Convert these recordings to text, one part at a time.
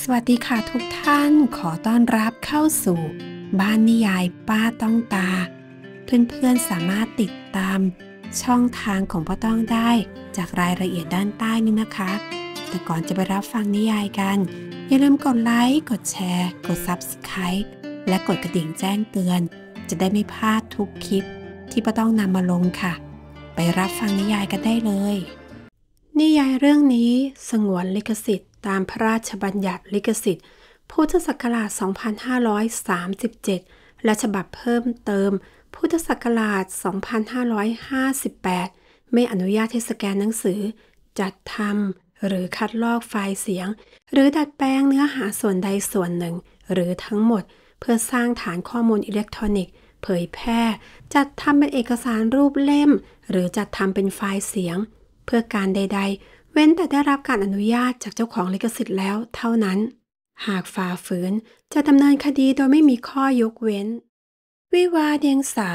สวัสดีค่ะทุกท่านขอต้อนรับเข้าสู่ บ้านนิยายป้าต้องตา เพื่อนๆ สามารถติดตามช่องทางของป้าต้องได้จากรายละเอียดด้านใต้นี้นะคะ แต่ก่อนจะไปรับฟังนิยายกัน อย่าลืมกดไลค์กดแชร์ กด Subscribe และกดกระดิ่งแจ้งเตือน จะได้ไม่พลาดทุกคลิป ที่ป้าต้องนำมาลงค่ะ ไปรับฟังนิยายกันได้เลย นิยายเรื่องนี้สงวนลิขสิทธิ์ตามพระราชบัญญัติลิขสิทธิ์พุทธศักราช 2537 และฉบับเพิ่มเติม พุทธศักราช 2558 ไม่อนุญาตให้สแกนหนังสือ จัดทำ หรือคัดลอกไฟล์เสียง หรือดัดแปลงเนื้อหาส่วนใดส่วนหนึ่ง หรือทั้งหมดเพื่อสร้างฐานข้อมูลอิเล็กทรอนิกส์เผยแพร่ จัดทำเป็นเอกสารรูปเล่ม หรือจัดทำเป็นไฟล์เสียง เพื่อการใด ๆเว้นแต่ได้รับการอนุญาตจากเจ้าของลิขสิทธิ์แล้วเท่านั้น หากฝ่าฝืนจะดำเนินคดีโดยไม่มีข้อยกเว้น วิวาเดียงสา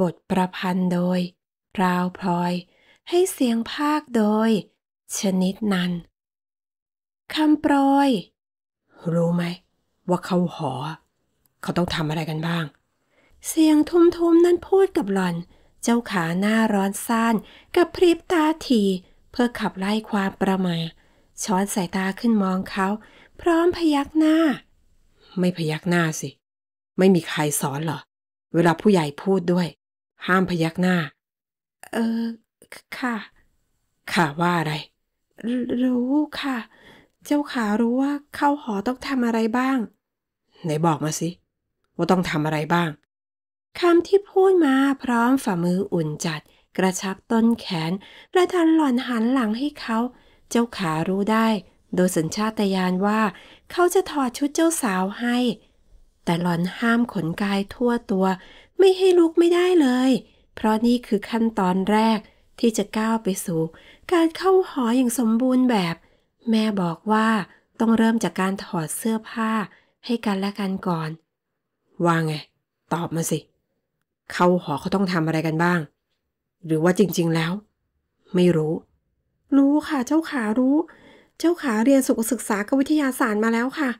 บทประพันธ์โดย ราวพลอย ให้เสียงภาคโดย ชนิดนันคำโปรย รู้ไหมว่าเขาหอ เขาต้องทำอะไรกันบ้าง เสียงทุ้มๆนั้นพูดกับหล่อน เจ้าขาหน้าร้อนซ่าน กับพริบตาทีเพื่อขับไล่ความประมาทช้อนสายตาขึ้นมองเขา พร้อมพยักหน้า ไม่พยักหน้าสิ ไม่มีใครสอนหรอเวลาผู้ใหญ่พูดด้วย ห้ามพยักหน้า เออค่ะค่ะว่าอะไร รู้ค่ะ เจ้าขารู้ว่า เข้าหอต้องทำอะไรบ้าง ไหนบอกมาสิว่าต้องทำอะไรบ้างคำที่พูดมาพร้อมฝ่ามืออุ่นจัดกระชับต้นแขนและทันหล่อนหันหลังให้เขา เจ้าขารู้ได้โดยสัญชาตญาณว่า เขาจะถอดชุดเจ้าสาวให้ แต่หล่อนห้ามขนกายทั่วตัว ไม่ให้ลุกไม่ได้เลย เพราะนี่คือขั้นตอนแรกที่จะก้าวไปสู่ การเข้าหออย่างสมบูรณ์แบบ แม่บอกว่าต้องเริ่มจากการถอดเสื้อผ้า ให้กันและกันก่อน ว่าไง ตอบมาสิ เข้าหอเขาต้องทำอะไรกันบ้างหรือว่าจริงๆ แล้วไม่รู้ รู้ค่ะเจ้าขารู้ เจ้าขาเรียนสุขศึกษากวิทยาศาสตร์มาแล้วค่ะ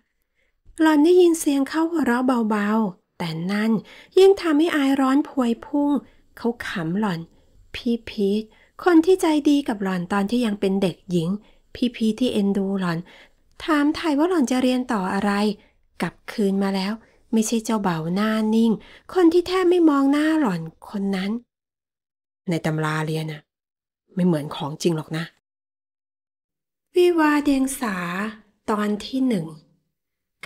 หล่อนได้ยินเสียงเข้าหัวเราะเบาๆ แต่นั่นยิ่งทำให้อายร้อนพวยพุ่งเขาขำหล่อน พี่พีทคนที่ใจดีกับหล่อนตอนที่ยังเป็นเด็กหญิง พี่พีที่เอ็นดูหล่อนถามไทยว่าหล่อนจะเรียนต่ออะไรกลับคืนมาแล้ว ไม่ใช่เจ้าเบ่าหน้านิ่ง คนที่แทบไม่มองหน้าหล่อนคนนั้นในตำราเรียนน่ะไม่เหมือนของจริงหรอกนะ วิวาเดียงสาตอนที่หนึ่ง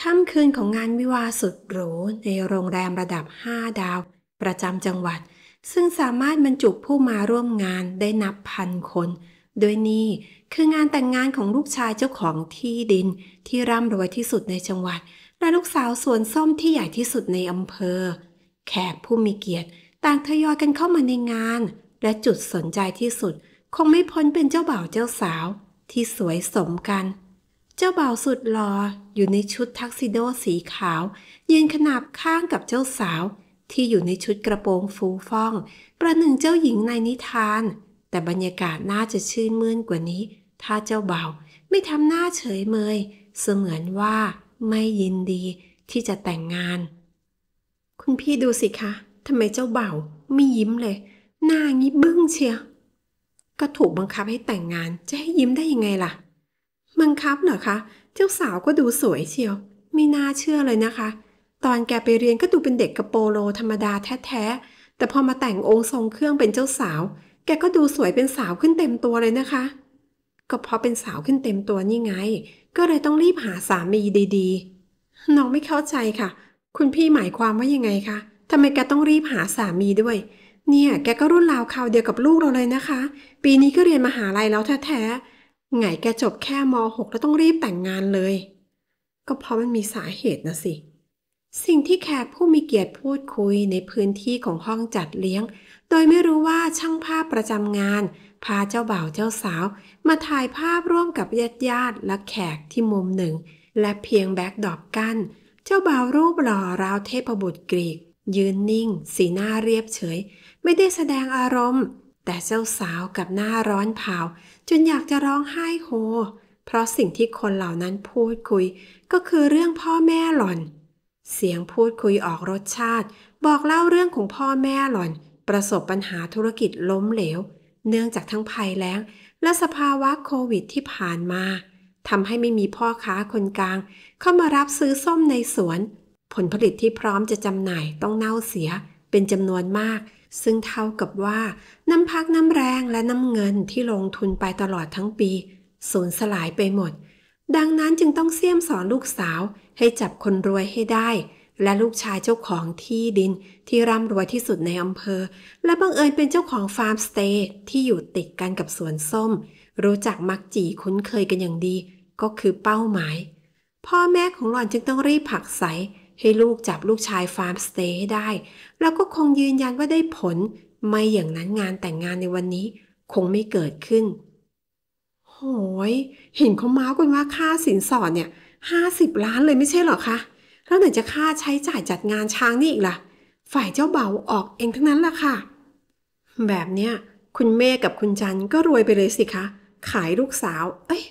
ค่ำคืนของงานวิวาสุดหรู ในโรงแรมระดับ 5 ดาวประจำจังหวัด ซึ่งสามารถบรรจุผู้มาร่วมงานได้นับพันคน โดยนี่คืองานแต่งงานของลูกชายเจ้าของที่ดินที่ร่ำรวยที่สุดในจังหวัด และลูกสาวสวนส้มที่ใหญ่ที่สุดในอำเภอ แขกผู้มีเกียรติ ต่างทยอยกันเข้ามาในงานและจุดสนใจที่สุด คงไม่พ้นเป็นเจ้าบ่าวเจ้าสาว ที่สวยสมกัน เจ้าบ่าวสุดหลอ่ออยู่ในชุดทักซิโดสีขาวยืนขนาบข้างกับเจ้าสาว ที่อยู่ในชุดกระโปรงฟูฟ่อง ประหนึ่งเจ้าหญิงในนิทาน แต่บรรยากาศน่าจะชื่นมื่นกว่านี้ ถ้าเจ้าบ่าวไม่ทำหน้าเฉยเมย เสมือนว่าไม่ยินดีที่จะแต่งงาน คุณพี่ดูสิคะทำไมเจ้าบ่าวไม่ยิ้มเลยหน้างี้บึ้งเชียก็ถูกบังคับให้แต่งงาน จะให้ยิ้มได้ยังไงล่ะ บังคับเหรอคะ เจ้าสาวก็ดูสวยเชียว ไม่น่าเชื่อเลยนะคะ ตอนแกไปเรียนก็ดูเป็นเด็กกระโปโลธรรมดาแท้ๆแต่พอมาแต่งองค์ทรงเครื่องเป็นเจ้าสาว แกก็ดูสวยเป็นสาวขึ้นเต็มตัวเลยนะคะ ก็เพราะเป็นสาวขึ้นเต็มตัวนี่ไง ก็เลยต้องรีบหาสามีดีๆน้องไม่เข้าใจค่ะ คุณพี่หมายความว่ายังไงคะทำไมแกต้องรีบหาสามีด้วยเนี่ย แกก็รุ่นราวคราวเดียวกับลูกเราเลยนะคะ ปีนี้ก็เรียนมหาลัยแล้วแท้ๆไงแกจบแค่ม .6 แล้วต้องรีบแต่งงานเลย ก็เพราะมันมีสาเหตุนะสิ สิ่งที่แขกผู้มีเกียรติพูดคุยในพื้นที่ของห้องจัดเลี้ยง โดยไม่รู้ว่าช่างภาพประจำงาน พาเจ้าบ่าวเจ้าสาว มาถ่ายภาพร่วมกับญาติญาติและแขกที่มุมหนึ่ง และเพียงแบ็กดอกกันเจ้าบ่าวรูปหล่อราวเทพบุตรกรีกยืนนิ่งสีหน้าเรียบเฉย ไม่ได้แสดงอารมณ์ แต่เจ้าสาวกับหน้าร้อนเผาจนอยากจะร้องไห้โฮ เพราะสิ่งที่คนเหล่านั้นพูดคุย ก็คือเรื่องพ่อแม่หล่อน เสียงพูดคุยออกรสชาติ บอกเล่าเรื่องของพ่อแม่หล่อน ประสบปัญหาธุรกิจล้มเหลว เนื่องจากทั้งภัยแล้งและสภาวะโควิดที่ผ่านมาทำให้ไม่มีพ่อค้าคนกลาง เข้ามารับซื้อส้มในสวนผลผลิตที่พร้อมจะจำหน่ายต้องเน่าเสียเป็นจำนวนมาก ซึ่งเท่ากับว่าน้ำพักน้ำแรงและน้ำเงินที่ลงทุนไปตลอดทั้งปี สูญสลายไปหมด ดังนั้นจึงต้องเสี่ยมสอนลูกสาวให้จับคนรวยให้ได้ และลูกชายเจ้าของที่ดินที่ร่ำรวยที่สุดในอำเภอ และบังเอิญเป็นเจ้าของฟาร์มสเตย์ที่อยู่ติดกันกับสวนส้ม รู้จักมักจีคุ้นเคยกันอย่างดี ก็คือเป้าหมาย พ่อแม่ของหล่อนจึงต้องรีบผักใสให้ลูกจับลูกชายฟาร์มสเตย์ให้ได้ แล้วก็คงยืนยันว่าได้ผล ไม่อย่างนั้นงานแต่งงานในวันนี้ คงไม่เกิดขึ้นโหยเห็นเขาเมาส์กันว่าค่าสินสอดเนี่ยห้าสิบล้านเลยไม่ใช่หรอคะแล้วไหนจะค่าใช้จ่ายจัดงานช้างนี่อีกละ่ะ ฝ่ายเจ้าเบ่าออกเองทั้งนั้นล่ะค่ะ แบบเนี้ย คุณแม่กับคุณจันก็รวยไปเลยสิคะ ขายลูกสาวเอ้ย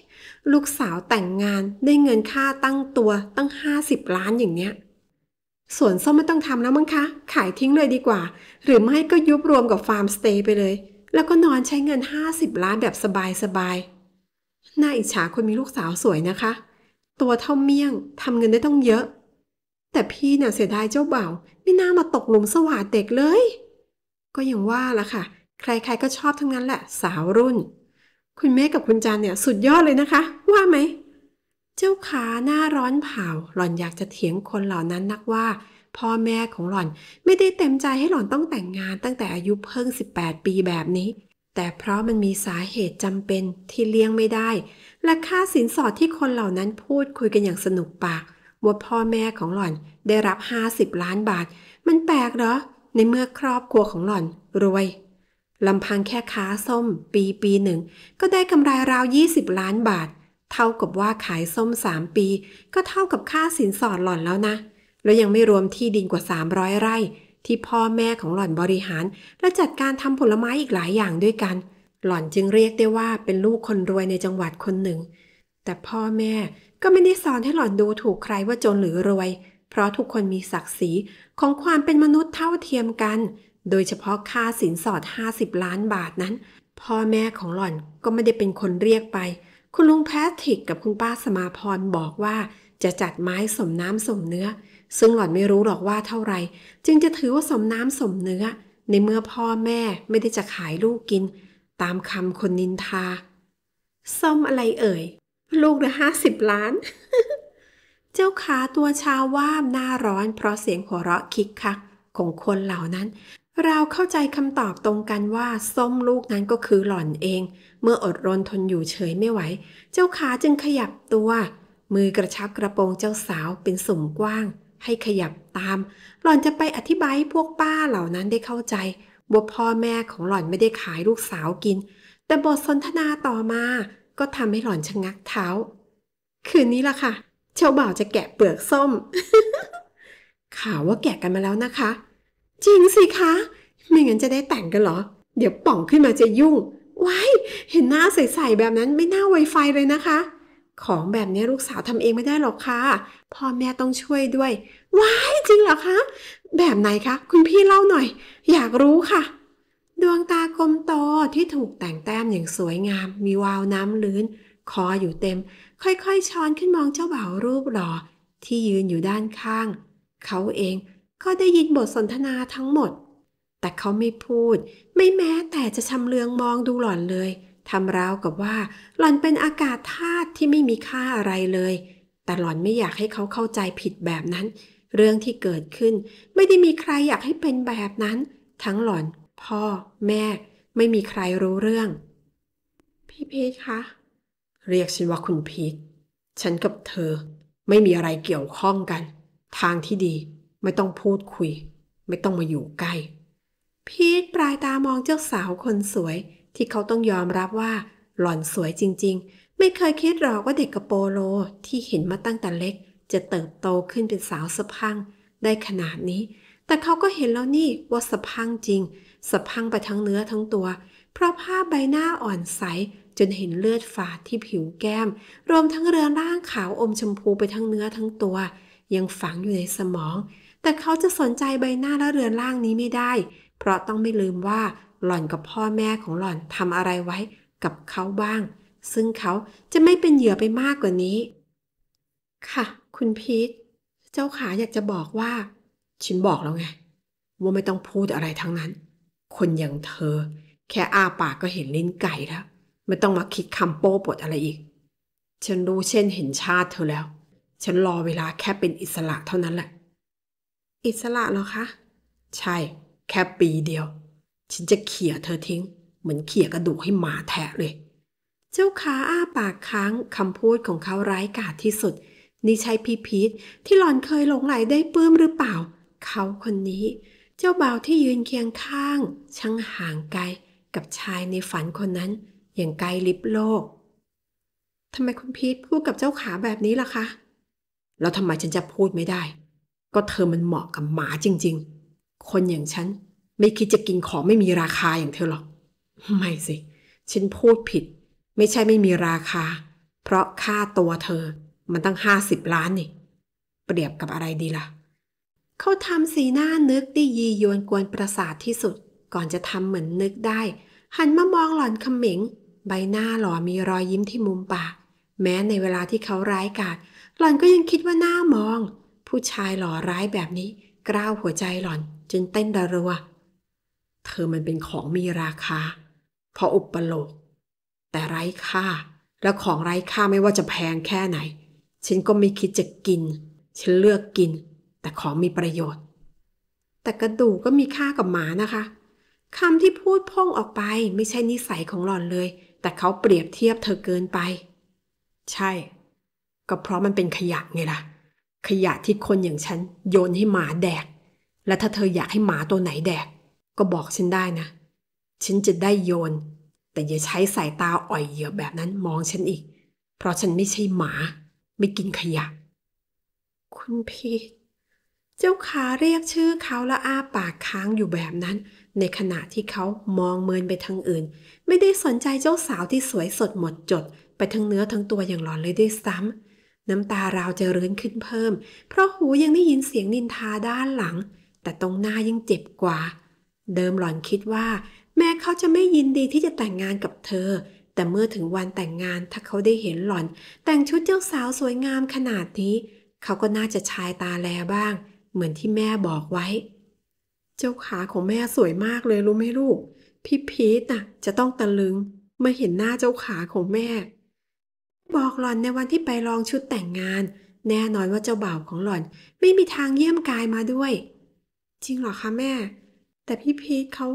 ลูกสาวแต่งงานได้เงินค่าตั้งตัวตั้งห้าสิบล้านอย่างเนี้ยสวนส้มไม่ต้องทำแล้วมั้งคะ ขายทิ้งเลยดีกว่า หรือไม่ก็ยุบรวมกับฟาร์มสเตย์ไปเลย แล้วก็นอนใช้เงิน 50 ล้านแบบสบายๆ น่าอิจฉาคนมีลูกสาวสวยนะคะ ตัวเท่าเมี่ยงทำเงินได้ต้องเยอะ แต่พี่น่ะเสียดายเจ้าบ่าวไม่น่ามาตกหลุมสวาดเด็กเลย ก็อย่างว่าละค่ะ ใครๆก็ชอบทั้งนั้นแหละ สาวรุ่น คุณเมฆกับคุณจันเนี่ยสุดยอดเลยนะคะ ว่าไหมเจ้าขาหน้าร้อนเผาหล่อนอยากจะเถียงคนเหล่านั้นนักว่า พ่อแม่ของหล่อนไม่ได้เต็มใจให้หล่อนต้องแต่งงาน ตั้งแต่อายุเพิ่ง18 ปีแบบนี้ แต่เพราะมันมีสาเหตุจำเป็นที่เลี่ยงไม่ได้และค่าสินสอดที่คนเหล่านั้นพูดคุยกันอย่างสนุกปากว่าพ่อแม่ของหล่อน ได้รับ 50 ล้านบาท มันแปลกเหรอในเมื่อครอบครัวของหล่อน รวยลำพังแค่ค้าส้ม ปีปีหนึ่ง ก็ได้กำไรราว 20 ล้านบาทเท่ากับว่าขายส้มสามปีก็เท่ากับค่าสินสอดหล่อนแล้วนะ แล้วยังไม่รวมที่ดินกว่า300ไร่ที่พ่อแม่ของหล่อนบริหาร และจัดการทำผลไม้อีกหลายอย่างด้วยกัน หล่อนจึงเรียกได้ว่าเป็นลูกคนรวยในจังหวัดคนหนึ่ง แต่พ่อแม่ก็ไม่ได้สอนให้หล่อนดูถูกใครว่าจนหรือรวย เพราะทุกคนมีศักดิ์ศรีของความเป็นมนุษย์เท่าเทียมกัน โดยเฉพาะค่าสินสอด 50 ล้านบาทนั้น พ่อแม่ของหล่อนก็ไม่ได้เป็นคนเรียกไปคุณลุงแพทริกกับคุณป้าสมาพรบอกว่าจะจัดไม้สมน้ำสมเนื้อ ซึ่งหล่อนไม่รู้หรอกว่าเท่าไรจึงจะถือว่าสมน้ำสมเนื้อ ในเมื่อพ่อแม่ไม่ได้จะขายลูกกิน ตามคำคนนินทา ส้มอะไรเอ่ย ลูกละห้าสิบล้าน เจ้าขาตัวชาวว่ามหน้าร้อน เพราะเสียงหัวเราะคิกคัก ของคนเหล่านั้นเราเข้าใจคำตอบตรงกันว่า ส้มลูกนั้นก็คือหล่อนเองเมื่ออดรนทนอยู่เฉยไม่ไหว เจ้าขาจึงขยับตัว มือกระชับกระโปรงเจ้าสาวเป็นสุ่มกว้าง ให้ขยับตาม หล่อนจะไปอธิบายให้พวกป้าเหล่านั้นได้เข้าใจ ว่าพ่อแม่ของหล่อนไม่ได้ขายลูกสาวกิน แต่บทสนทนาต่อมา ก็ทำให้หล่อนชะงักเท้า คืนนี้ล่ะค่ะเจ้าบ่าวจะแกะเปลือกส้ม ข่าวว่าแกะกันมาแล้วนะคะ จริงสิคะ ไม่งั้นจะได้แต่งกันเหรอ เดี๋ยวป่องขึ้นมาจะยุ่งว้าย เห็นหน้าใสๆแบบนั้นไม่น่าไวไฟเลยนะคะ ของแบบนี้ลูกสาวทำเองไม่ได้หรอกค่ะ พ่อแม่ต้องช่วยด้วยว้ายจริงเหรอคะ แบบไหนคะ คุณพี่เล่าหน่อย อยากรู้ค่ะ ดวงตากลมโตที่ถูกแต่งแต้มอย่างสวยงาม มีวาวน้ำลื้นคออยู่เต็ม ค่อยๆ ช้อนขึ้นมองเจ้าบ่าวรูปหล่อที่ยืนอยู่ด้านข้าง เขาเองก็ได้ยินบทสนทนาทั้งหมด แต่เขาไม่พูดไม่แม้แต่จะชำเลืองมองดูหล่อนเลย ทำราวกับว่า หล่อนเป็นอากาศธาตุที่ไม่มีค่าอะไรเลยแต่หล่อนไม่อยากให้เขาเข้าใจผิดแบบนั้น เรื่องที่เกิดขึ้นไม่ได้มีใครอยากให้เป็นแบบนั้น ทั้งหล่อน พ่อแม่ ไม่มีใครรู้เรื่องพี่พีชคะเรียกฉันว่าคุณพีชฉันกับเธอ ไม่มีอะไรเกี่ยวข้องกัน ทางที่ดีไม่ต้องพูดคุย ไม่ต้องมาอยู่ใกล้พีทปลายตามองเจ้าสาวคนสวยที่เขาต้องยอมรับว่าหล่อนสวยจริงๆ ไม่เคยคิดหรอกว่าเด็กกระโปโลที่เห็นมาตั้งแต่เล็กจะเติบโตขึ้นเป็นสาวสะพังได้ขนาดนี้ แต่เขาก็เห็นแล้วนี่ว่าสะพังจริงสะพังไปทั้งเนื้อทั้งตัว เพราะผ้าใบหน้าอ่อนใสจนเห็นเลือดฝาดที่ผิวแก้ม รวมทั้งเรือนร่างขาวอมชมพูไปทั้งเนื้อทั้งตัวยังฝังอยู่ในสมอง แต่เขาจะสนใจใบหน้าและเรือนร่างนี้ไม่ได้เพราะต้องไม่ลืมว่าหล่อนกับพ่อแม่ของหล่อนทำอะไรไว้กับเขาบ้าง ซึ่งเขาจะไม่เป็นเหยื่อไปมากกว่านี้ ค่ะคุณพีทเจ้าขาอยากจะบอกว่าฉันบอกแล้วไงว่าไม่ต้องพูดอะไรทั้งนั้น คนอย่างเธอ แค่อ้าปากก็เห็นลิ้นไก่แล้วไม่ต้องมาคิดคำโป้ปดอะไรอีก ฉันรู้เช่นเห็นชาติเธอแล้ว ฉันรอเวลาแค่เป็นอิสระเท่านั้นแหละ อิสระเหรอคะใช่แค่ปีเดียว ฉันจะเขี่ยเธอทิ้ง เหมือนเขี่ยกระดูกให้หมาแทะเลย เจ้าขาอ้าปากค้างคำพูดของเขาร้ายกาจที่สุด นี่ใช่พี่พีทที่หลอนเคยหลงไหลได้ปื้มหรือเปล่า เขาคนนี้ เจ้าบ่าวที่ยืนเคียงข้างช่างห่างไกลกับชายในฝันคนนั้น อย่างไกลลิบโลกทำไมคุณพีทพูดกับเจ้าขาแบบนี้ล่ะคะแล้วทำไมฉันจะพูดไม่ได้ ก็เธอมันเหมาะกับหมาจริง ๆคนอย่างฉันไม่คิดจะกินของไม่มีราคาอย่างเธอหรอก ไม่สิ ฉันพูดผิด ไม่ใช่ไม่มีราคา เพราะค่าตัวเธอมันตั้งห้าสิบล้านนี่ เปรียบกับอะไรดีละ่ะ เขาทำสีหน้านึกดียียวนกวนประสาทที่สุด ก่อนจะทำเหมือนนึกได้ หันมามองหล่อนคำเหม็ง ใบหน้าหล่อมีรอยยิ้มที่มุมปาก แม้ในเวลาที่เขาร้ายกาดหล่อนก็ยังคิดว่าหน้ามอง ผู้ชายหล่อร้ายแบบนี้กล้าวหัวใจหล่อนึงเต้นระรัว เธอมันเป็นของมีราคา พออุปโลกแต่ไร้ค่า และของไร้ค่าไม่ว่าจะแพงแค่ไหน ฉันก็ไม่คิดจะกิน ฉันเลือกกิน แต่ของมีประโยชน์ แต่กระดูกก็มีค่ากับหมานะคะคำที่พูดพ่องออกไปไม่ใช่นิสัยของหล่อนเลย แต่เขาเปรียบเทียบเธอเกินไป ใช่ ก็เพราะมันเป็นขยะไงล่ะ ขยะที่คนอย่างฉันโยนให้หมาแดกและถ้าเธออยากให้หมาตัวไหนแดก ก็บอกฉันได้นะ ฉันจะได้โยน แต่อย่าใช้สายตาอ่อยเหยื่อแบบนั้นมองฉันอีก เพราะฉันไม่ใช่หมา ไม่กินขยะ คุณพีทเจ้าขาเรียกชื่อเขาและอ้าปากค้างอยู่แบบนั้น ในขณะที่เขามองเมินไปทางอื่น ไม่ได้สนใจเจ้าสาวที่สวยสดหมดจด ไปทั้งเนื้อทั้งตัวอย่างหลอนเลยด้วยซ้ำน้ำตาราวจะเรื้อนขึ้นเพิ่ม เพราะหูยังได้ยินเสียงนินทาด้านหลังแต่ตรงหน้ายังเจ็บกว่า เดิมหล่อนคิดว่า แม้เขาจะไม่ยินดีที่จะแต่งงานกับเธอ แต่เมื่อถึงวันแต่งงานถ้าเขาได้เห็นหล่อนแต่งชุดเจ้าสาวสวยงามขนาดนี้ เขาก็น่าจะชายตาแลบ้าง เหมือนที่แม่บอกไว้ เจ้าขาของแม่สวยมากเลยรู้ไหมลูก พี่พีทน่ะ จะต้องตะลึงเมื่อเห็นหน้าเจ้าขาของแม่ บอกหล่อนในวันที่ไปลองชุดแต่งงาน แน่นอนว่าเจ้าบ่าวของหล่อน ไม่มีทางเยี่ยมกายมาด้วยจริงเหรอคะแม่ แต่พี่พีทเขา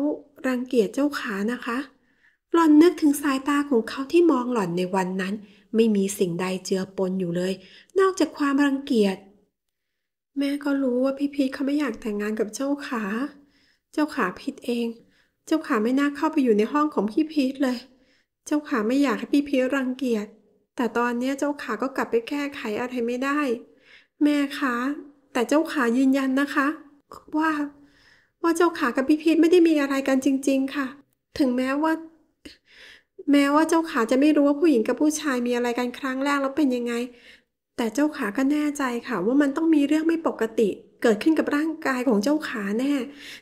รังเกียจเจ้าขานะคะ หล่อนนึกถึงสายตาของเขาที่มองหล่อนในวันนั้น ไม่มีสิ่งใดเจือปนอยู่เลย นอกจากความรังเกียจ แม่ก็รู้ว่าพี่พีทเขาไม่อยากแต่งงานกับเจ้าขา เจ้าขาผิดเอง เจ้าขาไม่น่าเข้าไปอยู่ในห้องของพี่พีทเลย เจ้าขาไม่อยากให้พี่พีทรังเกียจ แต่ตอนนี้เจ้าขาก็กลับไปแก้ไขอะไรไม่ได้ แม่คะ แต่เจ้าขายืนยันนะคะว่าว่าเจ้าขากับพี่พีทไม่ได้มีอะไรกันจริงๆ ค่ะ ถึงแม้ว่า แม้ว่าเจ้าขาจะไม่รู้ว่าผู้หญิงกับผู้ชายมีอะไรกันครั้งแรกแล้วเป็นยังไง แต่เจ้าขาก็แน่ใจค่ะว่ามันต้องมีเรื่องไม่ปกติ เกิดขึ้นกับร่างกายของเจ้าขาแน่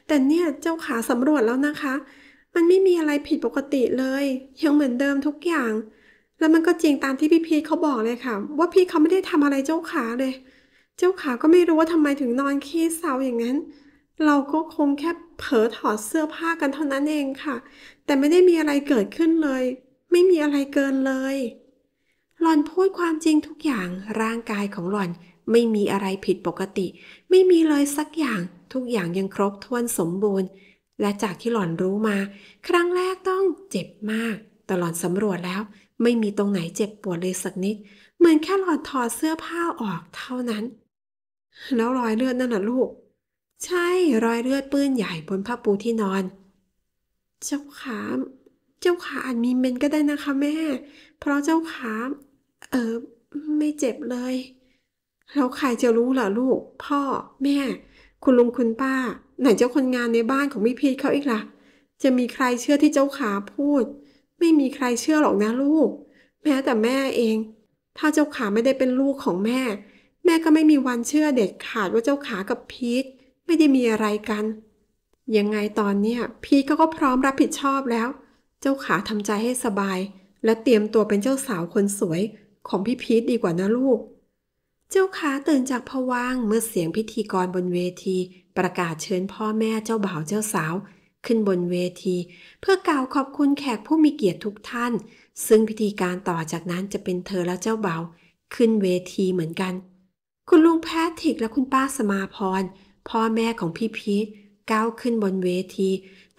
แต่เนี่ยเจ้าขาสำรวจแล้วนะคะ มันไม่มีอะไรผิดปกติเลย ยังเหมือนเดิมทุกอย่าง แล้วมันก็จริงตามที่พี่พีทเขาบอกเลยค่ะ ว่าพี่เขาไม่ได้ทำอะไรเจ้าขาเลยเจ้าขาก็ไม่รู้ว่าทำไมถึงนอนขี้เศร้าอย่างนั้น เราก็คงแค่เผลอถอดเสื้อผ้ากันเท่านั้นเองค่ะ แต่ไม่ได้มีอะไรเกิดขึ้นเลย ไม่มีอะไรเกินเลย หล่อนพูดความจริงทุกอย่างร่างกายของหล่อนไม่มีอะไรผิดปกติ ไม่มีเลยสักอย่าง ทุกอย่างยังครบถ้วนสมบูรณ์ และจากที่หล่อนรู้มา ครั้งแรกต้องเจ็บมาก แต่หลอนสำรวจแล้ว ไม่มีตรงไหนเจ็บปวดเลยสักนิด เหมือนแค่หล่อนถอดเสื้อผ้าออกเท่านั้นแล้วรอยเลือดนั่นน่ะลูก ใช่รอยเลือดปื้นใหญ่บนผ้าปูที่นอน เจ้าขาเจ้าขาอาจมีเมนก็ได้นะคะแม่ เพราะเจ้าขาเออไม่เจ็บเลยแล้วใครจะรู้ล่ะลูก พ่อแม่ คุณลุงคุณป้าไหนเจ้าคนงานในบ้านของพี่พีทเขาอีกละ่ะ จะมีใครเชื่อที่เจ้าขาพูด ไม่มีใครเชื่อหรอกนะลูก แม้แต่แม่เอง ถ้าเจ้าขาไม่ได้เป็นลูกของแม่แม่ก็ไม่มีวันเชื่อเด็ดขาดว่าเจ้าขา กับพีทไม่ได้มีอะไรกัน ยังไงตอนเนี้พีทกก็พร้อมรับผิดชอบแล้ว เจ้าขาทำใจให้สบาย และเตรียมตัวเป็นเจ้าสาวคนสวยของพี่พีทดีกว่านะลูก เจ้าขาตื่นจากผวังเมื่อเสียงพิธีกรบนเวที ประกาศเชิญพ่อแม่เจ้าบ่าวเจ้าสาว ขึ้นบนเวที เพื่อกล่าวขอบคุณแขกผู้มีเกียรติทุกท่าน ซึ่งพิธีการต่อจากนั้นจะเป็นเธอและเจ้าบ่าวขึ้นเวทีเหมือนกันคุณลุงแพทริกและคุณป้าสมาพร พ่อแม่ของพี่พีทก้าวขึ้นบนเวที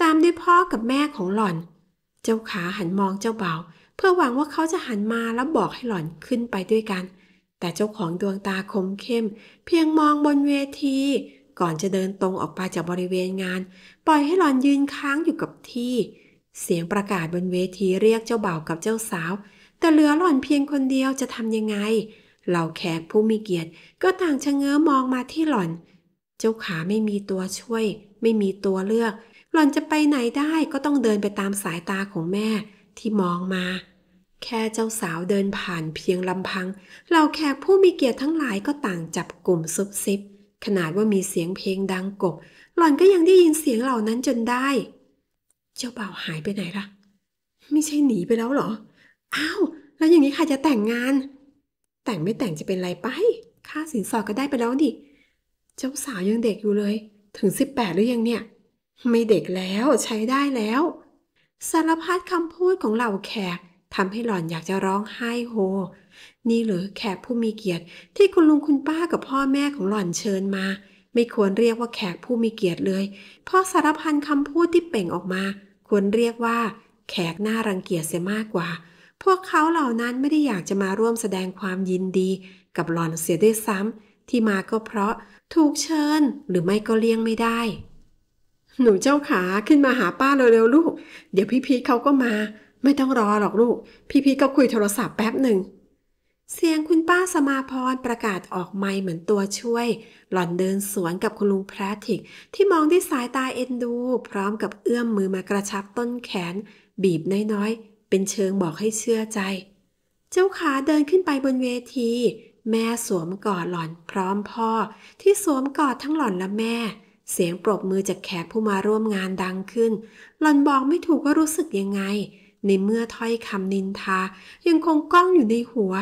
ตามด้วยพ่อกับแม่ของหล่อน เจ้าขาหันมองเจ้าเบ่าเพื่อหวังว่าเขาจะหันมาแล้วบอกให้หล่อนขึ้นไปด้วยกัน แต่เจ้าของดวงตาคมเข้ม เพียงมองบนเวที ก่อนจะเดินตรงออกไปจากบริเวณงาน ปล่อยให้หล่อนยืนค้างอยู่กับที่ เสียงประกาศบนเวทีเรียกเจ้าเบ่ากับเจ้าสาว แต่เหลือหล่อนเพียงคนเดียวจะทำยังไงเหล่าแขกผู้มีเกียรติ ก็ต่างชะเง้อมองมาที่หล่อน เจ้าขาไม่มีตัวช่วย ไม่มีตัวเลือก หล่อนจะไปไหนได้ก็ต้องเดินไปตามสายตาของแม่ที่มองมา แค่เจ้าสาวเดินผ่านเพียงลำพังเหล่าแขกผู้มีเกียรติทั้งหลายก็ต่างจับกลุ่มซุบซิบ ขนาดว่ามีเสียงเพลงดังกบหล่อนก็ยังได้ยินเสียงเหล่านั้นจนได้ เจ้าบ่าวหายไปไหนล่ะไม่ใช่หนีไปแล้วเหรออ้าวแล้วอย่างนี้ใครจะแต่งงานแต่งไม่แต่งจะเป็นไร ไป ค่าสินสอดก็ได้ไปแล้วดิ เจ้าสาวยังเด็กอยู่เลย ถึงสิบแปดหรือยังเนี่ย ไม่เด็กแล้วใช้ได้แล้ว สารพัดคำพูดของเหล่าแขกทำให้หล่อนอยากจะร้องไห้โฮ นี่หรือแขกผู้มีเกียรติ ที่คุณลุงคุณป้ากับพ่อแม่ของหล่อนเชิญมา ไม่ควรเรียกว่าแขกผู้มีเกียรติเลย เพราะสารพันคำพูดที่เป่งออกมา ควรเรียกว่า แขกหน้ารังเกียจเสียมากกว่าพวกเขาเหล่านั้นไม่ได้อยากจะมาร่วมแสดงความยินดีกับหลอนเสียด้วยซ้ำที่มาก็เพราะถูกเชิญหรือไม่ก็เลี่ยงไม่ได้ หนูเจ้าขาขึ้นมาหาป้าเร็วๆลูก เดี๋ยวพี่พีเขาก็มา ไม่ต้องรอหรอกลูก พี่พีก็คุยโทรศัพท์แป๊บหนึ่งเสียงคุณป้าสมาพรประกาศออกไม่เหมือนตัวช่วย หล่อนเดินสวนกับคุณลุงพระธิกที่มองด้วยสายตาเอ็นดู พร้อมกับเอื้อมมือมากระชับต้นแขน บีบน้อยๆเป็นเชิงบอกให้เชื่อใจ เจ้าขาเดินขึ้นไปบนเวที แม่สวมกอดหล่อนพร้อมพ่อ ที่สวมกอดทั้งหล่อนและแม่ เสียงปรบมือจากแขกผู้มาร่วมงานดังขึ้น หล่อนบอกไม่ถูกว่ารู้สึกยังไง ในเมื่อถ้อยคำนินทา ยังคงก้องอยู่ในหัว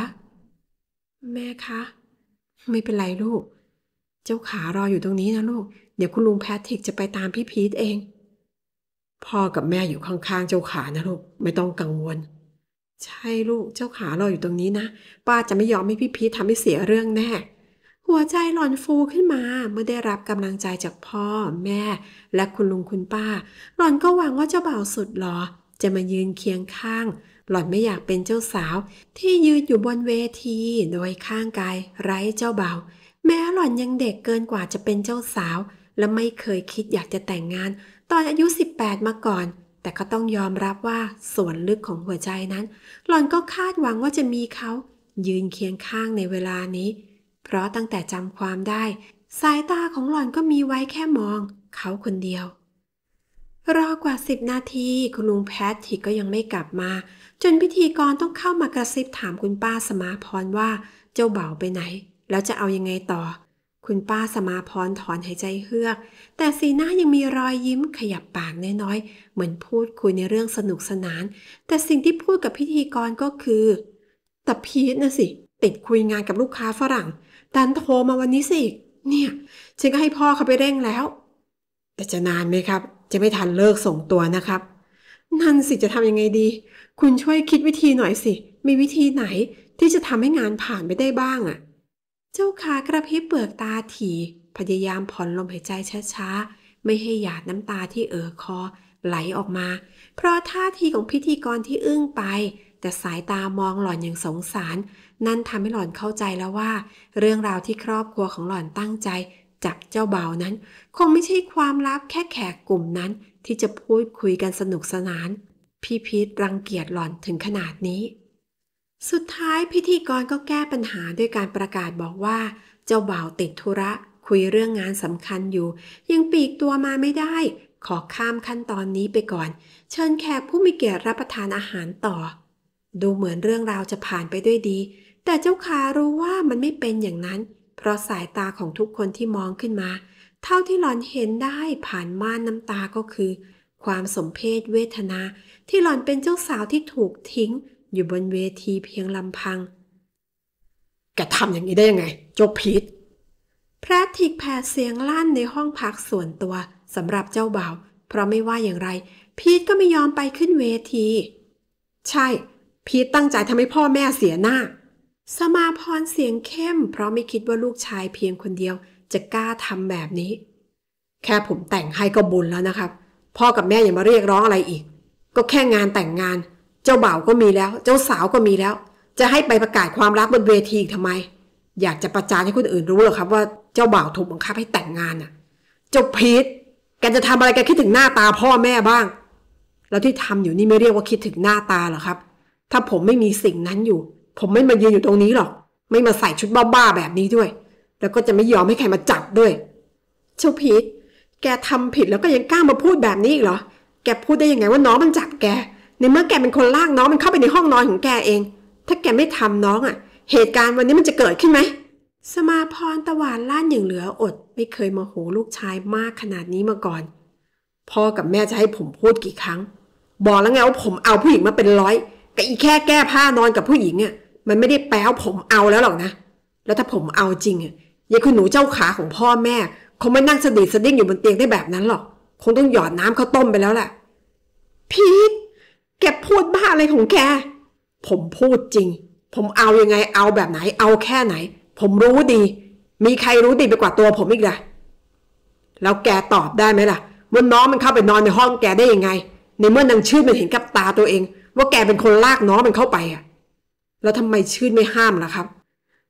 แม่คะ ไม่เป็นไรลูก เจ้าขารออยู่ตรงนี้นะลูก เดี๋ยวคุณลุงแพทริกจะไปตามพี่พีทเองพ่อกับแม่อยู่ข้างๆเจ้าขานะลูกไม่ต้องกังวล ใช่ลูกเจ้าขาเราอยู่ตรงนี้นะ ป้าจะไม่ยอมให้พี่พีททำให้เสียเรื่องแน่หัวใจหลอนฟูขึ้นมา เมื่อได้รับกำลังใจจากพ่อแม่ และคุณลุงคุณป้า หล่อนก็หวังว่าเจ้าบ่าวสุดหลอจะมายืนเคียงข้าง หล่อนไม่อยากเป็นเจ้าสาว ที่ยืนอยู่บนเวทีโดยข้างกาย ไร้เจ้าบ่าวแม้หล่อนยังเด็กเกินกว่าจะเป็นเจ้าสาว และไม่เคยคิดอยากจะแต่งงานตอนอายุ 18 มาก่อน แต่ก็ต้องยอมรับว่า ส่วนลึกของหัวใจนั้น หล่อนก็คาดหวังว่าจะมีเขา ยืนเคียงข้างในเวลานี้ เพราะตั้งแต่จำความได้ สายตาของหล่อนก็มีไว้แค่มองเขาคนเดียว รอกว่าสิบนาทีคุณลุงแพทที่ก็ยังไม่กลับมา จนพิธีกรต้องเข้ามากระซิบถามคุณป้าสมาพรว่าเจ้าเบ่าไปไหนแล้วจะเอายังไงต่อคุณป้าสมาพรถอนหายใจเฮือก แต่สีหน้ายังมีรอยยิ้มขยับปากน้อยๆ เหมือนพูดคุยในเรื่องสนุกสนาน แต่สิ่งที่พูดกับพิธีกรก็คือแต่พีทนะสิ ติดคุยงานกับลูกค้าฝรั่งดันโทรมาวันนี้สิ เนี่ยฉันก็ให้พ่อเขาไปเร่งแล้ว แต่จะนานไหมครับ จะไม่ทันเลิกส่งตัวนะครับ นั่นสิ จะทำยังไงดี คุณช่วยคิดวิธีหน่อยสิ มีวิธีไหน ที่จะทำให้งานผ่านไปได้บ้างอะ่ะเจ้าขากระพริบเปลือกตาถี่พยายามผ่อนลมหายใจช้าๆไม่ให้หยาดน้ำตาที่เอ่อคอไหลออกมา เพราะท่าทีของพิธีกรที่อึ้งไปแต่สายตามองหล่อนอย่างสงสาร นั่นทำให้หล่อนเข้าใจแล้วว่า เรื่องราวที่ครอบครัวของหล่อนตั้งใจจับเจ้าเบานั้น คงไม่ใช่ความลับแค่แขกกลุ่มนั้นที่จะพูดคุยกันสนุกสนานพี่พีทรังเกียจหล่อนถึงขนาดนี้สุดท้ายพิธีกรก็แก้ปัญหาด้วยการประกาศบอกว่า เจ้าบ่าวติดธุระ คุยเรื่องงานสำคัญอยู่ ยังปีกตัวมาไม่ได้ ขอข้ามขั้นตอนนี้ไปก่อน เชิญแขกผู้มีเกียรติรับประทานอาหารต่อ ดูเหมือนเรื่องราวจะผ่านไปด้วยดี แต่เจ้าขารู้ว่ามันไม่เป็นอย่างนั้น เพราะสายตาของทุกคนที่มองขึ้นมา เท่าที่หลอนเห็นได้ผ่านม่านน้ำตาก็คือ ความสมเพศเวทนา ที่หลอนเป็นเจ้าสาวที่ถูกทิ้งอยู่บนเวทีเพียงลำพัง แกทำอย่างนี้ได้ยังไงเจ้าพีท พระทิกแผดเสียงลั่นในห้องพักส่วนตัวสำหรับเจ้าบ่าว เพราะไม่ว่าอย่างไร พีทก็ไม่ยอมไปขึ้นเวที ใช่ พีทตั้งใจทำให้พ่อแม่เสียหน้า สมาพรเสียงเข้ม เพราะไม่คิดว่าลูกชายเพียงคนเดียว จะกล้าทำแบบนี้ แค่ผมแต่งให้ก็บุญแล้วนะครับ พ่อกับแม่อย่ามาเรียกร้องอะไรอีก ก็แค่งานแต่งงานเจ้าบ่าวก็มีแล้ว เจ้าสาวก็มีแล้ว จะให้ไปประกาศความรักบนเวทีทำไม อยากจะประจานให้คนอื่นรู้หรอครับ ว่าเจ้าบ่าวถูกบังคับให้แต่งงานน่ะ เจ้าพีท แกจะทำอะไรแกคิดถึงหน้าตาพ่อแม่บ้าง แล้วที่ทำอยู่นี่ไม่เรียกว่าคิดถึงหน้าตาหรอครับ ถ้าผมไม่มีสิ่งนั้นอยู่ ผมไม่มายืนอยู่ตรงนี้หรอก ไม่มาใส่ชุดบ้าๆแบบนี้ด้วย แล้วก็จะไม่ยอมให้ใครมาจับด้วย เจ้าพีท แกทำผิดแล้วก็ยังกล้ามาพูดแบบนี้อีกเหรอ แกพูดได้ยังไง ว่าน้องมันจับแกในเมื่อแกเป็นคนลากน้องมันเข้าไปในห้องนอนของแกเอง ถ้าแกไม่ทำน้องอะ่ะ เหตุการณ์วันนี้มันจะเกิดขึ้นไหม สมาพรตะวานล้านอย่างเหลืออดไม่เคยมาโหลูกชายมากขนาดนี้มาก่อน พ่อกับแม่จะให้ผมพูดกี่ครั้ง บอกแล้วไงว่าผมเอาผู้หญิงมาเป็นร้อยแต่อีแค่แก้ผ้านอนกับผู้หญิงอะ่ะมันไม่ได้แปลว่าผมเอาแล้วหรอกนะ แล้วถ้าผมเอาจริงอะ่ะยายคุณหนูเจ้าขาของพ่อแม่คงไม่นั่งสะดิดสะดิ้งอยู่บนเตียงได้แบบนั้นหรอก คงต้องหยอดน้ำข้าวต้มไปแล้วแหละ พีทแกพูดบ้าอะไรของแก ผมพูดจริง ผมเอาอยังไง เอาแบบไหน เอาแค่ไหน ผมรู้ดี มีใครรู้ดีไปกว่าตัวผมอีกล่ะ แล้วแกตอบได้ไหมล่ะว่าน้องมันเข้าไปนอนในห้องแกได้ยังไง ในเมื่อนางชื่นมันเห็นกับตาตัวเอง ว่าแกเป็นคนลากน้องมันเข้าไปอ่ะแล้วทำไมชื่นไม่ห้ามล่ะครับ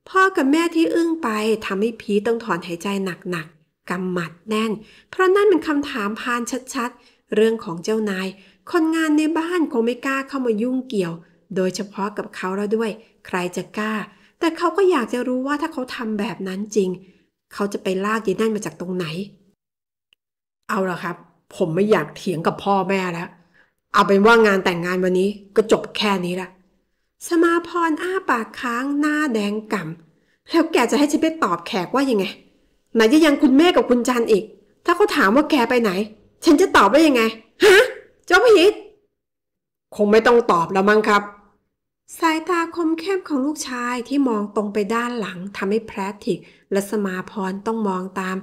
พ่อกับแม่ที่อึ้งไปทำให้พีต้องถอนหายใจหนักๆกำหมัดแน่น เพราะนั่นเป็นคำถามพานชัดๆ เรื่องของเจ้านายคนงานในบ้านคงไม่กล้าเข้ามายุ่งเกี่ยว โดยเฉพาะกับเขาแล้วด้วย ใครจะกล้า แต่เขาก็อยากจะรู้ว่าถ้าเขาทำแบบนั้นจริง เขาจะไปลากยีนั่นมาจากตรงไหน เอาละครับ ผมไม่อยากเถียงกับพ่อแม่แล้ว เอาเป็นว่างานแต่งงานวันนี้ ก็จบแค่นี้ละ สมาพรอ้าปากค้างหน้าแดงก่ำ แล้วแกจะให้ฉันไปตอบแขกว่ายังไง ไหนจะยังคุณแม่กับคุณจันอีก ถ้าเขาถามว่าแกไปไหน ฉันจะตอบว่ายังไง ฮะเจ้าพีทคงไม่ต้องตอบแล้วมั้งครับ สายตาคมเข้มของลูกชายที่มองตรงไปด้านหลังทำให้แพทติก และสมาพรต้องมองตาม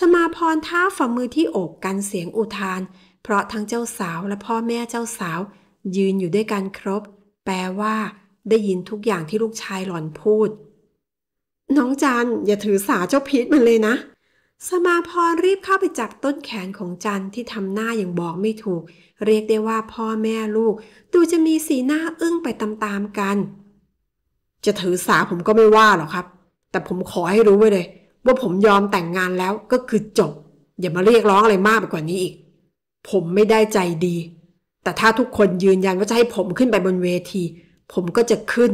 สมาพรท้าฝ่ามือที่อกกันเสียงอุทาน เพราะทั้งเจ้าสาวและพ่อแม่เจ้าสาว ยืนอยู่ด้วยกันครบ แปลว่า ได้ยินทุกอย่างที่ลูกชายหล่อนพูด น้องจันอย่าถือสาเจ้าพีทมันเลยนะสมาพรรีบเข้าไปจับต้นแขนของจันที่ทำหน้าอย่างบอกไม่ถูก เรียกได้ว่าพ่อแม่ลูก ดูจะมีสีหน้าอึ้งไปตามๆกัน จะถือสาผมก็ไม่ว่าหรอกครับ แต่ผมขอให้รู้ไว้เลยว่าผมยอมแต่งงานแล้วก็คือจบ อย่ามาเรียกร้องอะไรมากไปกว่านี้อีก ผมไม่ได้ใจดี แต่ถ้าทุกคนยืนยันว่าจะให้ผมขึ้นไปบนเวที ผมก็จะขึ้น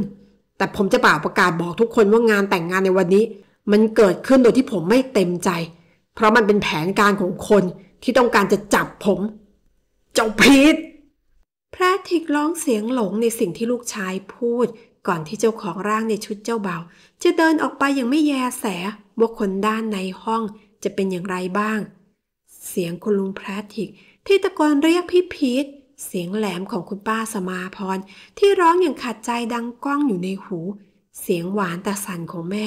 แต่ผมจะเป่าประกาศบอกทุกคนว่างานแต่งงานในวันนี้มันเกิดขึ้นโดยที่ผมไม่เต็มใจ เพราะมันเป็นแผนการของคนที่ต้องการจะจับผม เจ้าพีทพระทิกร้องเสียงหลงในสิ่งที่ลูกชายพูด ก่อนที่เจ้าของร่างในชุดเจ้าเบาจะเดินออกไปอย่างไม่แยแส ว่าคนด้านในห้อง จะเป็นอย่างไรบ้าง เสียงคุณลุงแพทริก ที่ตะโกนเรียกพี่พีท เสียงแหลมของคุณป้าสมาพรที่ร้องอย่างขัดใจดังก้องอยู่ในหูเสียงหวานแต่สั่นของแม่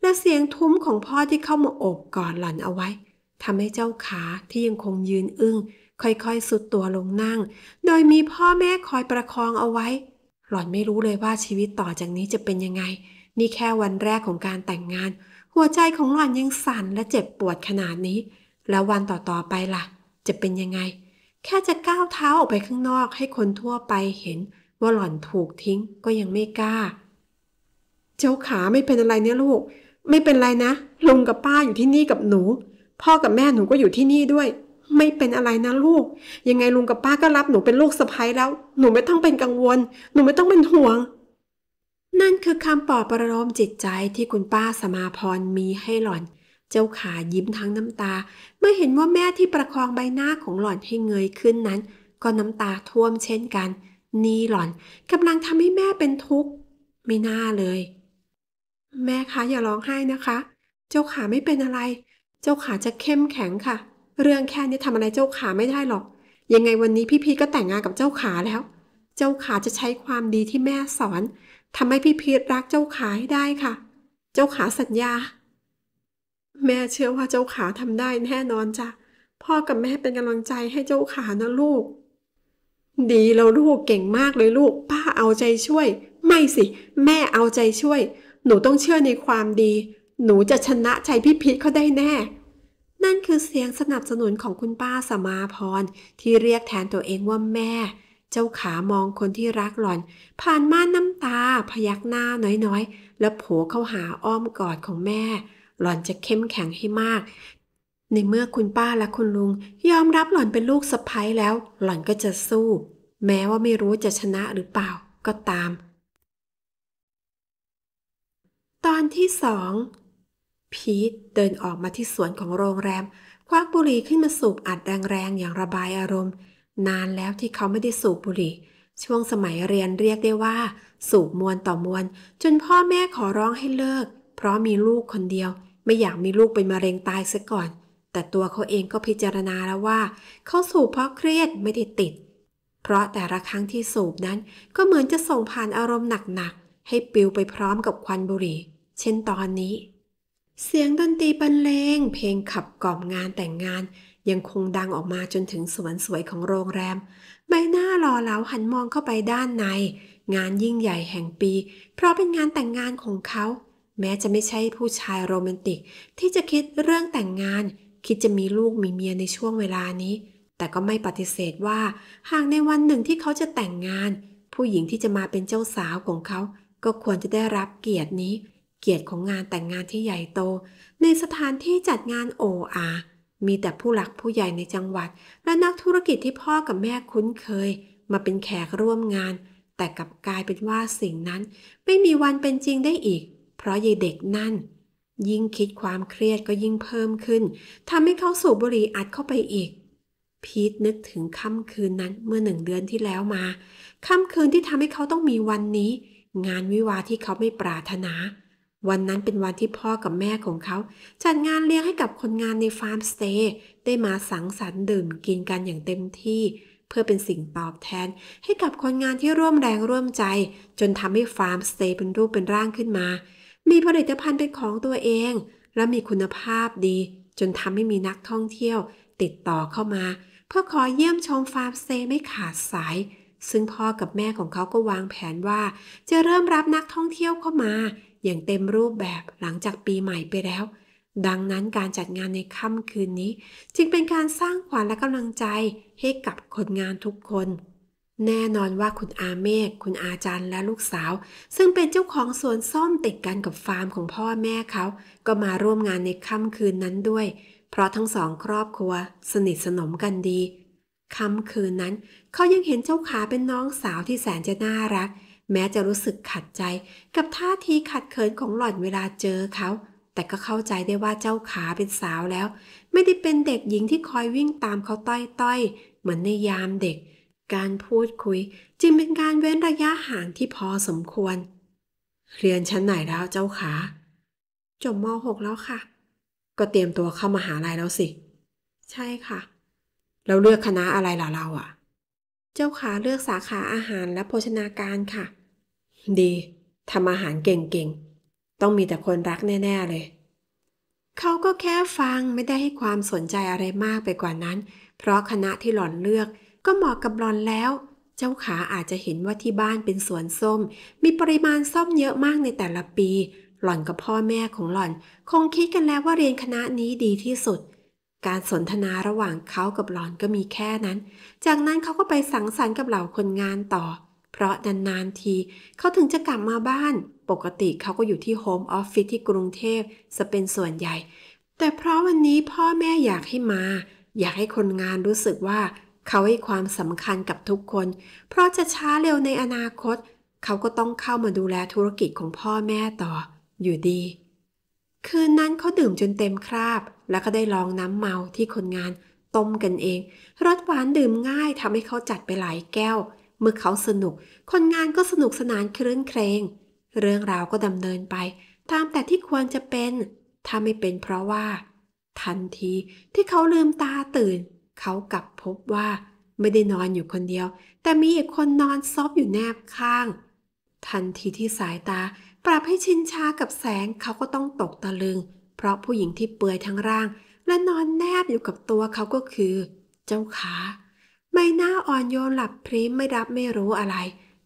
และเสียงทุ้มของพ่อที่เข้ามาโอบกอดหล่อนเอาไว้ทำให้เจ้าขาที่ยังคงยืนอึง้งค่อยๆสุดตัวลงนั่ง โดยมีพ่อแม่คอยประคองเอาไว้ หล่อนไม่รู้เลยว่าชีวิตต่อจากนี้จะเป็นยังไง นี่แค่วันแรกของการแต่งงาน หัวใจของหล่อนยังสั่นและเจ็บปวดขนาดนี้ แล้ววันต่อๆ ไปละ่ะ จะเป็นยังไง แค่จะก้าวเท้าออกไปข้างนอกให้คนทั่วไปเห็น ว่าหล่อนถูกทิ้งก็ยังไม่กล้าเจ้าขาไม่เป็นอะไรเนี่ยลูก ไม่เป็นไรนะ ลุงกับป้าอยู่ที่นี่กับหนู พ่อกับแม่หนูก็อยู่ที่นี่ด้วย ไม่เป็นอะไรนะลูก ยังไงลุงกับป้าก็รับหนูเป็นลูกสะพ้ยแล้ว หนูไม่ต้องเป็นกังวล หนูไม่ต้องเป็นห่วง นั่นคือคำปลอบประโลมจิตใจที่คุณป้าสมาพรมีให้หล่อน เจ้าขายิ้มทั้งน้ำตา เมื่อเห็นว่าแม่ที่ประคองใบหน้าของหล่อนให้เงยขึ้นนั้น ก็น้ำตาท่วมเช่นกัน นี่หล่อนกำลังทำให้แม่เป็นทุกข์ ไม่น่าเลยแม่คะอย่าร้องไห้นะคะ เจ้าขาไม่เป็นอะไร เจ้าขาจะเข้มแข็งค่ะ เรื่องแค่นี้ทำอะไรเจ้าขาไม่ได้หรอก ยังไงวันนี้พี่พีก็แต่งงานกับเจ้าขาแล้ว เจ้าขาจะใช้ความดีที่แม่สอน ทำให้พี่พีรักเจ้าขาให้ได้ค่ะ เจ้าขาสัญญา แม่เชื่อว่าเจ้าขาทำได้แน่นอนจ้ะพ่อกับแม่เป็นกำลังใจให้เจ้าขานะลูก ดีแล้วลูกเก่งมากเลยลูกป้าเอาใจช่วยไม่สิ แม่เอาใจช่วยหนูต้องเชื่อในความดี หนูจะชนะชัยพิพิธเขาได้แน่ นั่นคือเสียงสนับสนุนของคุณป้าสมาพรที่เรียกแทนตัวเองว่าแม่ เจ้าขามองคนที่รักหล่อน ผ่านม่านน้ำตา พยักหน้าน้อยๆ แล้วโผเข้าหาอ้อมกอดของแม่ หล่อนจะเข้มแข็งให้มาก ในเมื่อคุณป้าและคุณลุง ยอมรับหล่อนเป็นลูกสะใภ้แล้ว หล่อนก็จะสู้ แม้ว่าไม่รู้จะชนะหรือเปล่าก็ตามตอนที่สอง พีทเดินออกมาที่สวนของโรงแรม ควักบุหรี่ขึ้นมาสูบอัดแรงๆอย่างระบายอารมณ์ นานแล้วที่เขาไม่ได้สูบบุหรี่ ช่วงสมัยเรียนเรียกได้ว่า สูบมวนต่อมวนจนพ่อแม่ขอร้องให้เลิก เพราะมีลูกคนเดียว ไม่อยากมีลูกเป็นมะเร็งตายซะก่อน แต่ตัวเขาเองก็พิจารณาแล้วว่า เขาสูบเพราะเครียดไม่ได้ติด เพราะแต่ละครั้งที่สูบนั้นก็เหมือนจะส่งผ่านอารมณ์หนักๆให้ปิวไปพร้อมกับควันบุหรี่เช่นตอนนี้ เสียงดนตรีบรรเลง เพลงขับกล่อมงานแต่งงาน ยังคงดังออกมาจนถึงสวนสวยของโรงแรม ใบหน้ารอเหลาหันมองเข้าไปด้านใน งานยิ่งใหญ่แห่งปี เพราะเป็นงานแต่งงานของเขา แม้จะไม่ใช่ผู้ชายโรแมนติก ที่จะคิดเรื่องแต่งงาน คิดจะมีลูกมีเมียในช่วงเวลานี้ แต่ก็ไม่ปฏิเสธว่าหากในวันหนึ่งที่เขาจะแต่งงาน ผู้หญิงที่จะมาเป็นเจ้าสาวของเขา ก็ควรจะได้รับเกียรตินี้เกียรติของงานแต่งงานที่ใหญ่โต ในสถานที่จัดงานโออา มีแต่ผู้หลักผู้ใหญ่ในจังหวัดและนักธุรกิจที่พ่อกับแม่คุ้นเคย มาเป็นแขกร่วมงาน แต่กลับกลายเป็นว่าสิ่งนั้น ไม่มีวันเป็นจริงได้อีก เพราะยายเด็กนั่น ยิ่งคิดความเครียดก็ยิ่งเพิ่มขึ้นทำให้เขาสูบบุหรี่อัดเข้าไปอีก พีทนึกถึงค่ำคืนนั้นเมื่อหนึ่งเดือนที่แล้วมา ค่ำคืนที่ทำให้เขาต้องมีวันนี้ งานวิวาที่เขาไม่ปรารถนาวันนั้นเป็นวันที่พ่อกับแม่ของเขา จัดงานเลี้ยงให้กับคนงานในฟาร์มสเตย์ได้มาสังสรรค์ดื่มกินกันอย่างเต็มที่ เพื่อเป็นสิ่งตอบแทน ให้กับคนงานที่ร่วมแรงร่วมใจ จนทำให้ฟาร์มสเตย์เป็นรูปเป็นร่างขึ้นมา มีผลิตภัณฑ์เป็นของตัวเอง และมีคุณภาพดี จนทำให้มีนักท่องเที่ยว ติดต่อเข้ามา เพื่อขอเยี่ยมชมฟาร์มสเตย์ไม่ขาดสาย ซึ่งพ่อกับแม่ของเขาก็วางแผนว่า จะเริ่มรับนักท่องเที่ยวเข้ามาอย่างเต็มรูปแบบหลังจากปีใหม่ไปแล้ว ดังนั้นการจัดงานในค่ำคืนนี้ จึงเป็นการสร้างขวัญและกำลังใจให้กับคนงานทุกคน แน่นอนว่าคุณอาเมฆคุณอาจันและลูกสาว ซึ่งเป็นเจ้าของสวนซ่อมติดกันกับฟาร์มของพ่อแม่เขาก็มาร่วมงานในค่ำคืนนั้นด้วย เพราะทั้งสองครอบครัว สนิทสนมกันดีค่ำคืนนั้นเขายังเห็นเจ้าขาเป็นน้องสาวที่แสนจะน่ารักแม้จะรู้สึกขัดใจกับท่าทีขัดเขินของหล่อนเวลาเจอเขา แต่ก็เข้าใจได้ว่าเจ้าขาเป็นสาวแล้ว ไม่ได้เป็นเด็กหญิงที่คอยวิ่งตามเขาต้อยๆเหมือนในยามเด็ก การพูดคุย จึงเป็นการเว้นระยะห่างที่พอสมควรเรียนชั้นไหนแล้วเจ้าขาจบม .6 แล้วค่ะ ก็เตรียมตัวเข้ามาหาลัยแล้วสิ ใช่ค่ะ แล้วเลือกคณะอะไรล่ะเราอะ่ะเจ้าขาเลือกสาขาอาหารและโภชนาการค่ะ ดี ทำอาหารเก่งๆ ต้องมีแต่คนรักแน่ๆเลย เขาก็แค่ฟังไม่ได้ให้ความสนใจอะไรมากไปกว่านั้น เพราะคณะที่หล่อนเลือกก็เหมาะกับหล่อนแล้ว เจ้าขาอาจจะเห็นว่าที่บ้านเป็นสวนส้ม มีปริมาณส้มเยอะมากในแต่ละปี หล่อนกับพ่อแม่ของหล่อนคงคิดกันแล้วว่าเรียนคณะนี้ดีที่สุดเการสนทนาระหว่างเขากับหลอนก็มีแค่นั้น จากนั้นเขาก็ไปสังสรรค์กับเหล่าคนงานต่อ เพราะนานๆทีเขาถึงจะกลับมาบ้าน ปกติเขาก็อยู่ที่โฮมออฟฟิศที่กรุงเทพจะเป็นส่วนใหญ่ แต่เพราะวันนี้พ่อแม่อยากให้มา อยากให้คนงานรู้สึกว่าเขาให้ความสำคัญกับทุกคน เพราะจะช้าเร็วในอนาคต เขาก็ต้องเข้ามาดูแลธุรกิจของพ่อแม่ต่ออยู่ดีคืนนั้นเขาดื่มจนเต็มคราบ แล้วก็ได้ลองน้ำเมาที่คนงานต้มกันเองรสหวานดื่มง่ายทำให้เขาจัดไปหลายแก้ว เมื่อเขาสนุก คนงานก็สนุกสนานคลื่นเครง เรื่องราวก็ดำเนินไป ตามแต่ที่ควรจะเป็นถ้าไม่เป็นเพราะว่า ทันทีที่เขาลืมตาตื่น เขากลับพบว่า ไม่ได้นอนอยู่คนเดียว แต่มีอีกคนนอนซบอยู่แนบข้าง ทันทีที่สายตาปรับให้ชินชากับแสงเขาก็ต้องตกตะลึง เพราะผู้หญิงที่เปือยทั้งร่าง และนอนแนบอยู่กับตัวเขาก็คือ เจ้าขาใบหน้าอ่อนโยนหลับพริ้มไม่รับไม่รู้อะไร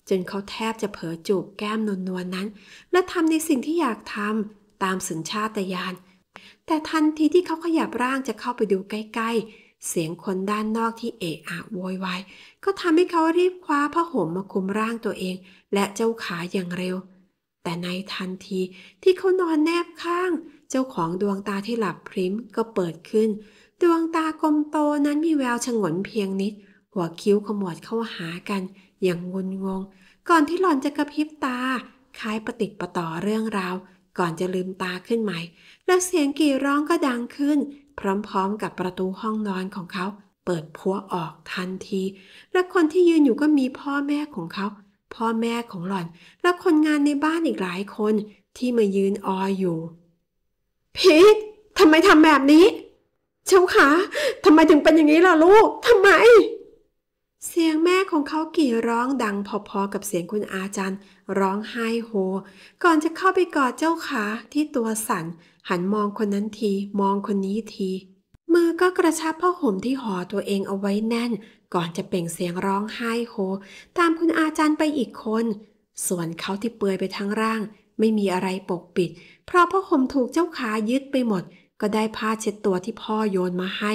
จนเขาแทบจะเผลอจูบแก้มนวลวนนั้น และทำในสิ่งที่อยากทำตามสัญชาตญาณแต่ทันทีที่เขาขยับร่างจะเข้าไปดูใกล้ ๆ เสียงคนด้านนอกที่เอะอะโวยวายก็ทำให้เขารีบคว้าผ้าห่มมาคุมร่างตัวเอง และเจ้าขาอย่างเร็วแต่ในทันทีที่เขานอนแนบข้าง เจ้าของดวงตาที่หลับพริมก็เปิดขึ้น ดวงตากลมโตนั้นมีแววฉงนเพียงนิด หัวคิ้วขมวดเข้าหากันอย่างงุนงงก่อนที่หล่อนจะกระพริบตา คล้ายปฏิปะต่อเรื่องราว ก่อนจะลืมตาขึ้นใหม่ แล้วเสียงกี่ร้องก็ดังขึ้น พร้อมๆ กับประตูห้องนอนของเขา เปิดพัวออกทันที และคนที่ยืนอยู่ก็มีพ่อแม่ของเขาพ่อแม่ของหล่อนและคนงานในบ้านอีกหลายคนที่มายืนอออยู่ พีททำไมทำแบบนี้ เจ้าขาทำไมถึงเป็นอย่างนี้ล่ะลูกทำไม เสียงแม่ของเขากี่ร้องดัง พอๆกับเสียงคุณอาจารย์ร้องไห้โฮ ก่อนจะเข้าไปกอดเจ้าขาที่ตัวสัน่นหันมองคนนั้นที มองคนนี้ทีมือก็กระชับผ้าห่มที่ห่อตัวเองเอาไว้แน่น ก่อนจะเปล่งเสียงร้องไห้โฮ ตามคุณอาจารย์ไปอีกคน ส่วนเขาที่เปือยไปทั้งร่าง ไม่มีอะไรปกปิด เพราะผ้าห่มถูกเจ้าขายึดไปหมด ก็ได้ผ้าเช็ดตัวที่พ่อโยนมาให้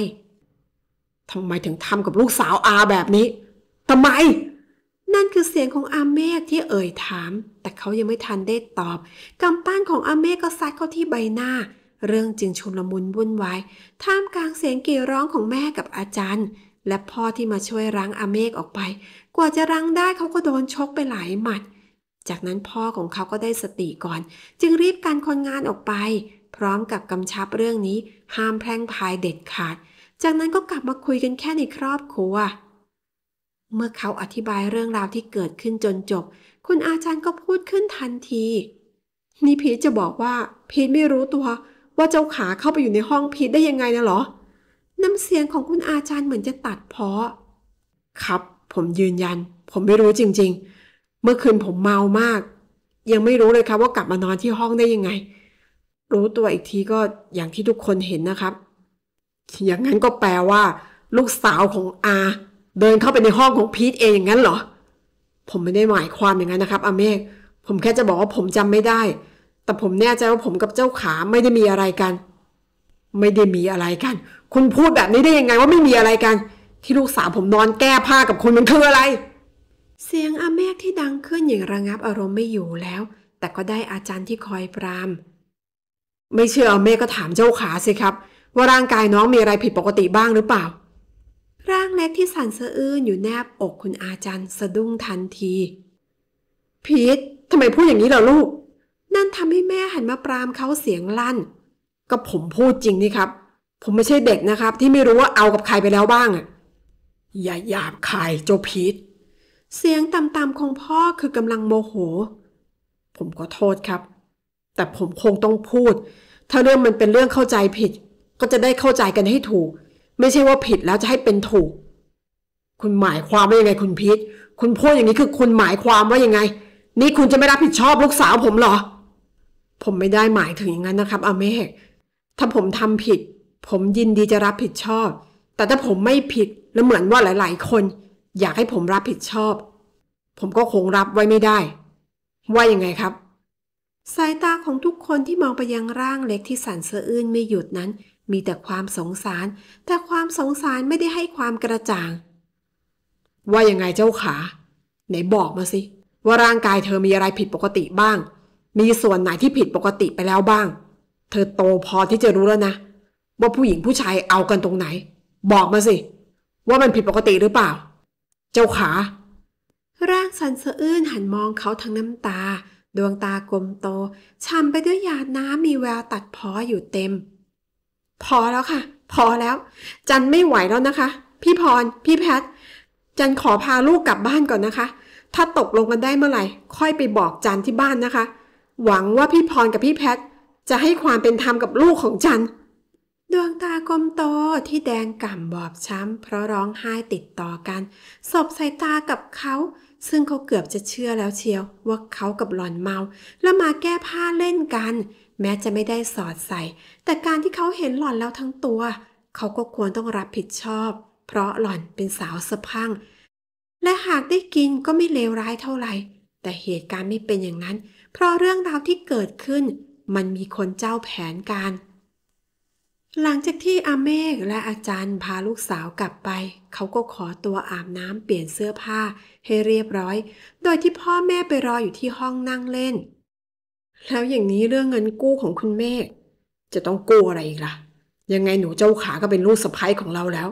ทำไมถึงทำกับลูกสาวอาแบบนี้ทำไม นั่นคือเสียงของอาเมฆที่เอ่ยถาม แต่เขายังไม่ทันได้ตอบกำปั้นของอาเมฆก็ซัดเข้าที่ใบหน้าเรื่องจึงชุลมุนวุ่นวาย ท่ามกลางเสียงกรีร้องของแม่กับอาจารย์ และพ่อที่มาช่วยรั้งอาเมกออกไป กว่าจะรั้งได้เขาก็โดนชกไปหลายหมัด จากนั้นพ่อของเขาก็ได้สติก่อน จึงรีบการคนงานออกไป พร้อมกับกำชับเรื่องนี้ห้ามแพร่งพายเด็ดขาด จากนั้นก็กลับมาคุยกันแค่ในครอบครัว เมื่อเขาอธิบายเรื่องราวที่เกิดขึ้นจนจบ คุณอาจารย์ก็พูดขึ้นทันที นี่พีทจะบอกว่าพีทไม่รู้ตัวว่าเจ้าขาเข้าไปอยู่ในห้องพีทได้ยังไงนะหรอ น้ำเสียงของคุณอาจารย์เหมือนจะตัดเพาะครับผมยืนยัน ผมไม่รู้จริงๆ เมื่อคืนผมเมามาก ยังไม่รู้เลยครับว่ากลับมานอนที่ห้องได้ยังไง รู้ตัวอีกทีก็อย่างที่ทุกคนเห็นนะครับ อย่างนั้นก็แปลว่า ลูกสาวของอาเดินเข้าไปในห้องของพีทเองอย่างนั้นเหรอ ผมไม่ได้หมายความอย่างนั้นนะครับอาเมฆผมแค่จะบอกว่าผมจำไม่ได้แต่ผมแน่ใจว่าผมกับเจ้าขาไม่ได้มีอะไรกัน ไม่ได้มีอะไรกัน คุณพูดแบบนี้ได้ยังไงว่าไม่มีอะไรกัน ที่ลูกสาวผมนอนแก้ผ้ากับคุณมันคืออะไร เสียงอาเมกที่ดังขึ้นอย่างระงับอารมณ์ไม่อยู่แล้ว แต่ก็ได้อาจารย์ที่คอยปราม ไม่เชื่ออาเมกก็ถามเจ้าขาสิครับ ว่าร่างกายน้องมีอะไรผิดปกติบ้างหรือเปล่า ร่างเล็กที่สั่นสะอื้นอยู่แนบอกคุณอาจารย์ สะดุ้งทันที พีททำไมพูดอย่างนี้ล่ะลูกนั่นทำให้แม่หันมาปรามเขาเสียงลั่น ก็ผมพูดจริงนี่ครับ ผมไม่ใช่เด็กนะครับที่ไม่รู้ว่าเอากับใครไปแล้วบ้างอะอย่าหยาบคายเจ้าพีท เสียงต่ำๆของพ่อคือกำลังโมโห ผมขอโทษครับ แต่ผมคงต้องพูด ถ้าเรื่องมันเป็นเรื่องเข้าใจผิด ก็จะได้เข้าใจกันให้ถูก ไม่ใช่ว่าผิดแล้วจะให้เป็นถูก คุณหมายความว่ายังไง คุณพีท คุณพูดอย่างนี้คือคุณหมายความว่ายังไง นี่คุณจะไม่รับผิดชอบลูกสาว ผมเหรอผมไม่ได้หมายถึงอย่างนั้นนะครับอาเมก ถ้าผมทำผิด ผมยินดีจะรับผิดชอบ แต่ถ้าผมไม่ผิดแล้วเหมือนว่าหลาย ๆ คน อยากให้ผมรับผิดชอบ ผมก็คงรับไว้ไม่ได้ ว่ายังไงครับสายตาของทุกคนที่มองไปยังร่างเล็กที่สั่นสะอื้นไม่หยุดนั้น มีแต่ความสงสาร แต่ความสงสารไม่ได้ให้ความกระจ่าง ว่ายังไงเจ้าขาไหนบอกมาสิ ว่าร่างกายเธอมีอะไรผิดปกติบ้างมีส่วนไหนที่ผิดปกติไปแล้วบ้าง เธอโตพอที่จะรู้แล้วนะ ว่าผู้หญิงผู้ชายเอากันตรงไหน บอกมาสิ ว่ามันผิดปกติหรือเปล่า เจ้าขา ร่างสันสะอื้นหันมองเขาทั้งน้ำตา ดวงตากลมโตช้ำไปด้วยหยาดน้ำมีแววตัดพออยู่เต็ม พอแล้วค่ะ พอแล้ว จันไม่ไหวแล้วนะคะ พี่พร พี่แพทจันขอพาลูกกลับบ้านก่อนนะคะ ถ้าตกลงกันได้เมื่อไหร่ ค่อยไปบอกจันที่บ้านนะคะหวังว่าพี่พรกับพี่แพท จะให้ความเป็นธรรมกับลูกของจันดวงตากลมโตที่แดงก่ำบอบช้ำเพราะร้องไห้ติดต่อกันสบสายตากับเขาซึ่งเขาเกือบจะเชื่อแล้วเชียว ว่าเขากับหลอนเมา แล้วมาแก้ผ้าเล่นกัน แม้จะไม่ได้สอดใส่ แต่การที่เขาเห็นหลอนแล้วทั้งตัวเขาก็ควรต้องรับผิดชอบ เพราะหล่อนเป็นสาวสะพังและหากได้กินก็ไม่เลวร้ายเท่าไหร่แต่เหตุการณ์ไม่เป็นอย่างนั้นเพราะเรื่องราวที่เกิดขึ้น มันมีคนเจ้าแผนการ หลังจากที่อาเมกและอาจารย์พาลูกสาวกลับไป เขาก็ขอตัวอาบน้ำเปลี่ยนเสื้อผ้าให้เรียบร้อย โดยที่พ่อแม่ไปรออยู่ที่ห้องนั่งเล่น แล้วอย่างนี้เรื่องเงินกู้ของคุณเมฆจะต้องกู้อะไรอีกละ่ะ ยังไงหนูเจ้าขาก็เป็นลูกสะพ้ายของเราแล้ว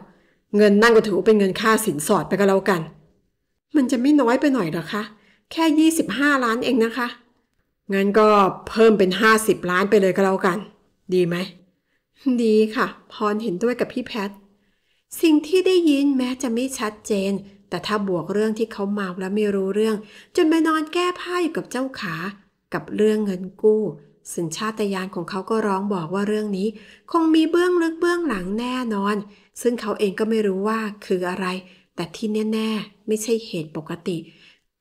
เงินนั่นก็ถือเป็นเงินค่าสินสอดไปก็แล้วกัน มันจะไม่น้อยไปหน่อยหรอคะ แค่ยี่สิบห้าล้านเองนะคะงั้นก็เพิ่มเป็นห้าสิบล้านไปเลยก็แล้วกัน ดีไหม ดีค่ะ พรเห็นด้วยกับพี่แพทสิ่งที่ได้ยินแม้จะไม่ชัดเจน แต่ถ้าบวกเรื่องที่เขาเมาแล้วไม่รู้เรื่อง จนไปนอนแก้ผ้าอยู่กับเจ้าขา กับเรื่องเงินกู้สัญชาตญาณของเขาก็ร้องบอกว่าเรื่องนี้ คงมีเบื้องลึกเบื้องหลังแน่นอน ซึ่งเขาเองก็ไม่รู้ว่าคืออะไร แต่ที่แน่ๆไม่ใช่เหตุปกติ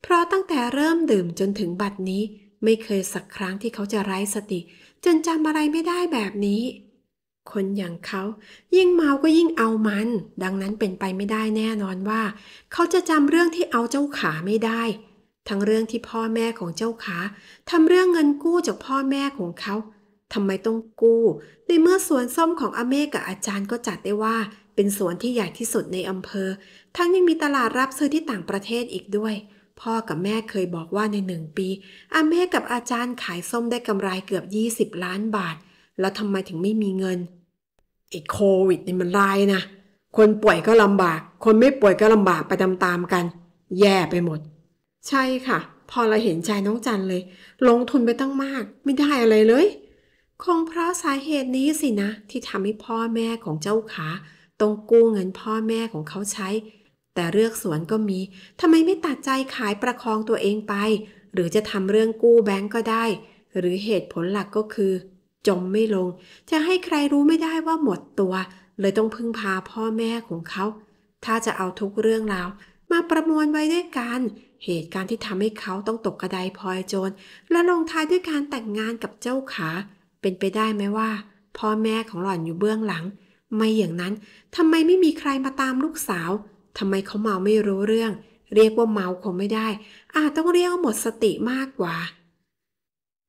เพราะตั้งแต่เริ่มดื่มจนถึงบัดนี้ไม่เคยสักครั้งที่เขาจะไร้สติ จนจำอะไรไม่ได้แบบนี้ คนอย่างเขายิ่งเมาก็ยิ่งเอามัน ดังนั้นเป็นไปไม่ได้แน่นอนว่า เขาจะจำเรื่องที่เอาเจ้าขาไม่ได้ ทั้งเรื่องที่พ่อแม่ของเจ้าขาทำเรื่องเงินกู้จากพ่อแม่ของเขาทำไมต้องกู้ในเมื่อสวนส้มของอเมกับอาจารย์ก็จัดได้ว่า เป็นสวนที่ใหญ่ที่สุดในอำเภอ ทั้งยังมีตลาดรับซื้อที่ต่างประเทศอีกด้วยพ่อกับแม่เคยบอกว่าในหนึ่งปีอาแม่กับอาจารย์ขายส้มได้กำไรเกือบ 20 ล้านบาท แล้วทำไมถึงไม่มีเงินไอ้โควิดนี่มันลายนะ คนป่วยก็ลำบาก คนไม่ป่วยก็ลำบากไปตามๆกัน แย่ไปหมด ใช่ค่ะ พอเราเห็นใจน้องจันเลย ลงทุนไปตั้งมาก ไม่ได้อะไรเลย คงเพราะสาเหตุนี้สินะ ที่ทำให้พ่อแม่ของเจ้าขา ต้องกู้เงินพ่อแม่ของเขาใช้แต่เลือกสวนก็มี ทำไมไม่ตัดใจขายประคองตัวเองไป หรือจะทำเรื่องกู้แบงก์ก็ได้ หรือเหตุผลหลักก็คือ จมไม่ลง จะให้ใครรู้ไม่ได้ว่าหมดตัว เลยต้องพึ่งพาพ่อแม่ของเขา ถ้าจะเอาทุกเรื่องราว มาประมวลไว้ด้วยกัน เหตุการณ์ที่ทำให้เขาต้องตกกระไดพลอยโจรและลงท้ายด้วยการแต่งงานกับเจ้าขา เป็นไปได้ไหมว่า พ่อแม่ของหล่อนอยู่เบื้องหลัง ไม่อย่างนั้นทำไมไม่มีใครมาตามลูกสาวทำไมเขาเมาไม่รู้เรื่อง เรียกว่าเมาคงไม่ได้อาจต้องเรียกว่าหมดสติมากกว่า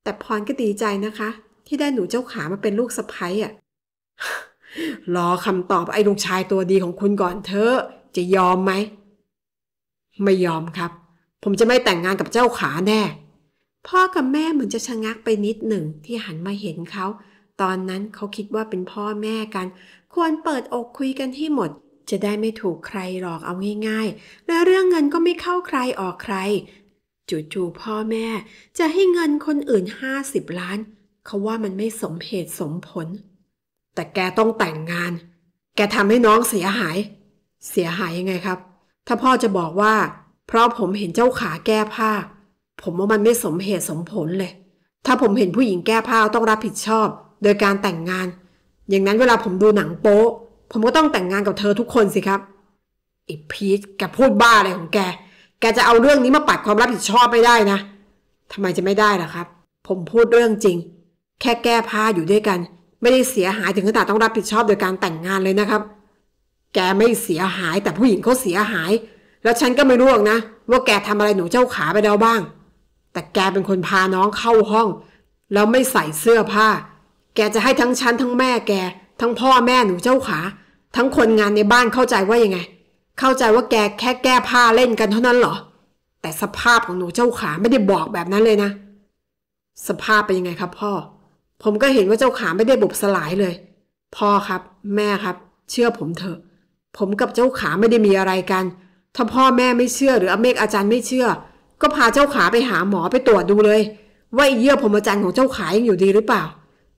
แต่พรก็ดีใจนะคะ ที่ได้หนูเจ้าขามาเป็นลูกสะพ้ยอ่ะ รอคำตอบไอ้ลุงชายตัวดีของคุณก่อนเธอจะยอมไหม ไม่ยอมครับ ผมจะไม่แต่งงานกับเจ้าขาแน่ พ่อกับแม่เหมือนจะชะงักไปนิดหนึ่งที่หันมาเห็นเขา ตอนนั้นเขาคิดว่าเป็นพ่อแม่กัน ควรเปิดอกคุยกันให้หมดจะได้ไม่ถูกใครหลอกเอาง่ายๆ และเรื่องเงินก็ไม่เข้าใครออกใคร จู่ๆพ่อแม่ จะให้เงินคนอื่นห้าสิบล้าน เขาว่ามันไม่สมเหตุสมผล แต่แกต้องแต่งงาน แกทำให้น้องเสียหาย เสียหายยังไงครับ ถ้าพ่อจะบอกว่า เพราะผมเห็นเจ้าขาแก้ผ้า ผมว่ามันไม่สมเหตุสมผลเลย ถ้าผมเห็นผู้หญิงแก้ผ้าต้องรับผิดชอบ โดยการแต่งงาน อย่างนั้นเวลาผมดูหนังโป๊ะผมก็ต้องแต่งงานกับเธอทุกคนสิครับไอ้พีชแกพูดบ้าอะไรของแก แกจะเอาเรื่องนี้มาปัดความรับผิดชอบไม่ได้นะทำไมจะไม่ได้ล่ะครับ ผมพูดเรื่องจริง แค่แก้ผ้าอยู่ด้วยกัน ไม่ได้เสียหายถึงขนาดต้องรับผิดชอบโดยการแต่งงานเลยนะครับ แกไม่เสียหาย แต่ผู้หญิงเขาเสียหาย แล้วฉันก็ไม่รู้หรอกนะ ว่าแกทำอะไรหนูเจ้าขาไปแล้วบ้าง แต่แกเป็นคนพาน้องเข้าห้องแล้วไม่ใส่เสื้อผ้า แกจะให้ทั้งฉันทั้งแม่แกทั้งพ่อแม่หนูเจ้าขาทั้งคนงานในบ้านเข้าใจว่ายังไง เข้าใจว่าแกแค่แก้ผ้าเล่นกันเท่านั้นเหรอ แต่สภาพของหนูเจ้าขาไม่ได้บอกแบบนั้นเลยนะ สภาพเป็นยังไงครับพ่อ ผมก็เห็นว่าเจ้าขาไม่ได้บุบสลายเลย พ่อครับ แม่ครับ เชื่อผมเถอะ ผมกับเจ้าขาไม่ได้มีอะไรกัน ถ้าพ่อแม่ไม่เชื่อหรืออเมกอาจารย์ไม่เชื่อ ก็พาเจ้าขาไปหาหมอไปตรวจดูเลย ว่าไอเยื่อผมอาจารย์ของเจ้าขายังอยู่ดีหรือเปล่า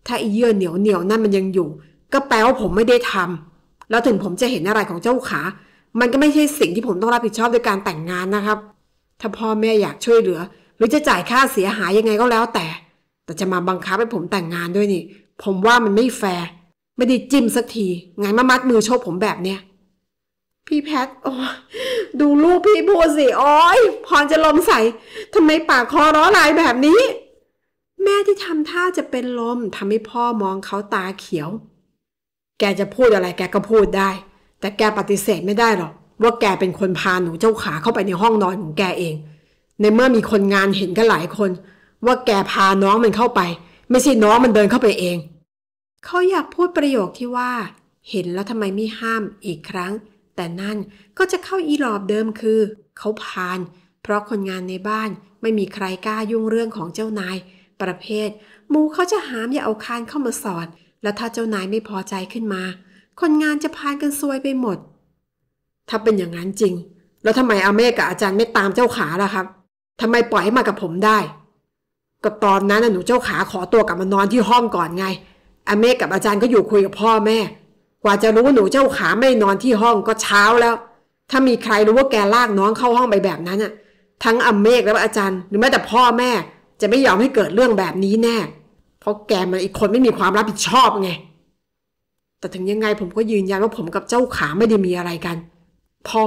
ถ้าไอเยื่อเหนียวเหนียวนั่นมันยังอยู่ ก็แปลว่าผมไม่ได้ทำแล้วถึงผมจะเห็นอะไรของเจ้าขา มันก็ไม่ใช่สิ่งที่ผมต้องรับผิดชอบด้วยการแต่งงานนะครับ ถ้าพ่อแม่อยากช่วยเหลือ หรือจะจ่ายค่าเสียหายยังไงก็แล้วแต่ แต่จะมาบังคับให้ผมแต่งงานด้วยนี่ ผมว่ามันไม่แฟร์ ไม่ได้จิ้มสักทีไงมามัดมือโชคผมแบบเนี้ยพี่แพทโอ้ ดูลูกพี่พูดสิ โอ้ยพรจะลมใส่ทำไมปากคอร้อลายแบบนี้ แม่ที่ทำท่าจะเป็นลมทำให้พ่อมองเขาตาเขียวแกจะพูดอะไรแกก็พูดได้ แต่แกปฏิเสธไม่ได้หรอกว่าแกเป็นคนพาหนูเจ้าขาเข้าไปในห้องนอนของแกเอง ในเมื่อมีคนงานเห็นกันหลายคน ว่าแกพาน้องมันเข้าไป ไม่ใช่น้องมันเดินเข้าไปเองเขาอยากพูดประโยคที่ว่า เห็นแล้วทำไมไม่ห้ามอีกครั้ง แต่นั่นก็จะเข้าอีหลอบเดิมคือ เขาพานเพราะคนงานในบ้านไม่มีใครกล้ายุ่งเรื่องของเจ้านาย ประเภทมูเขาจะหามอย่าเอาคานเข้ามาสอดแล้วถ้าเจ้านายไม่พอใจขึ้นมา คนงานจะพานกันซวยไปหมด ถ้าเป็นอย่างนั้นจริง แล้วทำไมอาเมกับอาจารย์ไม่ตามเจ้าขาล่ะครับทำไมปล่อยให้มากับผมได้ก็ตอนนั้นน่ะหนูเจ้าขาขอตัวกลับมานอนที่ห้องก่อนไงอาเมกับอาจารย์ก็อยู่คุยกับพ่อแม่ กว่าจะรู้ว่าหนูเจ้าขาไม่นอนที่ห้องก็เช้าแล้ว ถ้ามีใครรู้ว่าแกลากน้องเข้าห้องไปแบบนั้นน่ะ ทั้งอาเมกและอาจารย์ หรือแม้แต่พ่อแม่ จะไม่ยอมให้เกิดเรื่องแบบนี้แน่เพราะแกมันอีกคนไม่มีความรับผิดชอบไง แต่ถึงยังไงผมก็ยืนยันว่าผมกับเจ้าขาไม่ได้มีอะไรกัน พ่อ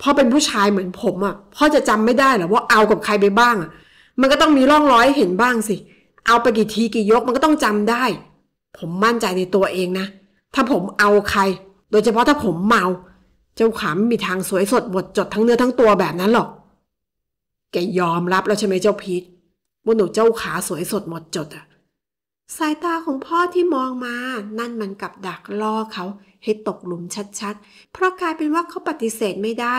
พ่อเป็นผู้ชายเหมือนผมอะ่ะ พ่อจะจำไม่ได้หรอว่าเอากับใครไปบ้างอะ่ะ มันก็ต้องมีร่องรอยเห็นบ้างสิ เอาไปกี่ทีกี่ยกมันก็ต้องจำได้ ผมมั่นใจในตัวเองนะ ถ้าผมเอาใคร โดยเฉพาะถ้าผมเมา เจ้าขาไม่มีทางสวยสดหมดจดทั้งเนื้อทั้งตัวแบบนั้นหรอก แกยอมรับแล้วใช่ไหมเจ้าพีทว่าหนูเจ้าขาสวยสดหมดจดอะสายตาของพ่อที่มองมานั่นมันกับดักล่อเขาให้ตกหลุมชัดๆ เพราะกลายเป็นว่าเขาปฏิเสธไม่ได้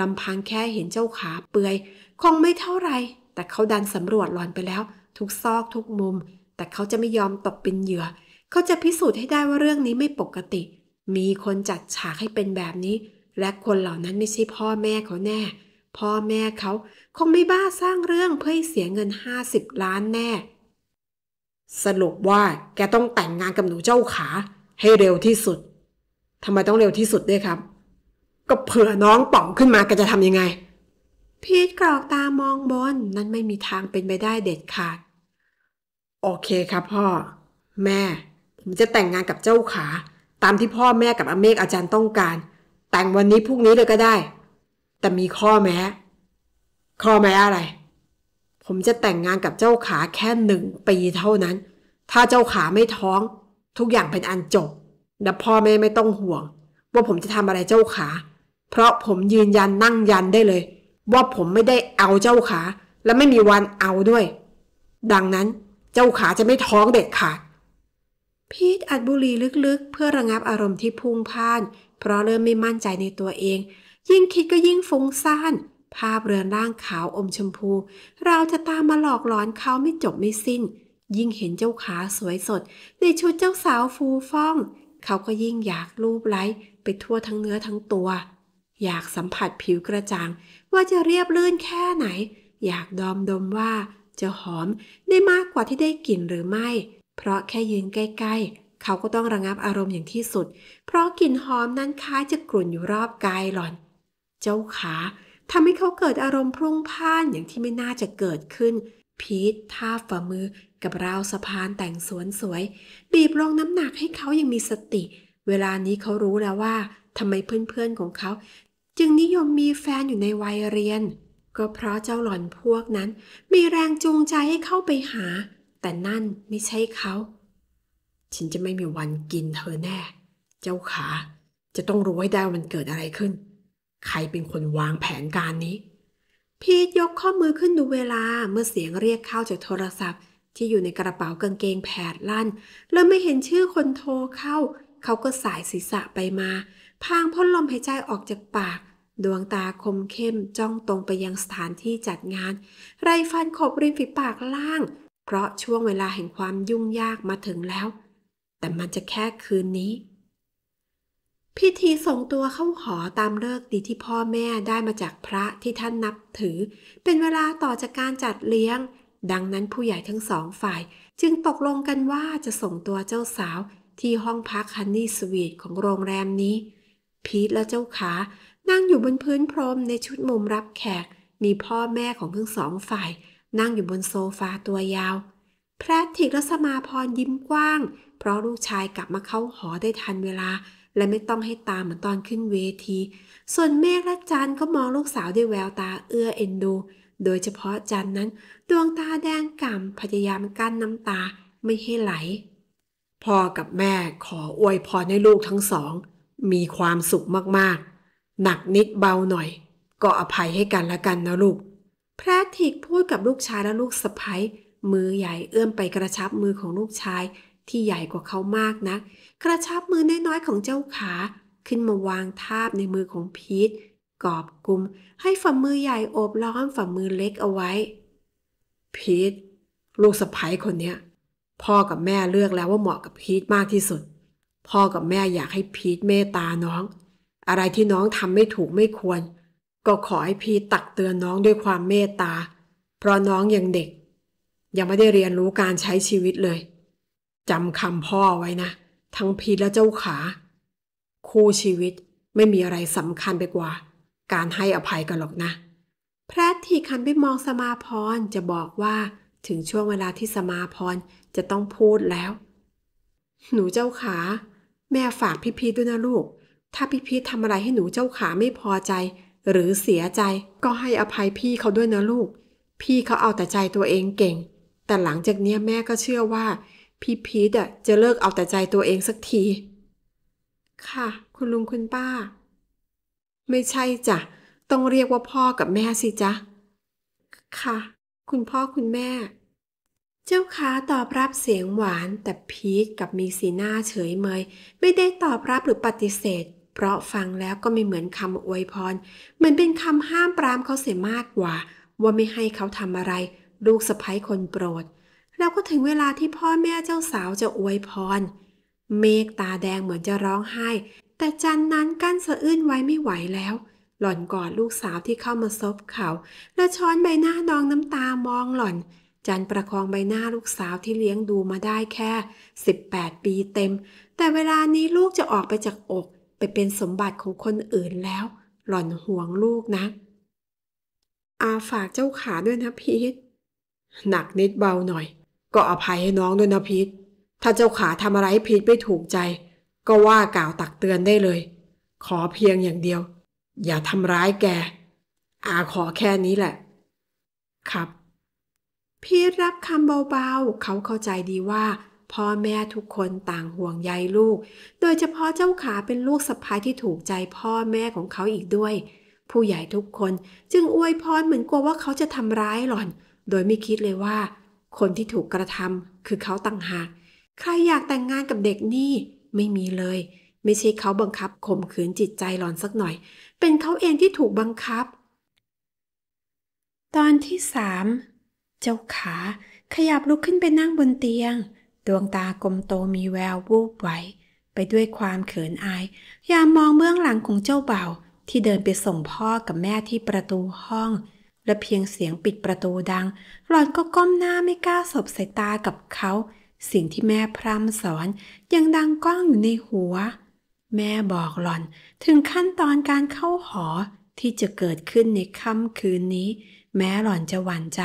ลำพังแค่เห็นเจ้าขาเปือยคงไม่เท่าไร แต่เขาดันสำรวจหลอนไปแล้วทุกซอกทุกมุม แต่เขาจะไม่ยอมตกเป็นเหยื่อ เขาจะพิสูจน์ให้ได้ว่าเรื่องนี้ไม่ปกติ มีคนจัดฉากให้เป็นแบบนี้ และคนเหล่านั้นไม่ใช่พ่อแม่เขาแน่ พ่อแม่เขาคงไม่บ้าสร้างเรื่องเพื่อให้เสียเงิน50ล้านแน่สรุปว่าแกต้องแต่งงานกับหนูเจ้าขาให้เร็วที่สุด ทำไมต้องเร็วที่สุดด้วยครับ ก็เผื่อน้องป่องขึ้นมาแกจะทำยังไง พีทกรอกตามองบนนั่นไม่มีทางเป็นไปได้เด็ดขาด โอเคครับพ่อ แม่ผมจะแต่งงานกับเจ้าขา ตามที่พ่อแม่กับอเมกอาจารย์ต้องการ แต่งวันนี้พรุ่งนี้เลยก็ได้ แต่มีข้อแม้ข้อแม้อะไรผมจะแต่งงานกับเจ้าขาแค่หนึ่งปีเท่านั้น ถ้าเจ้าขาไม่ท้อง ทุกอย่างเป็นอันจบ และพ่อแม่ไม่ต้องห่วง ว่าผมจะทำอะไรเจ้าขา เพราะผมยืนยันนั่งยันได้เลย ว่าผมไม่ได้เอาเจ้าขา และไม่มีวันเอาด้วย ดังนั้นเจ้าขาจะไม่ท้องเด็ดขาดพีทอัดบุหรี่ลึกๆ เพื่อระงับอารมณ์ที่พุ่งพ่าน เพราะเริ่มไม่มั่นใจในตัวเอง ยิ่งคิดก็ยิ่งฟุ้งซ่านภาพเรือนร่างขาวอมชมพู เราจะตามมาหลอกหลอนเขาไม่จบ ไม่สิ้น ยิ่งเห็นเจ้าขา สวยสด ในชุดเจ้าสาวฟูฟ่อง เขาก็ยิ่งอยากรูปไล้ ไปทั่วทั้งเนื้อทั้งตัว อยากสัมผัสผิวกระจ่าง ว่าจะเรียบลื่นแค่ไหน อยากดมดมว่า จะหอมได้มากกว่าที่ได้กลิ่นหรือไม่ เพราะแค่ยืนใกล้ๆ เขาก็ต้องระงับอารมณ์อย่างที่สุด เพราะกลิ่นหอมนั้นคล้ายจะกลุ่นอยู่รอบกายหล่อน เจ้าขาทำให้เขาเกิดอารมณ์พรุ่งพ่านอย่างที่ไม่น่าจะเกิดขึ้น พีทท่าฝ่า มือกับราวสะพานแต่งสวนสวยบีบรองน้ำหนักให้เขายังมีสติ เวลานี้เขารู้แล้วว่าทำไมเพื่อนๆของเขา จึงนิยมมีแฟนอยู่ในวัยเรียน ก็เพราะเจ้าหล่อนพวกนั้น มีแรงจูงใจให้เข้าไปหา แต่นั่นไม่ใช่เขา ฉันจะไม่มีวันกินเธอแน่ เจ้าขา จะต้องรู้ให้ได้มันเกิดอะไรขึ้นใครเป็นคนวางแผนการนี้ พีทยกข้อมือขึ้นดูเวลาเมื่อเสียงเรียกเข้าจากโทรศัพท์ที่อยู่ในกระเป๋ากางเกงแผดลั่น แล้วไม่เห็นชื่อคนโทรเข้า เขาก็สายศีรษะไปมา พางพ่นลมหายใจออกจากปาก ดวงตาคมเข้มจ้องตรงไปยังสถานที่จัดงาน ไรฟันขบริมฝีปากล่าง เพราะช่วงเวลาแห่งความยุ่งยากมาถึงแล้ว แต่มันจะแค่คืนนี้พิธีส่งตัวเข้าหอตามเลิกดีที่พ่อแม่ได้มาจากพระที่ท่านนับถือ เป็นเวลาต่อจากการจัดเลี้ยง ดังนั้นผู้ใหญ่ทั้งสองฝ่ายจึงตกลงกันว่าจะส่งตัวเจ้าสาวที่ห้องพักฮันนี่สวีทของโรงแรมนี้พีทและเจ้าขา นั่งอยู่บนพื้นพรมในชุดมุมรับแขกมีพ่อแม่ของทั้งสองฝ่าย นั่งอยู่บนโซฟาตัวยาวแพทริกและสมาพรยิ้มกว้าง เพราะลูกชายกลับมาเข้าหอได้ทันเวลาและไม่ต้องให้ตามเหมือนตอนขึ้นเวที ส่วนเมฆและจันก็มองลูกสาวด้วยแววตาเอื้อเอ็นดู โดยเฉพาะจันนั้นดวงตาแดงก่ำ พยายามกั้นน้ำตาไม่ให้ไหล พ่อกับแม่ขออวยพรให้ลูกทั้งสอง มีความสุขมากๆ หนักนิดเบาหน่อย ก็อภัยให้กันละกันนะลูกแพทริกพูดกับลูกชายและลูกสะพ้ยมือใหญ่เอื้อมไปกระชับมือของลูกชายที่ใหญ่กว่าเขามากนะัก กระชับมือน้อยๆของเจ้าขา ขึ้นมาวางทาบในมือของพีท กอบกุม ให้ฝ่ามือใหญ่โอบล้อมฝ่ามือเล็กเอาไว้ พีทลูกสะพ้ยคนเนี้ยพ่อกับแม่เลือกแล้วว่าเหมาะกับพีทมากที่สุด พ่อกับแม่อยากให้พีทเมตตาน้อง อะไรที่น้องทำไม่ถูกไม่ควร ก็ขอให้พีทตักเตือนน้องด้วยความเมตตา เพราะน้องยังเด็ก ยังไม่ได้เรียนรู้การใช้ชีวิตเลยจำคำพ่อไว้นะทั้งพีทและเจ้าขา คู่ชีวิตไม่มีอะไรสำคัญไปกว่า การให้อภัยกันหรอกนะพระทีคันไปมองสมาพรจะบอกว่า ถึงช่วงเวลาที่สมาพรจะต้องพูดแล้ว หนูเจ้าขา แม่ฝากพี่พีด้วยนะลูก ถ้าพี่พีทำอะไรให้หนูเจ้าขาไม่พอใจ หรือเสียใจก็ให้อภัยพี่เขาด้วยนะลูก พี่เขาเอาแต่ใจตัวเองเก่ง แต่หลังจากนี้แม่ก็เชื่อว่าพี่พีทอะจะเลิกเอาแต่ใจตัวเองสักที ค่ะ คุณลุงคุณป้า ไม่ใช่จ้ะ ต้องเรียกว่าพ่อกับแม่สิจ้ะ ค่ะ คุณพ่อคุณแม่ เจ้าขาตอบรับเสียงหวาน แต่พีทกับมีสีหน้าเฉยเมย ไม่ได้ตอบรับหรือปฏิเสธ เพราะฟังแล้วก็ไม่เหมือนคำอวยพรเหมือนเป็นคำห้ามปรามเขาเสียมากกว่า ว่าไม่ให้เขาทำอะไร ลูกสะพ้ยคนโปรดเราก็ถึงเวลาที่พ่อแม่เจ้าสาวจะอวยพร เมฆตาแดงเหมือนจะร้องไห้ แต่จันนั้นกั้นสะอื้นไว้ไม่ไหวแล้ว หล่อนกอดลูกสาวที่เข้ามาซบเขา และช้อนใบหน้านองน้ำตามองหล่อน จันประคองใบหน้าลูกสาวที่เลี้ยงดูมาได้แค่ 18 ปีเต็ม แต่เวลานี้ลูกจะออกไปจากอก ไปเป็นสมบัติของคนอื่นแล้ว หล่อนห่วงลูกนะ อาฝากเจ้าขาด้วยนะพีทหนักนิดเบาหน่อยก็อภัยให้น้องด้วยนะ พีท ถ้าเจ้าขาทำอะไรพีทไม่ถูกใจ ก็ว่ากล่าวตักเตือนได้เลย ขอเพียงอย่างเดียว อย่าทำร้ายแกอาขอแค่นี้แหละ ครับ พีทรับคำเบาๆ เขาเข้าใจดีว่า พ่อแม่ทุกคนต่างห่วงใยลูก โดยเฉพาะเจ้าขาเป็นลูกสะพ้ายที่ถูกใจพ่อแม่ของเขาอีกด้วย ผู้ใหญ่ทุกคนจึงอวยพรเหมือนกลัวว่าเขาจะทำร้ายหล่อน โดยไม่คิดเลยว่าคนที่ถูกกระทำคือเขาต่างหาก ใครอยากแต่งงานกับเด็กนี่ไม่มีเลย ไม่ใช่เขาบังคับข่มขืนจิตใจหลอนสักหน่อย เป็นเขาเองที่ถูกบังคับ ตอนที่สาม เจ้าขาขยับลุกขึ้นไปนั่งบนเตียง ดวงตากลมโตมีแวววูบไหวไปด้วยความเขินอาย ยามมองเมืองหลังของเจ้าเบ่า ที่เดินไปส่งพ่อกับแม่ที่ประตูห้องและเพียงเสียงปิดประตูดัง หลอนก็ก้มหน้าไม่กล้าสบสายตากับเขา สิ่งที่แม่พร่ำสอนยังดังก้องอยู่ในหัว แม่บอกหลอนถึงขั้นตอนการเข้าหอที่จะเกิดขึ้นในค่ำคืนนี้ แม่หลอนจะหวั่นใจ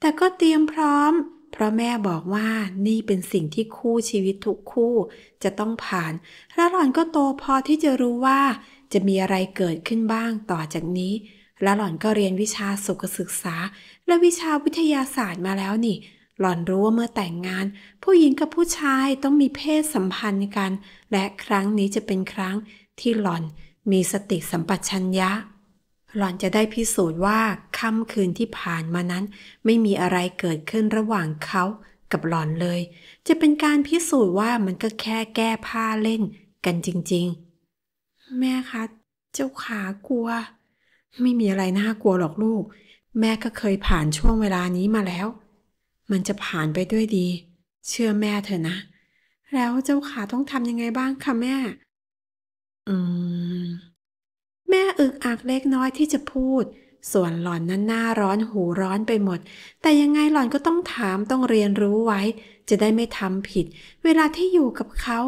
แต่ก็เตรียมพร้อม เพราะแม่บอกว่านี่เป็นสิ่งที่คู่ชีวิตทุกคู่จะต้องผ่าน และหลอนก็โตพอที่จะรู้ว่า จะมีอะไรเกิดขึ้นบ้างต่อจากนี้แล้วหล่อนก็เรียนวิชาสุขศึกษา และวิชาวิทยาศาสตร์มาแล้วนี่ หล่อนรู้ว่าเมื่อแต่งงาน ผู้หญิงกับผู้ชายต้องมีเพศสัมพันธ์กัน และครั้งนี้จะเป็นครั้งที่หล่อนมีสติสัมปชัญญะ หล่อนจะได้พิสูจน์ว่าค่ำคืนที่ผ่านมานั้น ไม่มีอะไรเกิดขึ้นระหว่างเขากับหล่อนเลย จะเป็นการพิสูจน์ว่ามันก็แค่แก้ผ้าเล่น กันจริงๆ แม่คะเจ้าขากลัวไม่มีอะไรน่ากลัวหรอกลูก แม่ก็เคยผ่านช่วงเวลานี้มาแล้ว มันจะผ่านไปด้วยดี เชื่อแม่เถอะนะ แล้วเจ้าขาต้องทำยังไงบ้างคะแม่ อืม แม่อึกอักเล็กน้อยที่จะพูด ส่วนหล่อนนั้นหน้าร้อนหูร้อนไปหมด แต่ยังไงหล่อนก็ต้องถามต้องเรียนรู้ไว้ จะได้ไม่ทำผิด เวลาที่อยู่กับเขา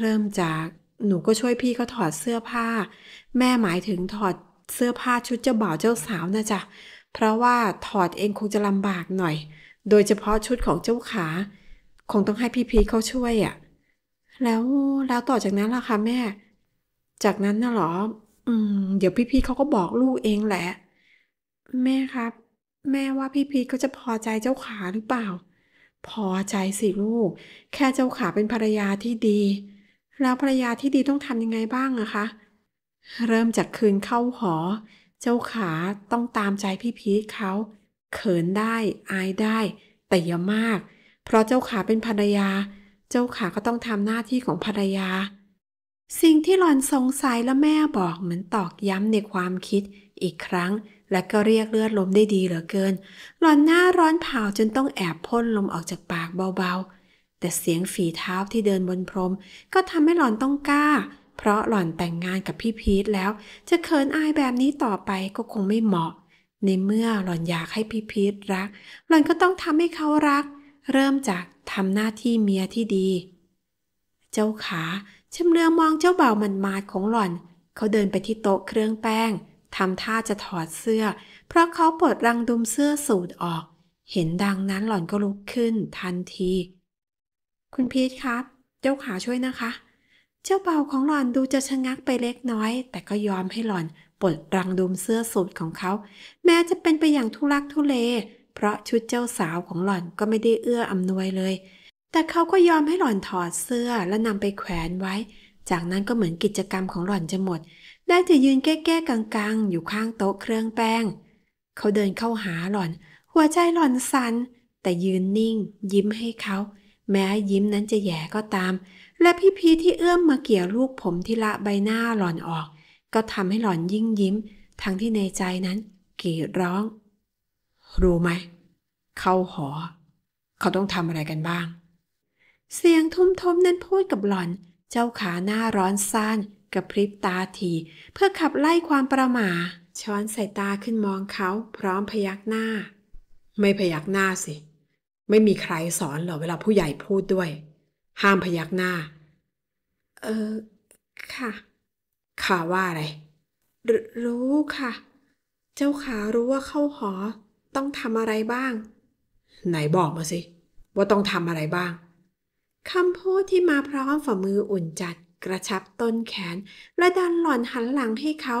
เริ่มจากหนูก็ช่วยพี่เขาถอดเสื้อผ้า แม่หมายถึงถอดเสื้อผ้าชุดเจ้าบ่าวเจ้าสาวนะจ๊ะเพราะว่าถอดเองคงจะลำบากหน่อย โดยเฉพาะชุดของเจ้าขา คงต้องให้พี่พีเขาช่วยอะ่ะ แล้วแล้วต่อจากนั้นล่ะคะแม่ จากนั้นน่ะหรอ อืม เดี๋ยวพี่พีเขาก็บอกลูกเองแหละ แม่ครับ แม่ว่าพี่พีเขาจะพอใจเจ้าขาหรือเปล่า พอใจสิลูก แค่เจ้าขาเป็นภรรยาที่ดี แล้วภรรยาที่ดีต้องทำยังไงบ้างอะคะเริ่มจากคืนเข้าหอ เจ้าขาต้องตามใจพี่พีทเขา เขินได้อายได้ แต่อย่ามาก เพราะเจ้าขาเป็นภรรยา เจ้าขาก็ต้องทำหน้าที่ของภรรยา สิ่งที่หลอนสงสัยและแม่บอกเหมือนตอกย้ำในความคิดอีกครั้ง และก็เรียกเลือดลมได้ดีเหลือเกิน หลอนหน้าร้อนเผาจนต้องแอบพ่นลมออกจากปากเบาๆ แต่เสียงฝีเท้าที่เดินบนพรมก็ทำให้หลอนต้องกล้าเพราะหล่อนแต่งงานกับพี่พีทแล้ว จะเขินอายแบบนี้ต่อไปก็คงไม่เหมาะ ในเมื่อหล่อนอยากให้พี่พีทรัก หล่อนก็ต้องทำให้เขารัก เริ่มจากทำหน้าที่เมียที่ดี เจ้าขาชำเลืองมองเจ้าเบ่ามันมาดของหล่อน เขาเดินไปที่โต๊ะเครื่องแป้งทำท่าจะถอดเสื้อ เพราะเขาปลดรังดุมเสื้อสูดออก เห็นดังนั้นหล่อนก็ลุกขึ้นทันที คุณพีทครับ เจ้าขาช่วยนะคะเจ้าเบาของหล่อนดูจะชะงักไปเล็กน้อย แต่ก็ยอมให้หล่อนปลดรังดุมเสื้อสูทของเขา แม้จะเป็นไปอย่างทุลักทุเล เพราะชุดเจ้าสาวของหล่อนก็ไม่ได้เอื้ออำนวยเลย แต่เขาก็ยอมให้หล่อนถอดเสื้อและนำไปแขวนไว้ จากนั้นก็เหมือนกิจกรรมของหล่อนจะหมดได้แต่ยืนแก้ๆกลางๆ อยู่ข้างโต๊ะเครื่องแป้ง เขาเดินเข้าหาหล่อน หัวใจหล่อนสัน่นแต่ยืนนิ่ง ยิ้มให้เขา แม้ยิ้มนั้นจะแย่ก็ตามและพี่พีที่เอื้อมมาเกี่ยวลูกผมที่ละใบหน้าหล่อนออก ก็ทำให้หล่อนยิ่งยิ้ม ทั้งที่ในใจนั้นกรีดร้อง รู้ไหมเข้าหอ เขาต้องทำอะไรกันบ้าง เสียงทุ่มมนั้นพูดกับหล่อน เจ้าขาหน้าร้อนซ่านกระพริบตาที เพื่อขับไล่ความประหม่าช้อนใส่ตาขึ้นมองเขา พร้อมพยักหน้า ไม่พยักหน้าสิไม่มีใครสอนหรอเวลาผู้ใหญ่พูดด้วยห้ามพยักหน้า เออค่ะข่าว่าอะไรรรู้ค่ะ เจ้าขารู้ว่าเข้าหอ ต้องทำอะไรบ้าง ไหนบอกมาสิว่าต้องทำอะไรบ้าง คำพูดที่มาพร้อมฝ่ามืออุ่นจัด กระชับต้นแขน และดันหล่อนหันหลังให้เขา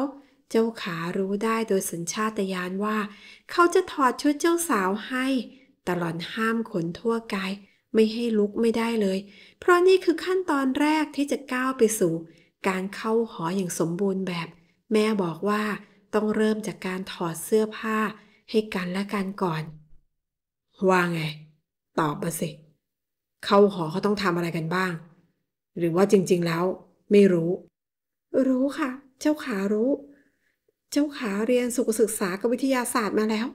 เจ้าขารู้ได้โดยสัญชาตญาณว่าเขาจะถอดชุดเจ้าสาวให้ ตลอดห้ามขนทั่วกายไม่ให้ลุกไม่ได้เลย เพราะนี่คือขั้นตอนแรกที่จะก้าวไปสู่ การเข้าหออย่างสมบูรณ์แบบ แม่บอกว่าต้องเริ่มจากการถอดเสื้อผ้าให้กันและกันก่อน ว่าไง ตอบมาสิ เข้าหอเขาต้องทำอะไรกันบ้าง หรือว่าจริงๆแล้วไม่รู้ รู้ค่ะ เจ้าขารู้ เจ้าขาเรียนสุขศึกษากับวิทยาศาสตร์มาแล้ว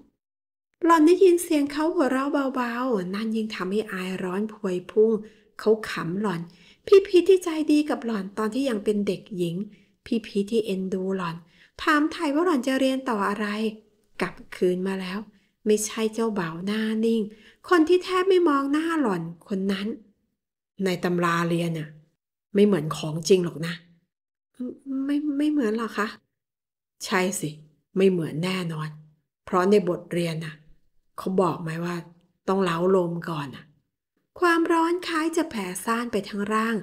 หล่อนได้ยินเสียงเขาหัวเราะเบาๆ นั่นยิ่งทำให้อายร้อนพวยพุ่ง เขาขำหล่อน พี่พีทที่ใจดีกับหล่อนตอนที่ยังเป็นเด็กหญิง พี่พีทที่เอ็นดูหล่อน ถามไทยว่าหล่อนจะเรียนต่ออะไรกลับคืนมาแล้ว ไม่ใช่เจ้าบ่าวหน้านิ่ง คนที่แทบไม่มองหน้าหล่อน คนนั้น ในตำราเรียนน่ะ ไม่เหมือนของจริงหรอกนะไม่ไม่เหมือนหรอคะ ใช่สิ ไม่เหมือนแน่นอน เพราะในบทเรียนน่ะเขาบอกไหมว่าต้องเล้าลมก่อนอะความร้อนคล้ายจะแผ่ซ่านไปทั้งร่าง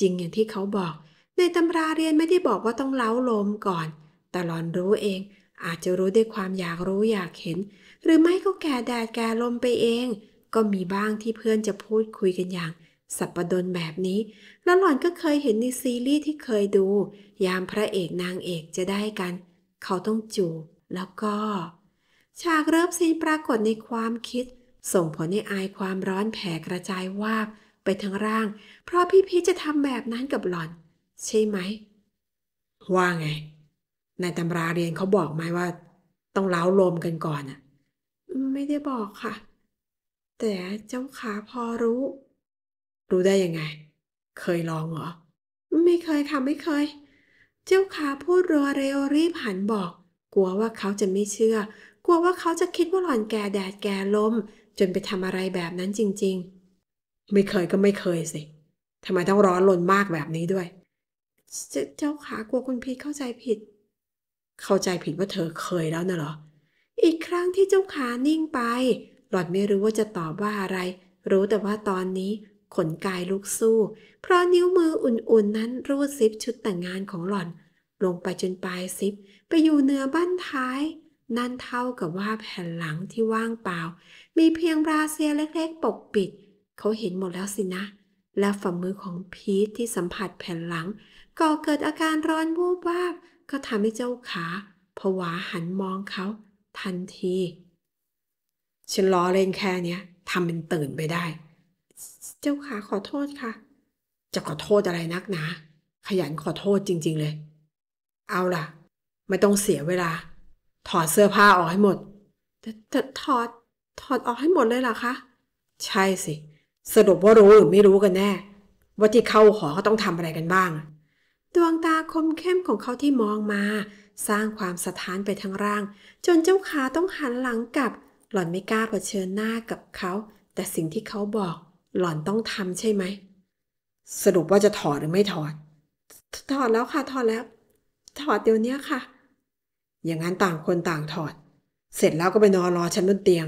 จริงอย่างที่เขาบอก ในตำราเรียนไม่ได้บอกว่าต้องเล้าลมก่อนแต่หลอนรู้เองอาจจะรู้ด้วยความอยากรู้อยากเห็น หรือไม่ก็แก่แดดแก่ลมไปเอง ก็มีบ้างที่เพื่อนจะพูดคุยกันอย่าง สับปะดนแบบนี้ แล้วหล่อนก็เคยเห็นในซีรีส์ที่เคยดู ยามพระเอกนางเอกจะได้กัน เขาต้องจูบแล้วก็ฉากเริ่มซีนปรากฏในความคิด ส่งผลให้อายความร้อนแผ่กระจายวาบไปทั้งร่าง เพราะพี่พีจะทำแบบนั้นกับหล่อน ใช่ไหมว่าไง ในตำราเรียนเขาบอกไหมว่า ต้องเล้าลมกันก่อนอะไม่ได้บอกค่ะ แต่เจ้าขาพอรู้ รู้ได้ยังไง เคยลองเหรอไม่เคยค่ะไม่เคย เจ้าขาพูดรัวเร็วรีบหันบอกกลัวว่าเขาจะไม่เชื่อลัวว่าเขาจะคิดว่าหล่อนแก่แดดแก่ลม จนไปทำอะไรแบบนั้นจริง ๆ ไม่เคยก็ไม่เคยสิทำไมต้องร้อนลนมากแบบนี้ด้วยเจ้าขากลัวคุณพีทเข้าใจผิด เข้าใจผิดว่าเธอเคยแล้วนะเหรออีกครั้งที่เจ้าขานิ่งไป หล่อนไม่รู้ว่าจะตอบว่าอะไร รู้แต่ว่าตอนนี้ขนกายลุกสู้ เพราะนิ้วมืออุ่นๆ นั้นรูดซิปชุดแต่งงานของหล่อน ลงไปจนปลายซิปไปอยู่เหนือบั้นท้ายนั่นเท่ากับว่าแผ่นหลังที่ว่างเปล่า มีเพียงราเซียเล็กๆ ปกปิดเขาเห็นหมดแล้วสินะ และฝ่ามือของพีทที่สัมผัสแผ่นหลังก่อเกิดอาการร้อนวูบวาบก็ทำให้เจ้าขาผวาหันมองเขาทันทีฉันล้อเล่นแค่เนี้ยทำเป็นตื่นไปได้ เจ้าขาขอโทษค่ะ จะขอโทษอะไรนักหนา ขยันขอโทษจริง ๆเลย เอาล่ะ ไม่ต้องเสียเวลาถอดเสื้อผ้าออกให้หมดจะจะถอด ถอดออกให้หมดเลยเหรอคะ ใช่สิ สรุปว่ารู้หรือไม่รู้กันแน่ ว่าที่เข้าหอเขาต้องทำอะไรกันบ้าง ดวงตาคมเข้มของเขาที่มองมา สร้างความสะท้านไปทั้งร่าง จนเจ้าขาต้องหันหลังกลับ หล่อนไม่กล้าเผชิญหน้ากับเขา แต่สิ่งที่เขาบอกหล่อนต้องทำใช่ไหมสรุปว่าจะถอดหรือไม่ถอด ถอดแล้วค่ะถอดแล้ว ถอดเดี๋ยวนี้ค่ะอย่างนั้นต่างคนต่างถอด เสร็จแล้วก็ไปนอนรอฉันบนเตียง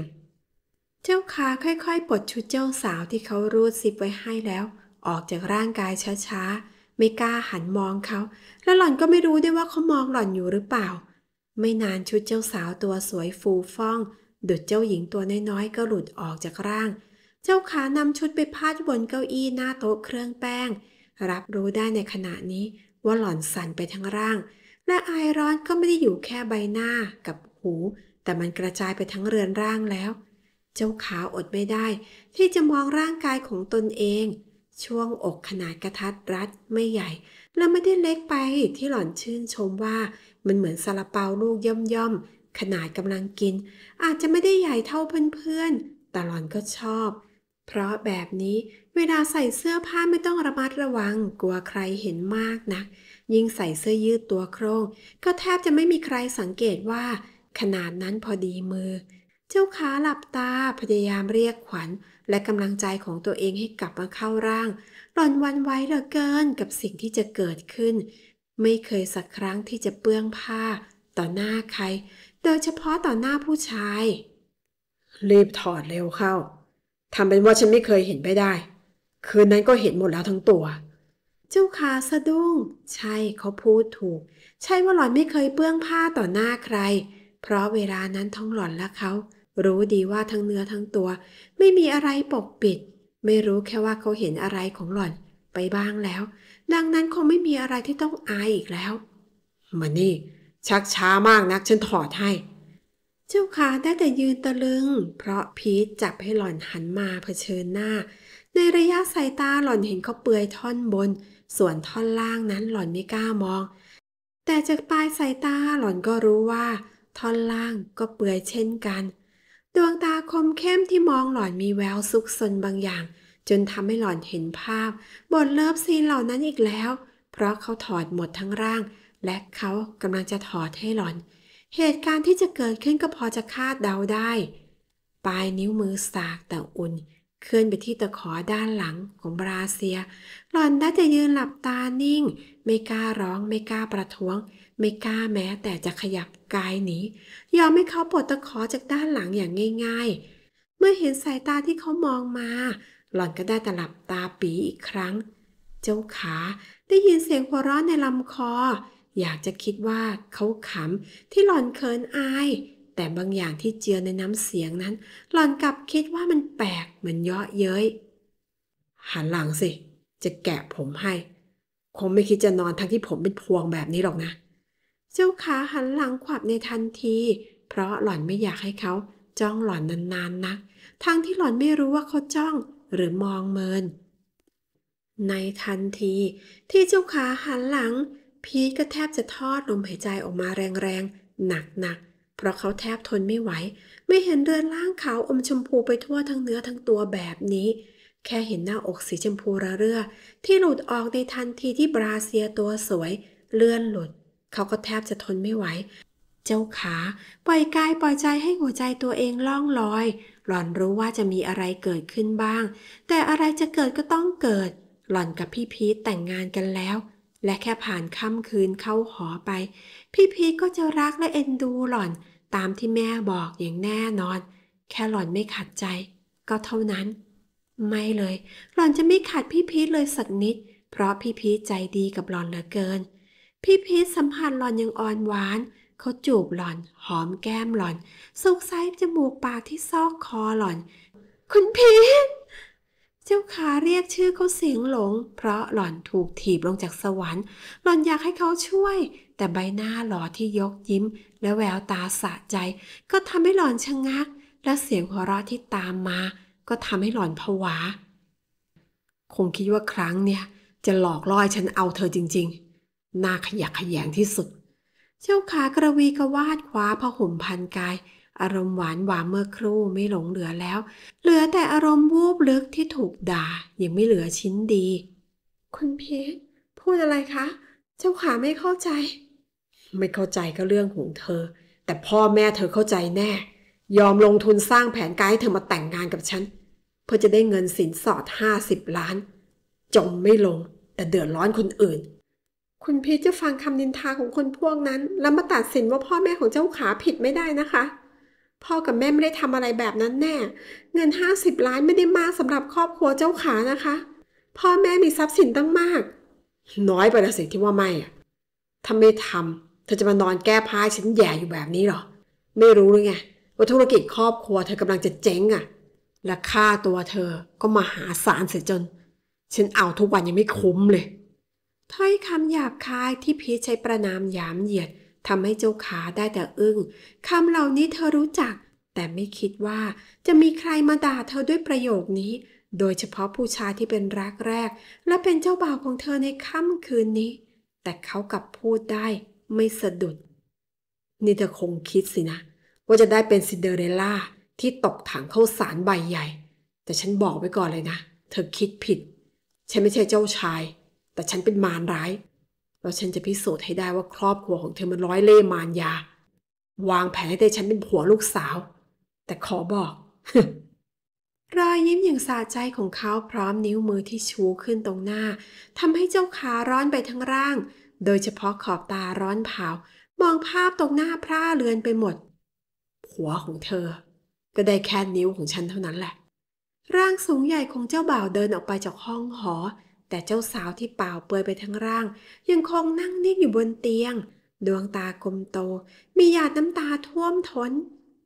เจ้าขาค่อยๆปลดชุดเจ้าสาวที่เขารูดซิบไว้ให้แล้ว ออกจากร่างกายช้าๆไม่กล้าหันมองเขา แล้วหล่อนก็ไม่รู้ด้วยว่าเขามองหล่อนอยู่หรือเปล่า ไม่นานชุดเจ้าสาวตัวสวยฟูฟ่อง ดุดเจ้าหญิงตัวน้อยๆก็หลุดออกจากร่าง เจ้าขานำชุดไปพาดบนเก้าอี้หน้าโต๊ะเครื่องแป้ง รับรู้ได้ในขณะนี้ว่าหล่อนสั่นไปทั้งร่างและอายร้อนก็ไม่ได้อยู่แค่ใบหน้ากับหู แต่มันกระจายไปทั้งเรือนร่างแล้ว เจ้าขาวอดไม่ได้ ที่จะมองร่างกายของตนเอง ช่วงอกขนาดกระทัดรัดไม่ใหญ่และไม่ได้เล็กไปที่หล่อนชื่นชมว่ามันเหมือนซาลาเปาลูกย่อมๆขนาดกำลังกิน อาจจะไม่ได้ใหญ่เท่าเพื่อนๆแต่หล่อนก็ชอบ เพราะแบบนี้ เวลาใส่เสื้อผ้าไม่ต้องระมัดระวัง กลัวใครเห็นมากนะักยิ่งใส่เสื้อยืดตัวโครง ก็แทบจะไม่มีใครสังเกตว่า ขนาดนั้นพอดีมือ เจ้าขาหลับตา พยายามเรียกขวัญและกำลังใจของตัวเองให้กลับมาเข้าร่างหลอนวันไว้เหลือเกินกับสิ่งที่จะเกิดขึ้น ไม่เคยสักครั้งที่จะเปื้องผ้า ต่อหน้าใคร โดยเฉพาะต่อหน้าผู้ชาย รีบถอดเร็วเข้า ทำเป็นว่าฉันไม่เคยเห็นไม่ได้ คืนนั้นก็เห็นหมดแล้วทั้งตัวเจ้าขาสะดุ้ง ใช่เขาพูดถูก ใช่ว่าหล่อนไม่เคยเปื้องผ้าต่อหน้าใคร เพราะเวลานั้นท้องหล่อนและเขา รู้ดีว่าทั้งเนื้อทั้งตัว ไม่มีอะไรปกปิด ไม่รู้แค่ว่าเขาเห็นอะไรของหล่อนไปบ้างแล้ว ดังนั้นคงไม่มีอะไรที่ต้องอายอีกแล้วมานี่ ชักช้ามากนักฉันถอดให้เจ้าขาได้แต่ยืนตะลึง เพราะพีทจับให้หล่อนหันมาเผชิญหน้า ในระยะสายตาหล่อนเห็นเขาเปลือยท่อนบนส่วนท่อนล่างนั้นหล่อนไม่กล้ามอง แต่จากปลายสายตาหล่อนก็รู้ว่าท่อนล่างก็เปื่อยเช่นกัน ดวงตาคมเข้มที่มองหล่อนมีแววซุกซนบางอย่าง จนทำให้หล่อนเห็นภาพบทเลิฟซีนเหล่านั้นอีกแล้ว เพราะเขาถอดหมดทั้งร่าง และเขากำลังจะถอดให้หล่อน เหตุการณ์ที่จะเกิดขึ้นก็พอจะคาดเดาได้ ปลายนิ้วมือสากแต่อุ่นเคลื่อนไปที่ตะขอด้านหลังของบราเซีย หล่อนได้จะยืนหลับตานิ่ง ไม่กล้าร้องไม่กล้าประท้วงไม่กล้าแม้แต่จะขยับกายหนียอมให้เขาปลดตะขอจากด้านหลังอย่างง่าย ๆ เมื่อเห็นสายตาที่เขามองมาหล่อนก็ได้แต่หลับตาปีอีกครั้ง เจ้าขาได้ยินเสียงหัวเราะในลำคอ อยากจะคิดว่าเขาขำที่หล่อนเคินอายแต่บางอย่างที่เจือในน้ำเสียงนั้น หล่อนกลับคิดว่ามันแปลกเหมือนเยาะเย้ย หันหลังสิ จะแกะผมให้คงไม่คิดจะนอนทั้งที่ผมเป็นพวงแบบนี้หรอกนะ เจ้าขาหันหลังขวับในทันที เพราะหล่อนไม่อยากให้เขาจ้องหล่อนนานๆนักทั้งที่หล่อนไม่รู้ว่าเขาจ้องหรือมองเมิน ในทันทีที่เจ้าขาหันหลัง พีทก็แทบจะทอดลมหายใจออกมาแรงๆหนักๆพราะเขาแทบทนไม่ไหว ไม่เห็นเรือนร่างขาวอมชมพูไปทั่วทั้งเนื้อทั้งตัวแบบนี้ แค่เห็นหน้าอกสีชมพูระเรื่อที่หลุดออกในทันทีที่บราเซียตัวสวย เลื่อนหลุด เขาก็แทบจะทนไม่ไหว เจ้าขา ปล่อยกายปล่อยใจให้หัวใจตัวเองล่องลอย หล่อนรู้ว่าจะมีอะไรเกิดขึ้นบ้าง แต่อะไรจะเกิดก็ต้องเกิด หล่อนกับพี่พีทแต่งงานกันแล้ว และแค่ผ่านค่ำคืนเข้าหอไป พี่พีก็จะรักและเอ็นดูหล่อนตามที่แม่บอกอย่างแน่นอน แค่หล่อนไม่ขัดใจ ก็เท่านั้น ไม่เลย หล่อนจะไม่ขัดพี่พีทเลยสักนิด เพราะพี่พีทใจดีกับหล่อนเหลือเกิน พี่พีทสัมผัสหล่อนอย่างอ่อนหวานเขาจูบหล่อน หอมแก้มหล่อนสุกไซจมูกปากที่ซอกคอหล่อน คุณพีทเจ้าขาเรียกชื่อเขาเสียงหลง เพราะหล่อนถูกถีบลงจากสวรรค์หล่อนอยากให้เขาช่วยแต่ใบหน้าหล่อที่ยกยิ้ม และแววตาสะใจ ก็ทำให้หล่อนชะงัก และเสียงหัวเราะที่ตามมา ก็ทำให้หล่อนผวา คงคิดว่าครั้งเนี่ยจะหลอกล่อฉันเอาเธอจริงๆหน้าขยะขยงที่สุด เจ้าขากระวีกวาดคว้าผ้าห่มพันกาย อารมณ์หวานหวานเมื่อครู่ไม่หลงเหลือแล้ว เหลือแต่อารมณ์วูบลึกที่ถูกด่ายังไม่เหลือชิ้นดี คุณเพชรพูดอะไรคะ เจ้าขาไม่เข้าใจไม่เข้าใจก็เรื่องของเธอ แต่พ่อแม่เธอเข้าใจแน่ ยอมลงทุนสร้างแผนการให้เธอมาแต่งงานกับฉัน เพื่อจะได้เงินสินสอดห้าสิบล้าน จมไม่ลง แต่เดือดร้อนคนอื่น คุณพีทจะฟังคำนินทาของคนพวกนั้นแล้วมาตัดสินว่าพ่อแม่ของเจ้าขาผิดไม่ได้นะคะ พ่อกับแม่ไม่ได้ทำอะไรแบบนั้นแน่ เงินห้าสิบล้านไม่ได้มากสำหรับครอบครัวเจ้าขานะคะ พ่อแม่มีทรัพย์สินตั้งมาก น้อยไปละสิที่ว่าไม่อะถ้าไม่ทำเธอจะมานอนแก้ผ้าฉันแย่อยู่แบบนี้หรอ ไม่รู้เลยไงว่าธุรกิจครอบครัวเธอกำลังจะเจ๊งอะ่ะ และค่าตัวเธอก็มาหาศาลเสียจน ฉันเอาทุกวันยังไม่คุ้มเลยถ้อยคำหยาบคายที่พีชใช้ประนามหยามเหยียดทำให้เจ้าขาได้แต่อึง้งคำเหล่านี้เธอรู้จัก แต่ไม่คิดว่าจะมีใครมาด่าเธอด้วยประโยคนี้ โดยเฉพาะผู้ชายที่เป็นรักแรกและเป็นเจ้าบ่าวของเธอในค่ำคืนนี้ แต่เขากลับพูดได้ไม่สะดุด นี่เธอคงคิดสินะว่าจะได้เป็นซินเดอเรลล่าที่ตกถังเข้าสารใบใหญ่ แต่ฉันบอกไว้ก่อนเลยนะ เธอคิดผิด ฉันไม่ใช่เจ้าชาย แต่ฉันเป็นมารร้าย แล้วฉันจะพิสูจน์ให้ได้ว่าครอบครัวของเธอมันร้อยเล่มารยา วางแผนให้ได้ฉันเป็นผัวลูกสาว แต่ขอบอกรอยยิ้มอย่างสาใจของเขาพร้อมนิ้วมือที่ชูขึ้นตรงหน้าทำให้เจ้าขาร้อนไปทั้งร่างโดยเฉพาะขอบตาร้อนเผามองภาพตรงหน้าพร่าเรือนไปหมด หัวของเธอ ก็ได้แค่นิ้วของฉันเท่านั้นแหละ ร่างสูงใหญ่ของเจ้าบ่าวเดินออกไปจากห้องหอ แต่เจ้าสาวที่เปล่าเปลือยไปทั้งร่าง ยังคงนั่งนิ่งอยู่บนเตียง ดวงตากลมโต มีหยาดน้ำตาท่วมท้น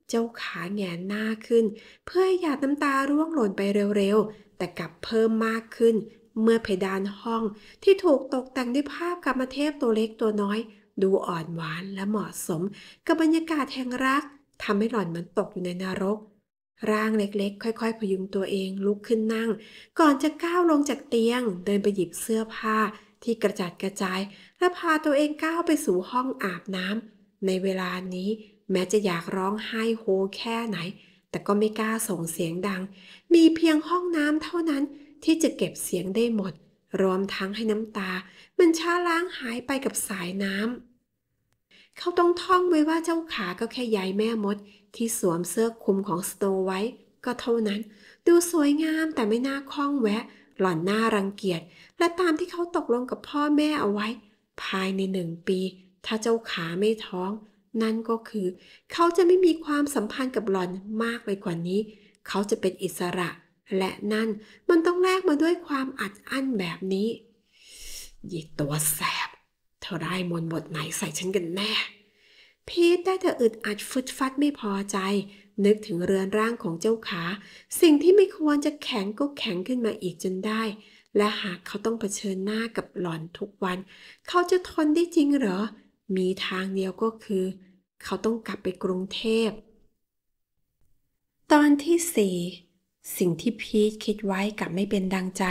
เจ้าขาแงนหน้าขึ้น เพื่อหยาดน้ำตาร่วงหล่นไปเร็วๆ แต่กลับเพิ่มมากขึ้นเมื่อเพดานห้องที่ถูกตกแต่งด้วยภาพกรรมเทพตัวเล็กตัวน้อย ดูอ่อนหวานและเหมาะสมกับบรรยากาศแห่งรัก ทำให้หล่อนมันตกอยู่ในนรก ร่างเล็กๆ ค่อยๆพยุงตัวเองลุกขึ้นนั่ง ก่อนจะก้าวลงจากเตียง เดินไปหยิบเสื้อผ้าที่กระจัดกระจาย และพาตัวเองก้าวไปสู่ห้องอาบน้ำ ในเวลานี้ แม้จะอยากร้องไห้โฮแค่ไหน แต่ก็ไม่กล้าส่งเสียงดัง มีเพียงห้องน้ำเท่านั้นที่จะเก็บเสียงได้หมดรวมทั้งให้น้ำตา มันช้าล้างหายไปกับสายน้ำ เขาต้องท่องไว้ว่าเจ้าขาก็แค่ยายแม่มด ที่สวมเสื้อคลุมของสโตไว้ ก็เท่านั้น ดูสวยงามแต่ไม่น่าคล้องแวะ หล่อนหน้ารังเกียจ และตามที่เขาตกลงกับพ่อแม่เอาไว้ ภายในหนึ่งปี ถ้าเจ้าขาไม่ท้อง นั่นก็คือ เขาจะไม่มีความสัมพันธ์กับหล่อนมากไปกว่านี้ เขาจะเป็นอิสระและนั่นมันต้องแลกมาด้วยความอัดอั้นแบบนี้ยีตัวแสบ เธอได้มนบทไหนใส่ฉันกันแน่ พีทได้แต่อึดอัดฟุดฟัดไม่พอใจ นึกถึงเรือนร่างของเจ้าขา สิ่งที่ไม่ควรจะแข็งก็แข็งขึ้นมาอีกจนได้ และหากเขาต้องเผชิญหน้ากับหลอนทุกวัน เขาจะทนได้จริงเหรอ มีทางเดียวก็คือ เขาต้องกลับไปกรุงเทพตอนที่สี่สิ่งที่พีทคิดไว้กลับไม่เป็นดังใจ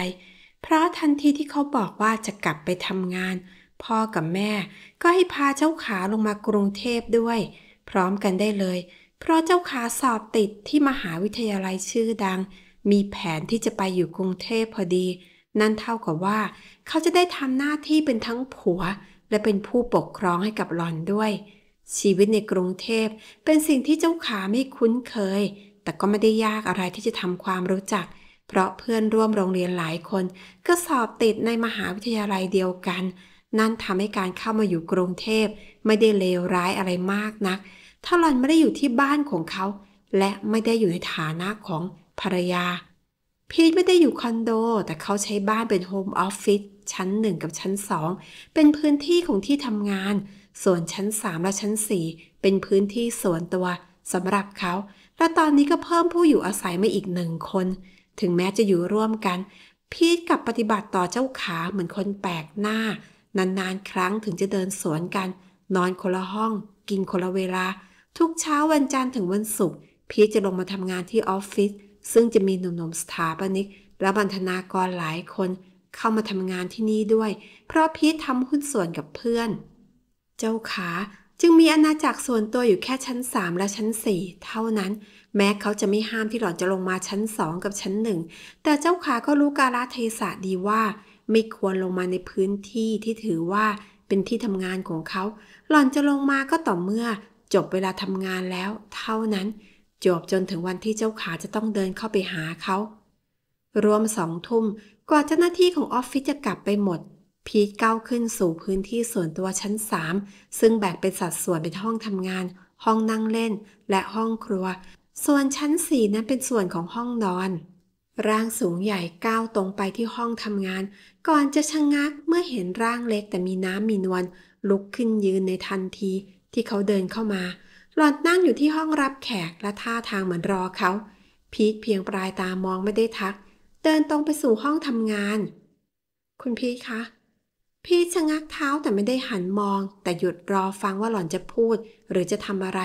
เพราะทันทีที่เขาบอกว่าจะกลับไปทำงาน พ่อกับแม่ก็ให้พาเจ้าขาลงมากรุงเทพด้วย พร้อมกันได้เลย เพราะเจ้าขาสอบติดที่มหาวิทยาลัยชื่อดัง มีแผนที่จะไปอยู่กรุงเทพพอดี นั่นเท่ากับว่าเขาจะได้ทำหน้าที่เป็นทั้งผัว และเป็นผู้ปกครองให้กับหลอนด้วย ชีวิตในกรุงเทพเป็นสิ่งที่เจ้าขาไม่คุ้นเคยแต่ก็ไม่ได้ยากอะไรที่จะทำความรู้จัก เพราะเพื่อนร่วมโรงเรียนหลายคน ก็สอบติดในมหาวิทยาลัยเดียวกัน นั่นทำให้การเข้ามาอยู่กรุงเทพ ไม่ได้เลวร้ายอะไรมากนักถ้าหล่อนไม่ได้อยู่ที่บ้านของเขา และไม่ได้อยู่ในฐานะของภรรยา พีทไม่ได้อยู่คอนโด แต่เขาใช้บ้านเป็นโฮมออฟฟิศชั้นหนึ่งกับชั้นสอง เป็นพื้นที่ของที่ทำงาน ส่วนชั้นสามและชั้นสี่เป็นพื้นที่ส่วนตัวสำหรับเขาและตอนนี้ก็เพิ่มผู้อยู่อาศัยมาอีกหนึ่งคน ถึงแม้จะอยู่ร่วมกัน พีทกับปฏิบัติต่อเจ้าขาเหมือนคนแปลกหน้า นานๆครั้งถึงจะเดินสวนกัน นอนคนละห้อง กินคนละเวลา ทุกเช้าวันจันทร์ถึงวันศุกร์พีทจะลงมาทำงานที่ออฟฟิศ ซึ่งจะมีหนุ่มๆสถาปนิก และบรรณากรหลายคน เข้ามาทำงานที่นี่ด้วย เพราะพีททำหุ้นส่วนกับเพื่อน เจ้าขาจึงมีอาณาจักรส่วนตัวอยู่แค่ชั้น 3 และชั้น 4 เท่านั้น แม้เขาจะไม่ห้ามที่หล่อนจะลงมาชั้น 2 กับชั้น 1 แต่เจ้าขาก็รู้กาลเทศะดีว่า ไม่ควรลงมาในพื้นที่ที่ถือว่าเป็นที่ทำงานของเขา หล่อนจะลงมาก็ต่อเมื่อ จบเวลาทำงานแล้ว เท่านั้น จบจนถึงวันที่เจ้าขาจะต้องเดินเข้าไปหาเขา รวมสองทุ่มกว่าเจ้าหน้าที่ของออฟฟิศจะกลับไปหมดพีทก้าวขึ้นสู่พื้นที่ส่วนตัวชั้น 3 ซึ่งแบ่งเป็นสัดส่วนเป็นห้องทำงาน ห้องนั่งเล่นและห้องครัว ส่วนชั้น 4 นั้นเป็นส่วนของห้องนอน ร่างสูงใหญ่ก้าวตรงไปที่ห้องทำงาน ก่อนจะชะงงักเมื่อเห็นร่างเล็กแต่มีน้ำมีนวลลุกขึ้นยืนในทันทีที่เขาเดินเข้ามา หลอนนั่งอยู่ที่ห้องรับแขกและท่าทางเหมือนรอเขา พีทเพียงปลายตามองไม่ได้ทักเดินตรงไปสู่ห้องทำงาน คุณพีทคะพี่ชะงักเท้าแต่ไม่ได้หันมอง แต่หยุดรอฟังว่าหล่อนจะพูด หรือจะทำอะไร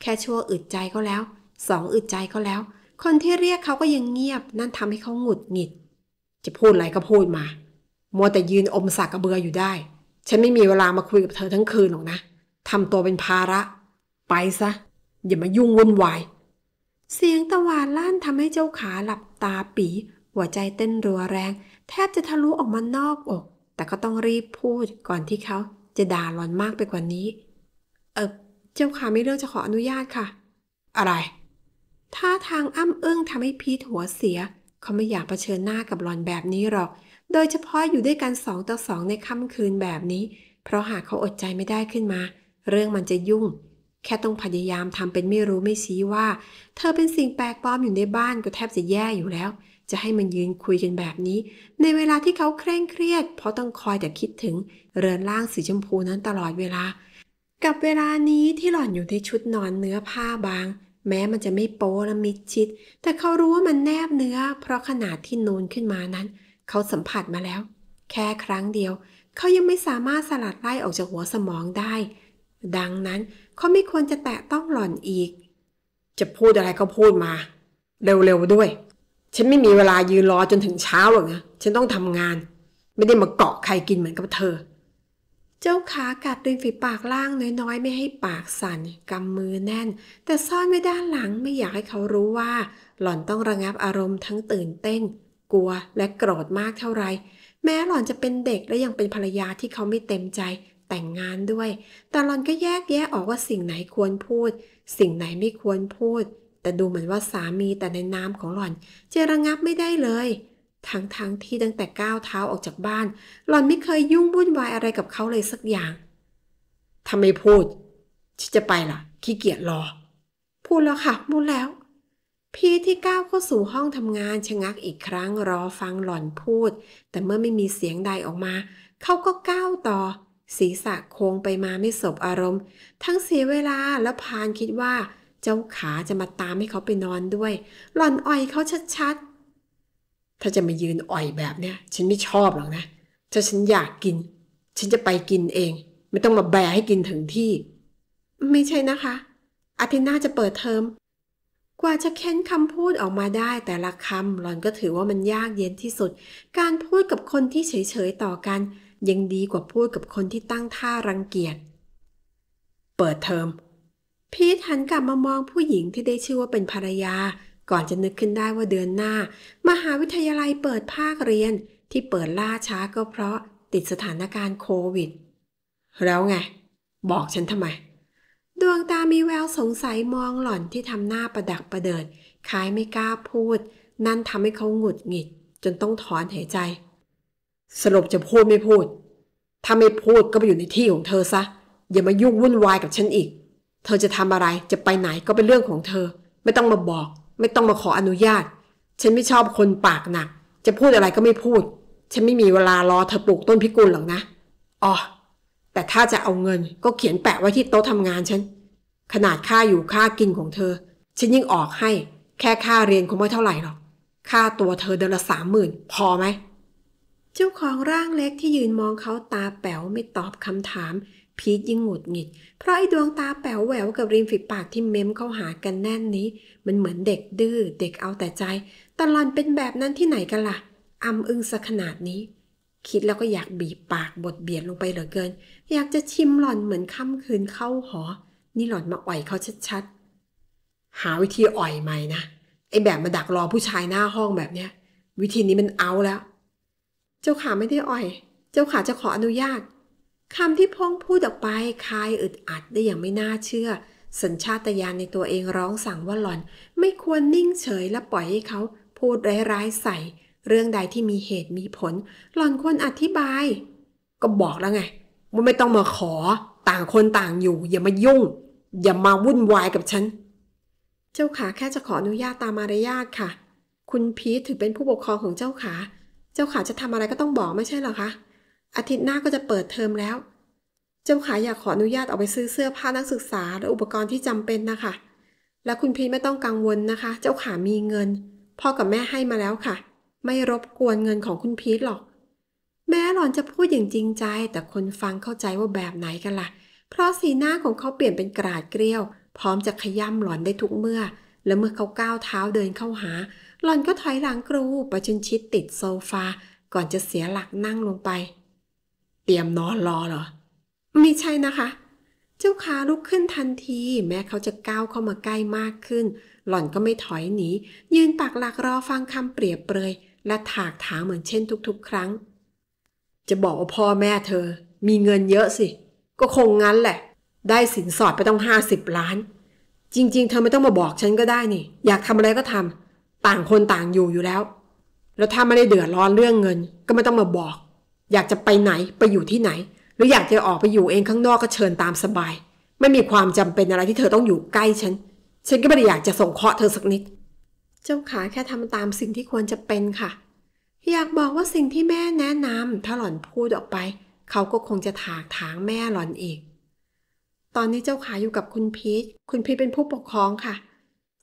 แค่ชั่วอึดใจก็แล้ว สองอึดใจก็แล้ว คนที่เรียกเขาก็ยังเงียบ นั่นทำให้เขาหงุดหงิด จะพูดอะไรก็พูดมา มัวแต่ยืนอมสากกระเบืออยู่ได้ฉันไม่มีเวลามาคุยกับเธอทั้งคืนหรอกนะทำตัวเป็นภาระ ไปซะอย่ามายุ่งวุ่นวายเสียงตะวานลั่นทำให้เจ้าขาหลับตาปีหัวใจเต้นรัวแรง แทบจะทะลุออกมานอกอกแต่ก็ต้องรีบพูดก่อนที่เขาจะด่าหลอนมากไปกว่านี้ เออเจ้าข่ไม่เลือกจะขออนุญาตค่ะ อะไร ถ้าทางอ้ำอึ้งทำให้พีทหัวเสีย เขาไม่อยากเผชิญหน้ากับหลอนแบบนี้หรอก โดยเฉพาะอยู่ด้วยกันสองต่อสองในค่ำคืนแบบนี้ เพราะหากเขาอดใจไม่ได้ขึ้นมา เรื่องมันจะยุ่ง แค่ต้องพยายามทำเป็นไม่รู้ไม่ชี้ว่า เธอเป็นสิ่งแปลกปลอมอยู่ในบ้านก็แทบจะแย่อยู่แล้วจะให้มันยืนคุยกันแบบนี้ ในเวลาที่เขาเคร่งเครียดเพราะต้องคอยแต่คิดถึง เรือนร่างสีชมพูนั้นตลอดเวลา กับเวลานี้ที่หล่อนอยู่ในชุดนอนเนื้อผ้าบาง แม้มันจะไม่โป๊และมิดชิด แต่เขารู้ว่ามันแนบเนื้อ เพราะขนาดที่นูนขึ้นมานั้น เขาสัมผัสมาแล้ว แค่ครั้งเดียว เขายังไม่สามารถสลัดไล่ออกจากหัวสมองได้ ดังนั้นเขาไม่ควรจะแตะต้องหล่อนอีก จะพูดอะไรก็พูดมา เร็วๆด้วยฉันไม่มีเวลายืนรอจนถึงเช้าหรอกนะฉันต้องทำงาน ไม่ได้มาเกาะใครกินเหมือนกับเธอ เจ้าขากัดริมฝีปากล่างน้อยๆ ไม่ให้ปากสัน่น กำมือแน่นแต่ซ่อนไว้ด้านหลังไม่อยากให้เขารู้ว่า หล่อนต้องระงับอารมณ์ทั้งตื่นเต้น กลัวและโกรธมากเท่าไหร่แม้หล่อนจะเป็นเด็กและยังเป็นภรรยาที่เขาไม่เต็มใจแต่งงานด้วย แต่หล่อนก็แยกแยะออกว่าสิ่งไหนควรพูด สิ่งไหนไม่ควรพูดแต่ดูเหมือนว่าสามีแต่ในน้ำของหล่อน จะระงับไม่ได้เลย ทั้งๆทที่ตั้งแต่ก้าวเท้าออกจากบ้าน หล่อนไม่เคยยุ่งวุ่นวายอะไรกับเขาเลยสักอย่างทำไมพูดฉันจะไปละ่ะขี้เกียจรอ พูดแล้วค่ะพูดแล้ว พี่ที่ก้าวเข้าสู่ห้องทำงานชะงักอีกครั้งรอฟังหล่อนพูด แต่เมื่อไม่มีเสียงใดออกมาเขาก็ก้าวต่อศีรษะโค้งไปมาไม่สบอารมณ์ ทั้งเสียเวลาและพานคิดว่าเจ้าขาจะมาตามให้เขาไปนอนด้วย หล่อนอ่อยเขาชัดๆ ถ้าจะมายืนอ่อยแบบเนี้ย ฉันไม่ชอบหรอกนะ ถ้าฉันอยากกิน ฉันจะไปกินเอง ไม่ต้องมาแบให้กินถึงที่ ไม่ใช่นะคะอาทิตย์หน้าจะเปิดเทอม กว่าจะเค้นคำพูดออกมาได้ แต่ละคำหลอนก็ถือว่ามันยากเย็นที่สุด การพูดกับคนที่เฉยๆต่อกัน ยังดีกว่าพูดกับคนที่ตั้งท่ารังเกียจ เปิดเทอมพีทหันกลับมามองผู้หญิงที่ได้ชื่อว่าเป็นภรรยา ก่อนจะนึกขึ้นได้ว่าเดือนหน้ามหาวิทยาลัยเปิดภาคเรียนที่เปิดล่าช้าก็เพราะติดสถานการณ์โควิด แล้วไง บอกฉันทำไม ดวงตามีแววสงสัยมองหล่อนที่ทำหน้าประดักประเดิดคล้ายไม่กล้าพูด นั่นทำให้เขาหงุดหงิดจนต้องถอนหายใจสรุปจะพูดไม่พูดถ้าไม่พูดก็ไปอยู่ในที่ของเธอซะอย่ามายุ่งวุ่นวายกับฉันอีกเธอจะทำอะไรจะไปไหนก็เป็นเรื่องของเธอ ไม่ต้องมาบอก ไม่ต้องมาขออนุญาต ฉันไม่ชอบคนปากหนัก จะพูดอะไรก็ไม่พูด ฉันไม่มีเวลารอเธอปลูกต้นพิกุลหรอกนะอ๋อแต่ถ้าจะเอาเงินก็เขียนแปะไว้ที่โต๊ะทำงานฉัน ขนาดค่าอยู่ค่ากินของเธอ ฉันยิ่งออกให้แค่ค่าเรียนคงไม่เท่าไหร่หรอกค่าตัวเธอเดือนละสามหมื่นพอไหมเจ้าของร่างเล็กที่ยืนมองเขาตาแป๋วไม่ตอบคำถามพีทยิ่งหงุดหงิด เพราะไอ้ดวงตาแป๋วแหววกับริมฝีปากที่เม้มเข้าหากันแน่นนี้ มันเหมือนเด็กดื้อเด็กเอาแต่ใจตลอนเป็นแบบนั้นที่ไหนกันละ่ะอำอึ้งซะขนาดนี้ คิดแล้วก็อยากบีบปากบดเบียดลงไปเหลือเกิน อยากจะชิมหล่อนเหมือนค่ำคืนเข้าหอ นี่หล่อนมาอ่อยเขาชัดๆ หาวิธีอ่อยใหม่นะไอ้แบบมาดักรอผู้ชายหน้าห้องแบบเนี้ยวิธีนี้มันเอาแล้ว เจ้าขาไม่ได้อ่อย เจ้าขาจะขออนุญาตคำที่พงพูดออกไปคายอึดอัดได้อย่างไม่น่าเชื่อ สัญชาตญาณในตัวเองร้องสั่งว่าหล่อน ไม่ควรนิ่งเฉยและปล่อยให้เขา พูดร้ายๆใส่ เรื่องใดที่มีเหตุมีผล หล่อนควรอธิบาย ก็บอกแล้วไงว่าไม่ต้องมาขอ ต่างคนต่างอยู่ อย่ามายุ่ง อย่ามาวุ่นวายกับฉัน เจ้าขาแค่จะขออนุญาตตามมารยาทค่ะ คุณพีทถือเป็นผู้ปกครองของเจ้าขาเจ้าขาจะทำอะไรก็ต้องบอกไม่ใช่หรอคะอาทิตย์หน้าก็จะเปิดเทอมแล้ว เจ้าขาอยากขออนุญาตออกไปซื้อเสื้อผ้านักศึกษา และอุปกรณ์ที่จำเป็นนะคะ และคุณพีไม่ต้องกังวลนะคะ เจ้าขามีเงิน พ่อกับแม่ให้มาแล้วค่ะ ไม่รบกวนเงินของคุณพีทหรอก แม้หลอนจะพูดอย่างจริงใจ แต่คนฟังเข้าใจว่าแบบไหนกันละ่ะ เพราะสีหน้าของเขาเปลี่ยนเป็นกราดเกลียวพร้อมจะขย้ำหลอนได้ทุกเมื่อ และเมื่อเขาก้าวเท้าเดินเข้าหา หลอนก็ถอยหลังกรูประชชิดติดโซฟาก่อนจะเสียหลักนั่งลงไปตรียมนอนรอเหรอ ไม่ใช่นะคะ เจ้าขาลุกขึ้นทันที แม้เขาจะก้าวเข้ามาใกล้มากขึ้น หล่อนก็ไม่ถอยหนี ยืนปากหลักรอฟังคำเปรียบเปรยและถากถางเหมือนเช่นทุกๆ ครั้ง จะบอกว่าพ่อแม่เธอ มีเงินเยอะสิ ก็คงงั้นแหละ ได้สินสอดไปต้องห้าสิบล้าน จริงๆ เธอไม่ต้องมาบอกฉันก็ได้นี่ อยากทำอะไรก็ทำต่างคนต่างอยู่อยู่แล้ว แล้วถ้าไม่ได้เดือดร้อนเรื่องเงิน ก็ไม่ต้องมาบอกอยากจะไปไหนไปอยู่ที่ไหน หรืออยากจะออกไปอยู่เองข้างนอกก็เชิญตามสบาย ไม่มีความจำเป็นอะไรที่เธอต้องอยู่ใกล้ฉัน ฉันก็ไม่ได้อยากจะส่งเคาะเธอสักนิด เจ้าขาแค่ทำตามสิ่งที่ควรจะเป็นค่ะ อยากบอกว่าสิ่งที่แม่แนะนำ ถ้าหล่อนพูดออกไป เขาก็คงจะถากถางแม่หล่อนอีกตอนนี้เจ้าขาอยู่กับคุณพีทคุณพีทเป็นผู้ปกครองค่ะ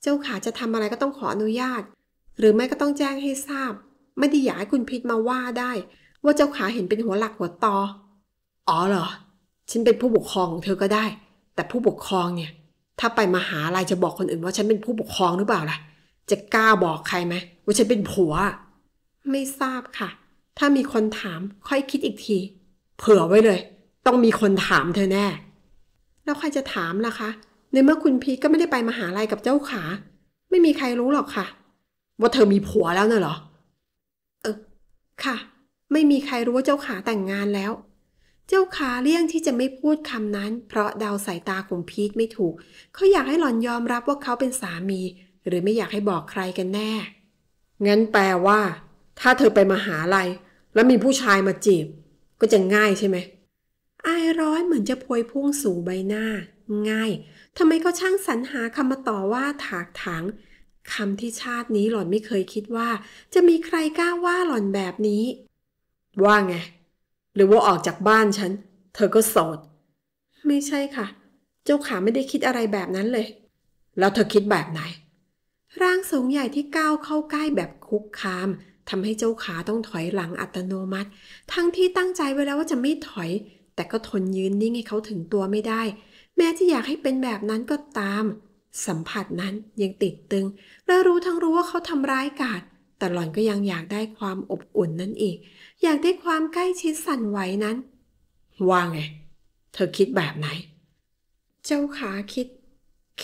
เจ้าขาจะทำอะไรก็ต้องขออนุญาต หรือไม่ก็ต้องแจ้งให้ทราบ ไม่ได้อยากให้คุณพีทมาว่าได้ว่าเจ้าขาเห็นเป็นหัวหลักหัวตอ อ๋อเหรอ ฉันเป็นผู้ปกครองของเธอก็ได้ แต่ผู้ปกครองเนี่ย ถ้าไปมาหาลัยจะบอกคนอื่นว่าฉันเป็นผู้ปกครองหรือเปล่าล่ะ จะกล้าบอกใครไหมว่าฉันเป็นผัว ไม่ทราบค่ะ ถ้ามีคนถามค่อยคิดอีกที เผื่อไว้เลย ต้องมีคนถามเธอแน่ แล้วใครจะถามล่ะคะ ในเมื่อคุณพีก็ไม่ได้ไปมาหาลัยกับเจ้าขา ไม่มีใครรู้หรอกค่ะ ว่าเธอมีผัวแล้วเนอะเหรอ เออ ค่ะไม่มีใครรู้ว่าเจ้าขาแต่งงานแล้ว เจ้าขาเลี่ยงที่จะไม่พูดคำนั้น เพราะเดาสายตาของพีทไม่ถูก เขาอยากให้หล่อนยอมรับว่าเขาเป็นสามี หรือไม่อยากให้บอกใครกันแน่ งั้นแปลว่า ถ้าเธอไปมาหาลัยแล้วมีผู้ชายมาจีบ ก็จะง่ายใช่ไหมอายร้อยเหมือนจะพวยพุ่งสู่ใบหน้า ง่าย ทำไมเขาช่างสรรหาคำมาต่อว่าถากถางคำที่ชาตินี้หล่อนไม่เคยคิดว่า จะมีใครกล้าว่าหล่อนแบบนี้ว่าไง หรือว่าออกจากบ้านฉัน เธอก็โสด ไม่ใช่ค่ะ เจ้าขาไม่ได้คิดอะไรแบบนั้นเลย แล้วเธอคิดแบบไหน ร่างสูงใหญ่ที่ก้าวเข้าใกล้แบบคุกคาม ทำให้เจ้าขาต้องถอยหลังอัตโนมัติ ทั้งที่ตั้งใจไว้แล้วว่าจะไม่ถอย แต่ก็ทนยืนนิ่งให้เขาถึงตัวไม่ได้ แม้ี่อยากให้เป็นแบบนั้นก็ตาม สัมผัสนั้นยังติดตึง และรู้ทั้งรู้ว่าเขาทำร้ายกาดแต่หล่อนก็ยังอยากได้ความอบอุ่นนั้นอีกอยากได้ความใกล้ชิดสั่นไหวนั้น ว่าไง เธอคิดแบบไหน เจ้าขาคิด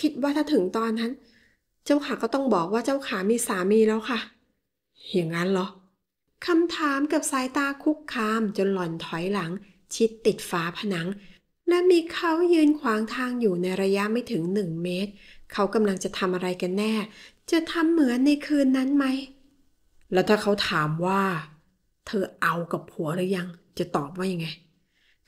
คิดว่าถ้าถึงตอนนั้น เจ้าขาก็ต้องบอกว่าเจ้าขามีสามีแล้วค่ะ อย่างนั้นเหรอคำถามกับสายตาคุกคามจนหล่อนถอยหลัง ชิดติดฝาผนัง และมีเขายืนขวางทางอยู่ในระยะไม่ถึงหนึ่งเมตร เขากำลังจะทำอะไรกันแน่ จะทำเหมือนในคืนนั้นไหมแล้วถ้าเขาถามว่าเธอเอากับผัวหรือยัง จะตอบว่ายังไง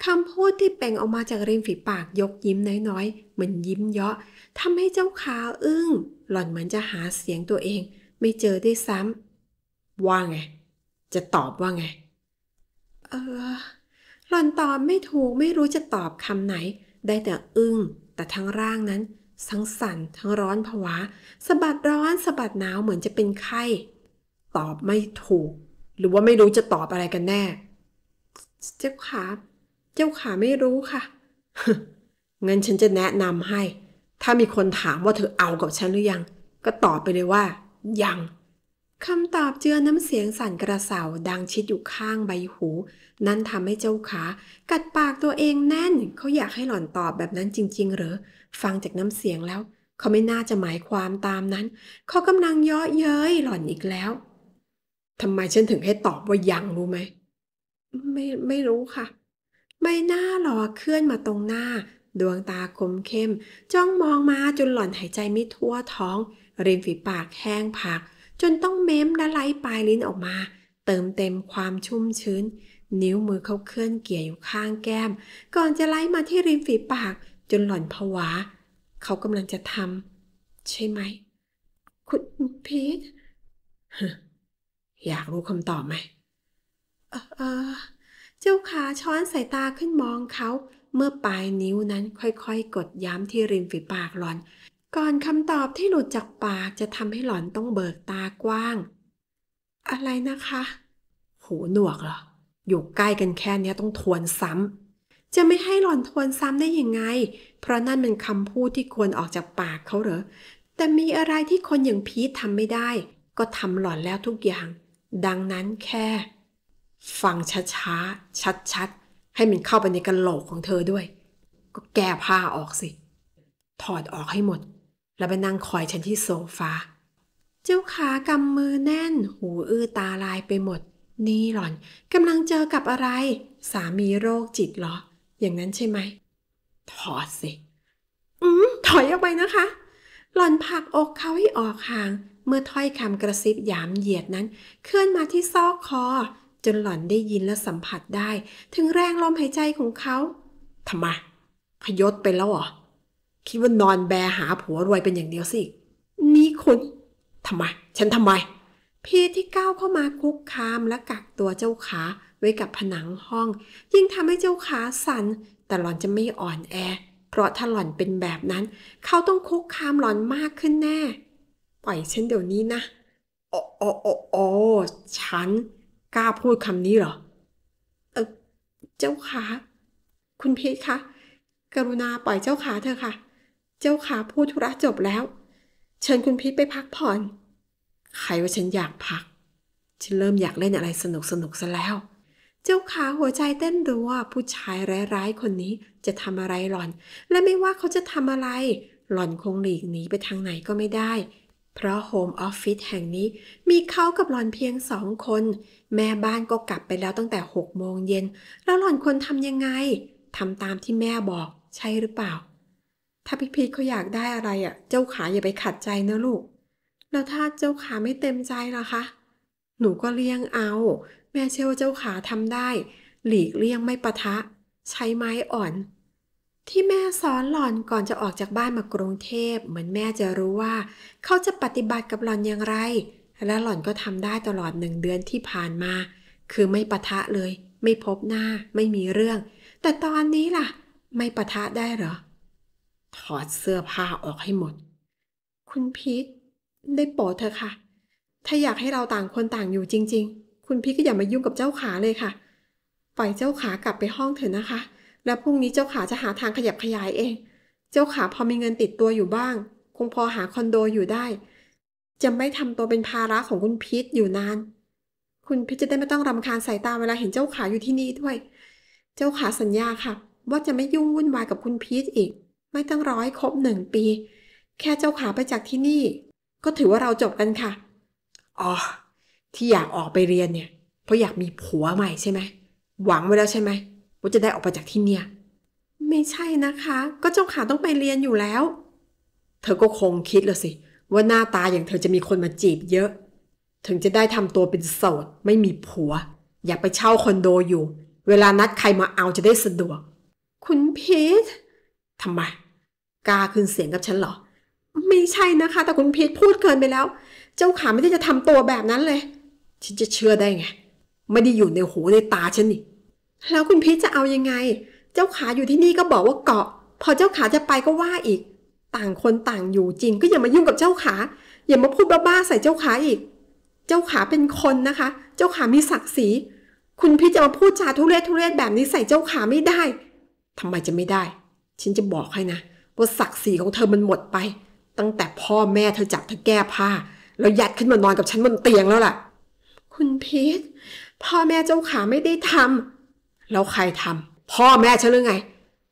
คำพูดที่เป่งออกมาจากริมฝีปากยกยิ้มน้อยๆ เหมือนยิ้มเยาะทำให้เจ้าขาอึ้งหล่อนเหมือนจะหาเสียงตัวเอง ไม่เจอได้ซ้ำว่าไง จะตอบว่าไง เออหล่อนตอบไม่ถูกไม่รู้จะตอบคำไหน ได้แต่อึ้ง แต่ทั้งร่างนั้นทั้งสั่นทั้งร้อนผวาสะบัดร้อนสะบัดหนาวเหมือนจะเป็นไข้ ตอบไม่ถูกหรือว่าไม่รู้จะตอบอะไรกันแน่ เจ้าขา เจ้าขาไม่รู้ค่ะงั้นฉันจะแนะนำให้ ถ้ามีคนถามว่าเธอเอากับฉันหรือยัง ก็ตอบไปเลยว่า ยังคำตอบเจือน้ำเสียงสั่นกระเสาดังชิดอยู่ข้างใบหู นั่นทำให้เจ้าขากัดปากตัวเองแน่น เขาอยากให้หล่อนตอบแบบนั้นจริงๆหรอฟังจากน้ำเสียงแล้ว เขาไม่น่าจะหมายความตามนั้น เขากำลังเยาะเย้ยหล่อนอีกแล้วทำไมฉันถึงให้ตอบว่ายังรู้ไหมไม่ ไม่รู้ค่ะใบหน้าหลอเคลื่อนมาตรงหน้า ดวงตาคมเข้ม จ้องมองมาจนหล่อนหายใจไม่ทั่วท้อง ริมฝีปากแห้งผาก จนต้องเม้มและไล่ปลายลิ้นออกมา เติมเต็มความชุ่มชื้น นิ้วมือเขาเคลื่อนเกี่ยอยู่ข้างแก้ม ก่อนจะไล่มาที่ริมฝีปาก จนหล่อนผวา เขากำลังจะทำใช่ไหมคุณพีทอยากรู้คำตอบไหม เออเจ้าขาช้อนสายตาขึ้นมองเขา เมื่อปลายนิ้วนั้นค่อย ๆ กดย้ำที่ริมฝีปากหลอน ก่อนคำตอบที่หลุดจากปากจะทำให้หลอนต้องเบิกตากว้าง อะไรนะคะ หูหนวกเหรอ อยู่ใกล้กันแค่นี้ต้องทวนซ้ำจะไม่ให้หลอนทวนซ้ำได้ยังไง เพราะนั่นเป็นคำพูดที่ควรออกจากปากเขาเหรอ แต่มีอะไรที่คนอย่างพีททำไม่ได้ ก็ทำหลอนแล้วทุกอย่างดังนั้นแค่ฟังช้าๆ ชัด ๆ ให้มันเข้าไปในกระโหลกของเธอด้วย ก็แก้ผ้าออกสิ ถอดออกให้หมด แล้วไปนั่งคอยฉันที่โซฟาเจ้าขากำมือแน่น หูอื้อตาลายไปหมด นี่หล่อนกำลังเจอกับอะไร สามีโรคจิตเหรอ อย่างนั้นใช่ไหม ถอดสิ อืมถอยออกไปนะคะ หล่อนผลักอกเขาให้ออกห่างเมื่อถ้อยคำกระซิบหยามเหยียดนั้น เคลื่อนมาที่ซอกคอ จนหล่อนได้ยินและสัมผัสได้ ถึงแรงลมหายใจของเขาทำไม พยศไปแล้วหรอ คิดว่านอนแบหาผัวรวยเป็นอย่างเดียวสินี่คุณทำไม ฉันทำไม พีที่ก้าวเข้ามาคุกคามและกักตัวเจ้าขาไว้กับผนังห้อง ยิ่งทำให้เจ้าขาสัน่นแต่หล่อนจะไม่อ่อนแอ เพราะถ้าหล่อนเป็นแบบนั้นเขาต้องคุกคามหล่อนมากขึ้นแน่ปล่อยฉันเดี๋ยวนี้นะโอโอโอโอฉันกล้าพูดคำนี้เหรอเออเจ้าขา คุณเพชรคะกรุณาปล่อยเจ้าขาเธอะค่ะ เจ้าขาพูดธุระจบแล้ว เชิญคุณพิษไปพักผ่อน ใครว่าฉันอยากพัก ฉันเริ่มอยากเล่นอะไรสนุกสนุกซะแล้ว เจ้าขาหัวใจเต้นรัวผู้ชายร้ายๆคนนี้จะทำอะไรหล่อน และไม่ว่าเขาจะทำอะไร หล่อนคงหลีกหนีไปทางไหนก็ไม่ได้เพราะโฮมออฟฟิศแห่งนี้มีเขากับหลอนเพียงสองคน แม่บ้านก็กลับไปแล้วตั้งแต่หกโมงเย็น แล้วหลอนควรทำยังไงทำตามที่แม่บอกใช่หรือเปล่า ถ้าพี่พีทเขาอยากได้อะไรอะ่ะ เจ้าขาอย่าไปขัดใจนะลูก แล้วถ้าเจ้าขาไม่เต็มใจล่ะคะ หนูก็เลี่ยงเอา แม่เชื่อว่าเจ้าขาทำได้ หลีกเลี่ยงไม่ปะทะ ใช้ไม้อ่อนที่แม่สอนหล่อนก่อนจะออกจากบ้านมากรุงเทพ เหมือนแม่จะรู้ว่าเขาจะปฏิบัติกับหล่อนอย่างไร และหล่อนก็ทำได้ตลอดหนึ่งเดือนที่ผ่านมา คือไม่ปะทะเลย ไม่พบหน้าไม่มีเรื่อง แต่ตอนนี้ล่ะ ไม่ปะทะได้เหรอ ถอดเสื้อผ้าออกให้หมด คุณพีทได้โปรดเธอค่ะ ถ้าอยากให้เราต่างคนต่างอยู่จริง ๆ คุณพีทก็อย่ามายุ่งกับเจ้าขาเลยค่ะปล่อยเจ้าขากลับไปห้องเถอะนะคะและพรุ่งนี้เจ้าขาจะหาทางขยับขยายเอง เจ้าขาพอมีเงินติดตัวอยู่บ้าง คงพอหาคอนโดอยู่ได้ จะไม่ทำตัวเป็นภาระของคุณพิษอยู่นาน คุณพิษจะได้ไม่ต้องรำคาญสายตาเวลาเห็นเจ้าขาอยู่ที่นี่ด้วย เจ้าขาสัญญาค่ะ ว่าจะไม่ยุ่งวุ่นวายกับคุณพีทอีก ไม่ต้องร้อยครบหนึ่งปี แค่เจ้าขาไปจากที่นี่ ก็ถือว่าเราจบกันค่ะ อ๋อที่อยากออกไปเรียนเนี่ยเพราะอยากมีผัวใหม่ใช่ไหมหวังไว้แล้วใช่ไหมวาจะได้ออกไปจากที่เนี่ย ไม่ใช่นะคะก็เจ้าขาต้องไปเรียนอยู่แล้ว เธอก็คงคิดละสิ ว่าหน้าตาอย่างเธอจะมีคนมาจีบเยอะ ถึงจะได้ทำตัวเป็นโสดไม่มีผัว อยากไปเช่าคอนโดอยู่ เวลานัดใครมาเอาจะได้สะดวก คุณพีททำไมกล้าขึ้นเสียงกับฉันเหรอ ไม่ใช่นะคะแต่คุณพีทพูดเกินไปแล้ว เจ้าขาไม่ได้จะทำตัวแบบนั้นเลย ฉันจะเชื่อได้ไง ไม่ได้อยู่ในหูในตาฉันนี่แล้วคุณพีชจะเอายังไง เจ้าขาอยู่ที่นี่ก็บอกว่าเกาะ พอเจ้าขาจะไปก็ว่าอีก ต่างคนต่างอยู่จริงก็อย่ามายุ่งกับเจ้าขา อย่ามาพูดบ้าๆใส่เจ้าขาอีก เจ้าขาเป็นคนนะคะ เจ้าขามีศักดิ์ศรี คุณพี่จะมาพูดจาทุเรศทุเรศแบบนี้ใส่เจ้าขาไม่ได้ ทำไมจะไม่ได้ ฉันจะบอกให้นะว่าศักดิ์ศรีของเธอมันหมดไป ตั้งแต่พ่อแม่เธอจับเธอแก้ผ้าแล้วยัดขึ้นมานอนกับฉันบนเตียงแล้วล่ะ คุณพีทพ่อแม่เจ้าขาไม่ได้ทำแล้วใครทำ พ่อแม่ฉันหรือไง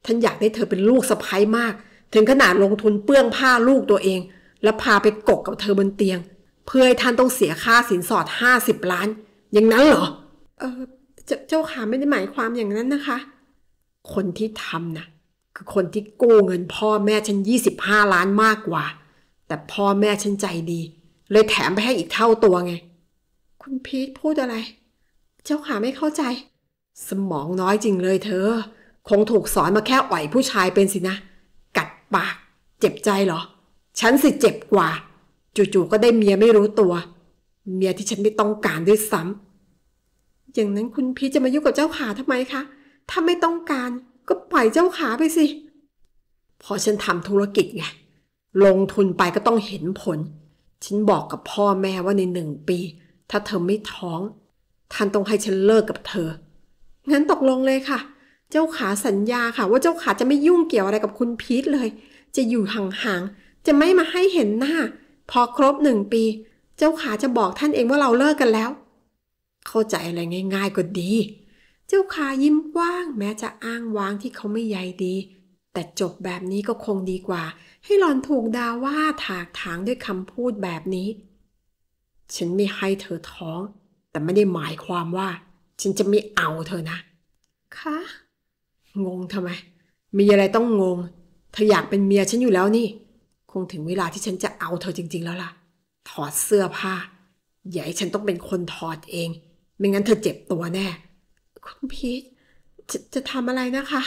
ท่านอยากได้เธอเป็นลูกสะใภ้มาก ถึงขนาดลงทุนเปื้องผ้าลูกตัวเอง แล้วพาไปกกกับเธอบนเตียง เพื่อให้ท่านต้องเสียค่าสินสอดห้าสิบล้าน อย่างนั้นเหรอ เออเจจ้าขาไม่ได้หมายความอย่างนั้นนะคะ คนที่ทำนะคือคนที่กู้เงินพ่อแม่ฉันยี่สิบห้าล้านมากกว่า แต่พ่อแม่ฉันใจดี เลยแถมไปให้อีกเท่าตัวไง คุณพีทพูดอะไร เจ้าขาไม่เข้าใจสมองน้อยจริงเลยเธอคงถูกสอนมาแค่อ่อยผู้ชายเป็นสินะ กัดปากเจ็บใจเหรอ ฉันสิเจ็บกว่า จู่ๆก็ได้เมียไม่รู้ตัว เมียที่ฉันไม่ต้องการด้วยซ้ำอย่างนั้นคุณพีจะมายุ่งกับเจ้าขาทำไมคะ ถ้าไม่ต้องการก็ปล่อยเจ้าขาไปสิ พอฉันทำธุรกิจไงลงทุนไปก็ต้องเห็นผล ฉันบอกกับพ่อแม่ว่าในหนึ่งปี ถ้าเธอไม่ท้อง ท่านต้องให้ฉันเลิกกับเธองั้นตกลงเลยค่ะ เจ้าขาสัญญาค่ะว่าเจ้าขาจะไม่ยุ่งเกี่ยวอะไรกับคุณพีทเลย จะอยู่ห่างๆ จะไม่มาให้เห็นหน้า พอครบหนึ่งปี เจ้าขาจะบอกท่านเองว่าเราเลิกกันแล้ว เข้าใจอะไรง่าย ๆก็ดี เจ้าขายิ้มกว้างแม้จะอ้างว้างที่เขาไม่ใยดี แต่จบแบบนี้ก็คงดีกว่า ให้หลอนถูกดาว่าถากถางด้วยคำพูดแบบนี้ ฉันไม่ให้เธอท้อง แต่ไม่ได้หมายความว่าฉันจะไม่เอาเธอนะ คะ งงทำไม มีอะไรต้องงง เธออยากเป็นเมียฉันอยู่แล้วนี่ คงถึงเวลาที่ฉันจะเอาเธอจริงๆแล้วล่ะ ถอดเสื้อผ้า อย่าให้ฉันต้องเป็นคนถอดเอง ไม่งั้นเธอเจ็บตัวแน่ คุณพีทจะจะทำอะไรนะคะ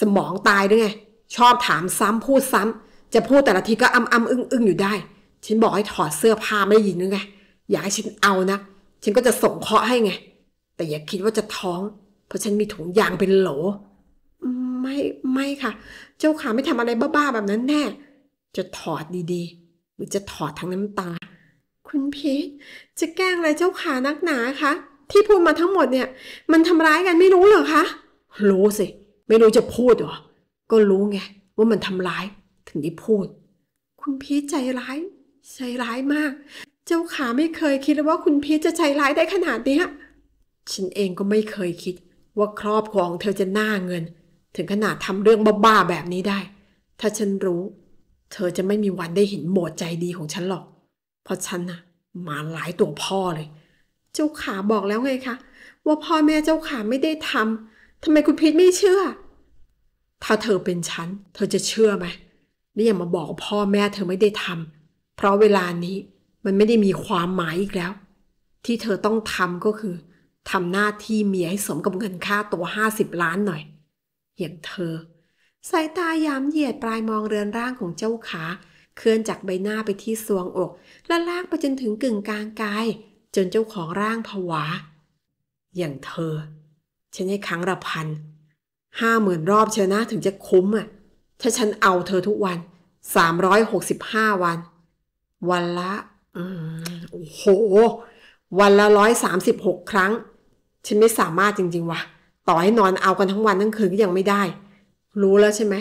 สมองตายด้วยไง ชอบถามซ้ำพูดซ้ำ จะพูดแต่ละทีก็อ้ำอ้ำอึ้งอึ้งอยู่ได้ ฉันบอกให้ถอดเสื้อผ้าไม่ได้ยินนึงไง อยากให้ฉันเอานะ ฉันก็จะส่งเคาะให้ไงแต่อย่าคิดว่าจะท้อง เพราะฉันมีถุงยางเป็นโหลไม่ไม่ค่ะ เจ้าขาไม่ทำอะไรบ้าๆแบบนั้นแน่ จะถอดดีๆหรือจะถอดทั้งน้ำตาคุณพีทจะแกล้งอะไรเจ้าขานักหนาคะ ที่พูดมาทั้งหมดเนี่ย มันทำร้ายกันไม่รู้เหรอคะรู้สิ ไม่รู้จะพูดหรอ ก็รู้ไงว่ามันทำร้ายถึงได้พูด คุณพีทใจร้ายใจร้ายมาก เจ้าขาไม่เคยคิดเลยว่าคุณพีทจะใจร้ายได้ขนาดนี้ฉันเองก็ไม่เคยคิด ว่าครอบครัวของเธอจะหน้าเงิน ถึงขนาดทำเรื่องบ้าๆแบบนี้ได้ ถ้าฉันรู้ เธอจะไม่มีวันได้เห็นโหมดใจดีของฉันหรอก เพราะฉันน่ะมาหลายตัวพ่อเลย เจ้าขาบอกแล้วไงคะ ว่าพ่อแม่เจ้าขาไม่ได้ทำทำไมคุณพีทไม่เชื่อ ถ้าเธอเป็นฉัน เธอจะเชื่อไหมนี่อย่ามาบอกพ่อแม่ เธอไม่ได้ทำเพราะเวลานี้มันไม่ได้มีความหมายอีกแล้ว ที่เธอต้องทำก็คือทำหน้าที่เมียให้สมกับเงินค่าตัวห้าสิบล้านหน่อยอย่างเธอ สายตายามเหยียดปลายมองเรือนร่างของเจ้าขา เคลื่อนจากใบหน้าไปที่ซวงอก และลากไปจนถึงกึ่งกลางกาย จนเจ้าของร่างผวาอย่างเธอ ฉันให้ครั้งละพันห้าหมื่นรอบเชียนะถึงจะคุ้มอ่ะ ถ้าฉันเอาเธอทุกวันสามร้อยหกสิบห้าวัน วันละ อืมโอ้โห วันละร้อยสามสิบหกครั้งฉันไม่สามารถจริงๆว่ะ ต่อให้นอนเอากันทั้งวันทั้งคืนก็ยังไม่ได้ รู้แล้วใช่ไหม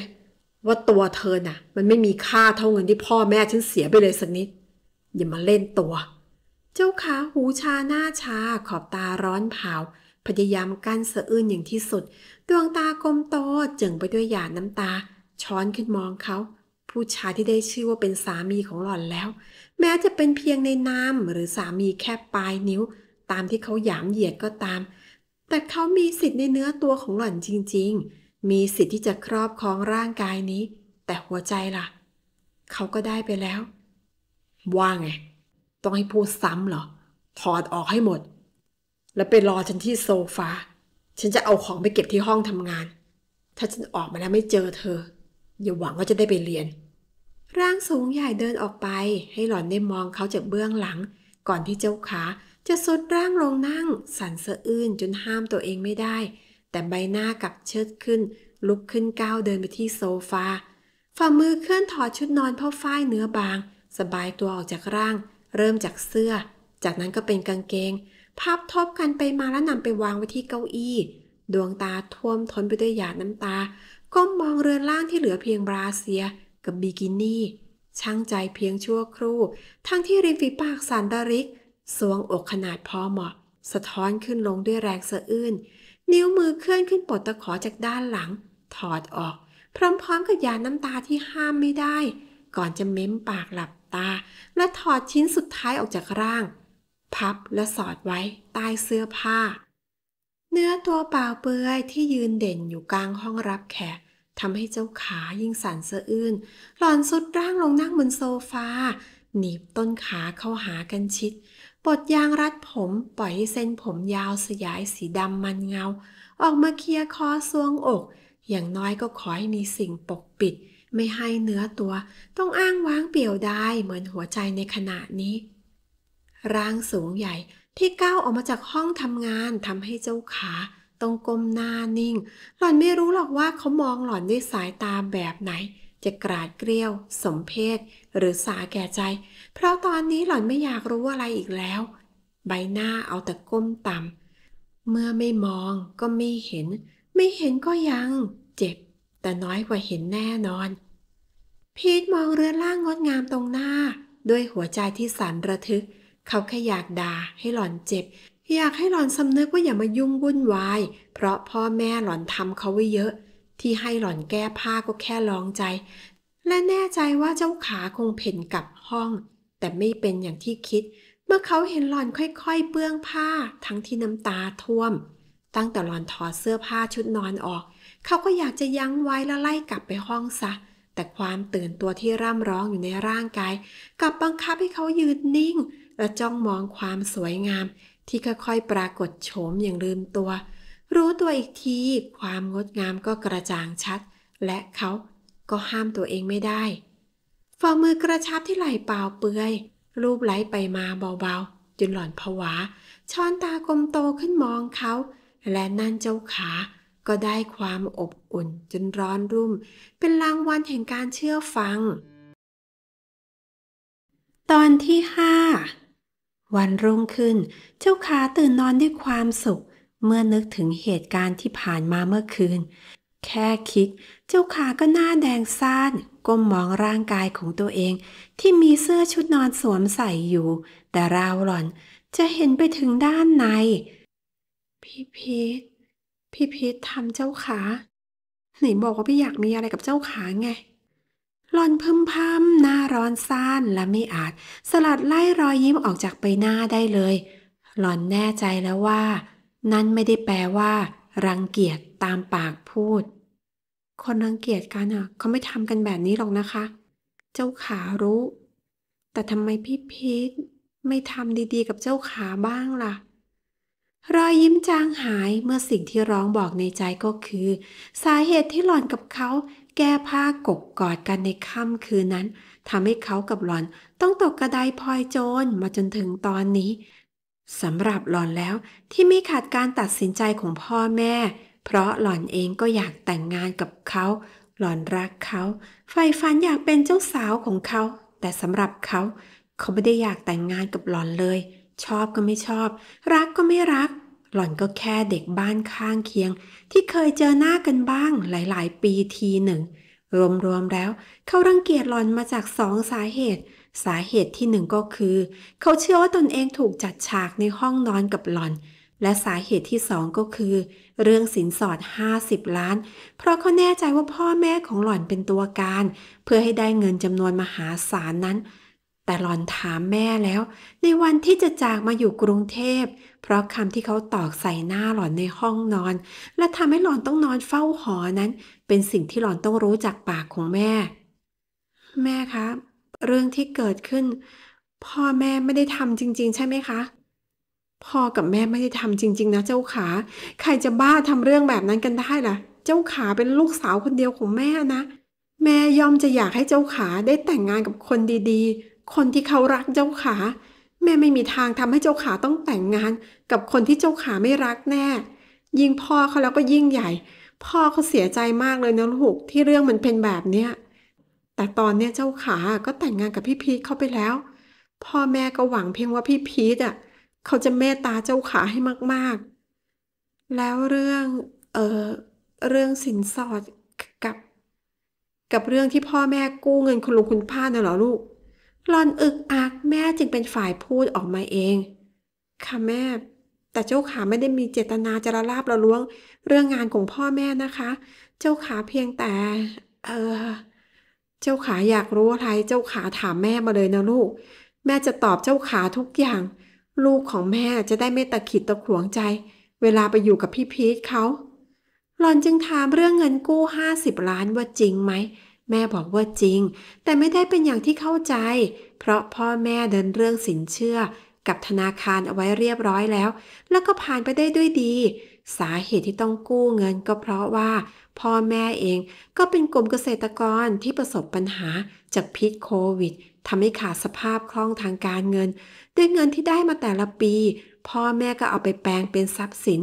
ว่าตัวเธอน่ะ มันไม่มีค่าเท่าเงินที่พ่อแม่ฉันเสียไปเลยสักนิด อย่ามาเล่นตัว เจ้าขาหูชาหน้าชาขอบตาร้อนเผาพยายามกั้นสะอื้นอย่างที่สุดดวงตากลมโตเจิ่งไปด้วยหยาดน้ำตา ช้อนขึ้นมองเขา ผู้ชายที่ได้ชื่อว่าเป็นสามีของหล่อนแล้ว แม้จะเป็นเพียงในนามหรือสามีแค่ปลายนิ้วตามที่เขาหยามเหยียดก็ตาม แต่เขามีสิทธิ์ในเนื้อตัวของหล่อนจริงๆ มีสิทธิ์ที่จะครอบครองร่างกายนี้ แต่หัวใจล่ะ เขาก็ได้ไปแล้ว ว่าไง ต้องให้พูดซ้ำเหรอ ถอดออกให้หมด แล้วไปรอฉันที่โซฟา ฉันจะเอาของไปเก็บที่ห้องทำงาน ถ้าฉันออกมาแล้วไม่เจอเธอ อย่าหวังว่าจะได้ไปเรียน ร่างสูงใหญ่เดินออกไป ให้หล่อนได้มองเขาจากเบื้องหลัง ก่อนที่เจ้าขาจะสุดร่างลงนั่งสั่นสะอื้นจนห้ามตัวเองไม่ได้ แต่ใบหน้ากลับเชิดขึ้น ลุกขึ้นก้าวเดินไปที่โซฟาฝ่ามือเคลื่อนถอดชุดนอนผพาฝ้ายเนื้อบาง สบายตัวออกจากร่าง เริ่มจากเสื้อ จากนั้นก็เป็นกางเกงพับทบกันไปมาแล้วนำไปวางไว้ที่เก้าอี้ ดวงตาท่วมท้นไปด้วยหยาดน้ำตาก้มมองเรือนร่างที่เหลือเพียงบราเซีย กับบิกินี่ช่างใจเพียงชั่วครู่ ทั้งที่ริมฝีปากสันดาริกสวงอกขนาดพอเหมาะสะท้อนขึ้นลงด้วยแรงสะอื้นนิ้วมือเคลื่อนขึ้นปลดตะขอจากด้านหลังถอดออกพร้อมๆกับยาน้ำตาที่ห้ามไม่ได้ก่อนจะเม้มปากหลับตาและถอดชิ้นสุดท้ายออกจากร่างพับและสอดไว้ใต้เสื้อผ้า เนื้อตัวเปล่าเปือยที่ยืนเด่นอยู่กลางห้องรับแขกทำให้เจ้าขายิ่งสั่นสะอื้นหลอนสุดร่างลงนั่งบนโซฟาหนีบต้นขาเข้าหากันชิดปลดยาง รัดผมปล่อยให้เส้นผมยาวสยายสีดำมันเงา ออกมาเคลียคอซวงอก อย่างน้อยก็ขอให้มีสิ่งปกปิด ไม่ให้เนื้อตัว ต้องอ้างว้างเปลี่ยวได้เหมือนหัวใจในขณะนี้ร่างสูงใหญ่ที่ก้าวออกมาจากห้องทำงานทำให้เจ้าขา ต้องก้มหน้านิ่ง หล่อนไม่รู้หรอกว่าเขามองหล่อนด้วยสายตาแบบไหนจะกราดเกลียว สมเพศหรือสาแก่ใจ เพราะตอนนี้หล่อนไม่อยากรู้อะไรอีกแล้ว ใบหน้าเอาแต่ก้มต่ำเมื่อไม่มองก็ไม่เห็น ไม่เห็นก็ยังเจ็บ แต่น้อยกว่าเห็นแน่นอน พีทมองเรือนร่างงดงามตรงหน้า ด้วยหัวใจที่สั่นระทึก เขาแค่อยากด่าให้หล่อนเจ็บ อยากให้หล่อนสำนึกว่าอย่ามายุ่งวุ่นวาย เพราะพ่อแม่หล่อนทำเขาไว้เยอะที่ให้หล่อนแก้ผ้าก็แค่ลองใจ และแน่ใจว่าเจ้าขาคงเพ่นกลับห้อง แต่ไม่เป็นอย่างที่คิด เมื่อเขาเห็นหล่อนค่อยๆ เปื้องผ้าทั้งที่น้ำตาท่วม ตั้งแต่หล่อนถอดเสื้อผ้าชุดนอนออก เขาก็อยากจะยั้งไว้แล้วไล่กลับไปห้อง ซะ แต่ความตื่นตัวที่ร่ำร้องอยู่ในร่างกาย กลับบังคับให้เขายืนนิ่ง และจ้องมองความสวยงาม ที่ค่อยๆปรากฏโฉมอย่างลืมตัวรู้ตัวอีกทีความงดงามก็กระจ่างชัด และเขาก็ห้ามตัวเองไม่ได้ฝ่ามือกระชับที่ไหล่เปล่าเปื่อยรูปไหลไปมาเบาๆจนหล่อนผวาช้อนตากลมโตขึ้นมองเขา และนั่นเจ้าขา ก็ได้ความอบอุ่นจนร้อนรุ่มเป็นรางวัลแห่งการเชื่อฟัง ตอนที่ห้าวันรุ่งขึ้นเจ้าขาตื่นนอนด้วยความสุขเมื่อนึกถึงเหตุการณ์ที่ผ่านมาเมื่อคืน แค่คิดเจ้าขาก็หน้าแดงซ่านก้มมองร่างกายของตัวเอง ที่มีเสื้อชุดนอนสวมใส่อยู่ แต่ราวหล่อนจะเห็นไปถึงด้านใน พี่พีทพี่พีททำเจ้าขาไหนบอกว่าพี่อยากมีอะไรกับเจ้าขาไง หลอนพึมพำหน้าร้อนซ่านและไม่อาจ สลัดไล่รอยยิ้มออกจากใบหน้าได้เลย หลอนแน่ใจแล้วว่านั่นไม่ได้แปลว่ารังเกียจตามปากพูด คนรังเกียจกันอ่ะ เขาไม่ทำกันแบบนี้หรอกนะคะ เจ้าขารู้ แต่ทำไมพี่พีทไม่ทำดีๆ กับเจ้าขาบ้างล่ะ รอยยิ้มจางหายเมื่อสิ่งที่ร้องบอกในใจก็คือ สาเหตุที่หล่อนกับเขาแก้ผ้ากกกอดกันในค่ำคืนนั้นทำให้เขากับหล่อนต้องตกกระไดพลอยโจรมาจนถึงตอนนี้สำหรับหลอนแล้วที่ไม่ขาดการตัดสินใจของพ่อแม่ เพราะหลอนเองก็อยากแต่งงานกับเขาหลอนรักเขาใฝ่ฝันอยากเป็นเจ้าสาวของเขาแต่ สำหรับเขาเขาไม่ได้อยากแต่งงานกับหลอนเลย ชอบก็ไม่ชอบ รักก็ไม่รัก หล่อนก็แค่เด็กบ้านข้างเคียง ที่เคยเจอหน้ากันบ้าง หลายๆ ปีทีหนึ่ง รวมๆแล้ว เขารังเกียจหล่อนมาจากสองสาเหตุสาเหตุที่หนึ่งก็คือ เขาเชื่อว่าตนเองถูกจัดฉากในห้องนอนกับหลอน และสาเหตุที่สองก็คือ เรื่องสินสอด50ล้าน เพราะเขาแน่ใจว่าพ่อแม่ของหล่อนเป็นตัวการ เพื่อให้ได้เงินจำนวนมหาศาลนั้น แต่หล่อนถามแม่แล้ว ในวันที่จะจากมาอยู่กรุงเทพ เพราะคำที่เขาตอกใส่หน้าหล่อนในห้องนอน และทำให้หล่อนต้องนอนเฝ้าหอนั้น เป็นสิ่งที่หล่อนต้องรู้จากปากของแม่ แม่ครับเรื่องที่เกิดขึ้นพ่อแม่ไม่ได้ทำจริงๆใช่ไหมคะ พ่อกับแม่ไม่ได้ทำจริงๆ นะเจ้าขา ใครจะบ้าทำเรื่องแบบนั้นกันได้ล่ะ เจ้าขาเป็นลูกสาวคนเดียวของแม่นะแม่ยอมจะอยากให้เจ้าขาได้แต่งงานกับคนดีๆ คนที่เขารักเจ้าขา แม่ไม่มีทางทำให้เจ้าขาต้องแต่งงาน กับคนที่เจ้าขาไม่รักแน่ ยิ่งพ่อเขาแล้วก็ยิ่งใหญ่ พ่อเขาเสียใจมากเลยนะลูกที่เรื่องมันเป็นแบบเนี้ยแต่ตอนเนี้ยเจ้าขาก็แต่งงานกับพี่พีทเข้าไปแล้ว พ่อแม่ก็หวังเพียงว่าพี่พีทอ่ะเขาจะเมตตาเจ้าขาให้มากๆ แล้วเรื่อง เออเรื่องสินสอดกับ กับเรื่องที่พ่อแม่กู้เงินคุณลุงคุณป้าน่ะเหรอลูกหลอนอึกอักแม่จึงเป็นฝ่ายพูดออกมาเอง ค่ะแม่ แต่เจ้าขาไม่ได้มีเจตนาจะละลาบละล้วง เรื่องงานของพ่อแม่นะคะ เจ้าขาเพียงแต่ เออเจ้าขาอยากรู้อะไร เจ้าขาถามแม่มาเลยนะลูก แม่จะตอบเจ้าขาทุกอย่าง ลูกของแม่จะได้ไม่ตะขิดตะขวงใจ เวลาไปอยู่กับพี่พีทเขา หล่อนจึงถามเรื่องเงินกู้ห้าสิบล้านว่าจริงไหม แม่บอกว่าจริง แต่ไม่ได้เป็นอย่างที่เข้าใจ เพราะพ่อแม่เดินเรื่องสินเชื่อกับธนาคารเอาไว้เรียบร้อยแล้ว แล้วก็ผ่านไปได้ด้วยดี สาเหตุที่ต้องกู้เงินก็เพราะว่าพ่อแม่เองก็เป็นกลุ่มเกษตรกรที่ประสบปัญหาจากพิษโควิดทำให้ขาดสภาพคล่องทางการเงิน ด้วยเงินที่ได้มาแต่ละปี พ่อแม่ก็เอาไปแปลงเป็นทรัพย์สิน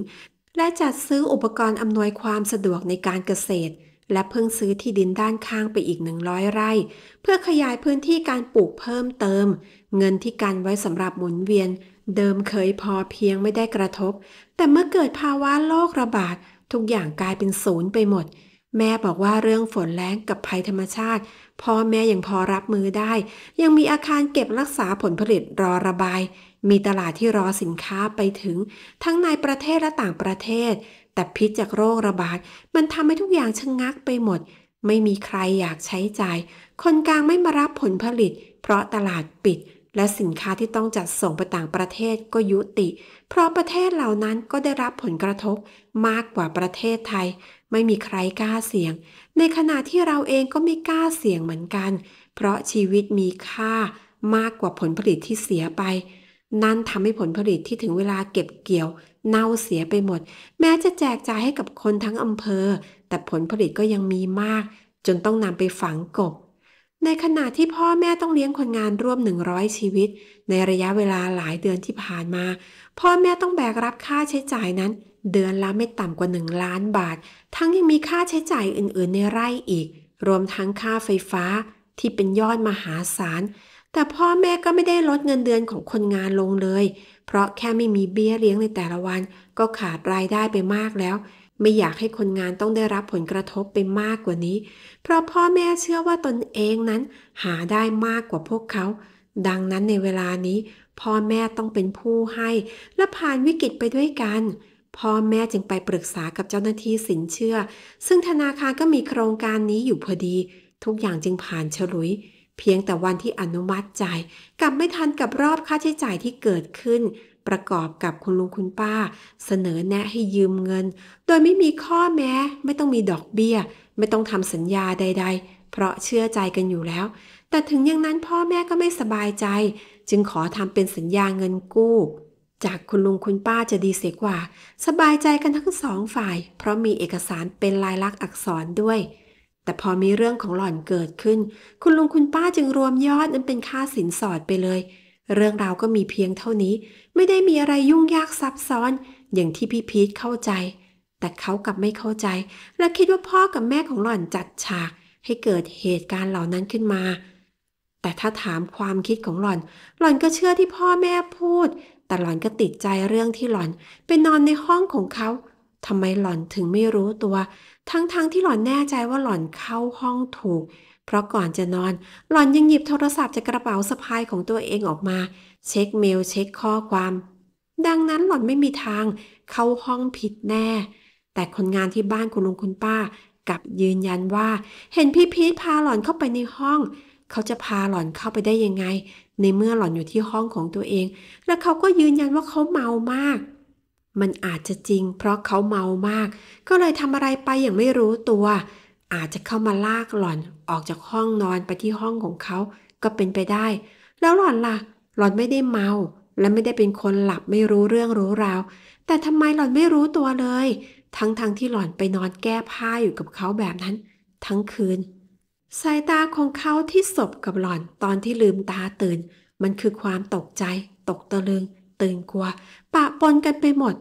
และจัดซื้ออุปกรณ์อำนวยความสะดวกในการเกษตร และเพิ่งซื้อที่ดินด้านข้างไปอีก 100 ไร่ เพื่อขยายพื้นที่การปลูกเพิ่มเติม เงินที่กันไว้สำหรับหมุนเวียน เดิมเคยพอเพียงไม่ได้กระทบ แต่เมื่อเกิดภาวะโรคระบาดทุกอย่างกลายเป็นศูนย์ไปหมด แม่บอกว่าเรื่องฝนแล้งกับภัยธรรมชาติ พ่อแม่ยังพอรับมือได้ ยังมีอาคารเก็บรักษาผลผลิตรอระบาย มีตลาดที่รอสินค้าไปถึง ทั้งในประเทศและต่างประเทศ แต่พิษจากโรคระบาด มันทำให้ทุกอย่างชะงงักไปหมด ไม่มีใครอยากใช้จ่าย คนกลางไม่มารับผลผลิต เพราะตลาดปิดและสินค้าที่ต้องจัดส่งไปต่างประเทศก็ยุติ เพราะประเทศเหล่านั้นก็ได้รับผลกระทบมากกว่าประเทศไทย ไม่มีใครกล้าเสี่ยง ในขณะที่เราเองก็ไม่กล้าเสี่ยงเหมือนกัน เพราะชีวิตมีค่า มากกว่าผลผลิตที่เสียไป นั่นทำให้ผลผลิตที่ถึงเวลาเก็บเกี่ยว เน่าเสียไปหมด แม้จะแจกจ่ายให้กับคนทั้งอำเภอ แต่ผลผลิตก็ยังมีมาก จนต้องนำไปฝังกบในขณะที่พ่อแม่ต้องเลี้ยงคนงานร่วม100ชีวิต ในระยะเวลาหลายเดือนที่ผ่านมา พ่อแม่ต้องแบกรับค่าใช้จ่ายนั้น เดือนละไม่ต่ำกว่า1ล้านบาท ทั้งยังมีค่าใช้จ่ายอื่นๆในไร่อีก รวมทั้งค่าไฟฟ้าที่เป็นยอดมหาศาลแต่พ่อแม่ก็ไม่ได้ลดเงินเดือนของคนงานลงเลย เพราะแค่ไม่มีเบี้ยเลี้ยงในแต่ละวันก็ขาดรายได้ไปมากแล้วไม่อยากให้คนงานต้องได้รับผลกระทบไปมากกว่านี้ เพราะพ่อแม่เชื่อว่าตนเองนั้น หาได้มากกว่าพวกเขา ดังนั้นในเวลานี้ พ่อแม่ต้องเป็นผู้ให้ และผ่านวิกฤตไปด้วยกัน พ่อแม่จึงไปปรึกษากับเจ้าหน้าที่สินเชื่อ ซึ่งธนาคารก็มีโครงการนี้อยู่พอดี ทุกอย่างจึงผ่านฉลุย เพียงแต่วันที่อนุมัติจ่ายกลับไม่ทันกับรอบค่าใช้จ่ายที่เกิดขึ้นประกอบกับคุณลุงคุณป้า เสนอแนะให้ยืมเงิน โดยไม่มีข้อแม้ไม่ต้องมีดอกเบี้ย ไม่ต้องทำสัญญาใด ๆ เพราะเชื่อใจกันอยู่แล้ว แต่ถึงอย่างนั้นพ่อแม่ก็ไม่สบายใจ จึงขอทำเป็นสัญญาเงินกู้ จากคุณลุงคุณป้าจะดีเสียกว่า สบายใจกันทั้งสองฝ่าย เพราะมีเอกสารเป็นลายลักษณ์อักษรด้วย แต่พอมีเรื่องของหล่อนเกิดขึ้น คุณลุงคุณป้าจึงรวมยอดนั้นเป็นค่าสินสอดไปเลยเรื่องราวก็มีเพียงเท่านี้ไม่ได้มีอะไรยุ่งยากซับซ้อนอย่างที่พี่พีทเข้าใจ แต่เขากลับไม่เข้าใจ และคิดว่าพ่อกับแม่ของหล่อนจัดฉากให้เกิดเหตุการณ์เหล่านั้นขึ้นมา แต่ถ้าถามความคิดของหล่อน หล่อนก็เชื่อที่พ่อแม่พูด แต่หล่อนก็ติดใจเรื่องที่หล่อนไปนอนในห้องของเขาทำไมหล่อนถึงไม่รู้ตัว ทั้งๆทที่หล่อนแน่ใจว่าหล่อนเข้าห้องถูกเพราะก่อนจะนอน หล่อนยังหยิบโทรศัพท์จากกระเป๋าสะพายของตัวเองออกมาเช็คเมลเช็คข้อความ ดังนั้นหล่อนไม่มีทาง เข้าห้องผิดแน่ แต่คนงานที่บ้านคุณลุงคุณป้ากับยืนยันว่า เห็นพี่พีทพาหล่อนเข้าไปในห้อง เขาจะพาหล่อนเข้าไปได้ยังไง ในเมื่อหล่อนอยู่ที่ห้องของตัวเอง และเขาก็ยืนยันว่าเขาเมามาก มันอาจจะจริง เพราะเขาเมามาก ก็เลยทำอะไรไปอย่างไม่รู้ตัว อาจจะเข้ามาลากหล่อนออกจากห้องนอนไปที่ห้องของเขาก็เป็นไปได้ แล้วหล่อนล่ะหล่อนไม่ได้เมา และไม่ได้เป็นคนหลับไม่รู้เรื่องรู้ราวแต่ทำไมหล่อนไม่รู้ตัวเลย ทั้งๆทที่หล่อนไปนอนแก้ผ้าอยู่กับเขาแบบนั้น ทั้งคืน สายตาของเขาที่สบกับหล่อนตอนที่ลืมตาตื่น มันคือความตกใจตกตะลึง ตื่นกลัว ปะปนกันไปหมด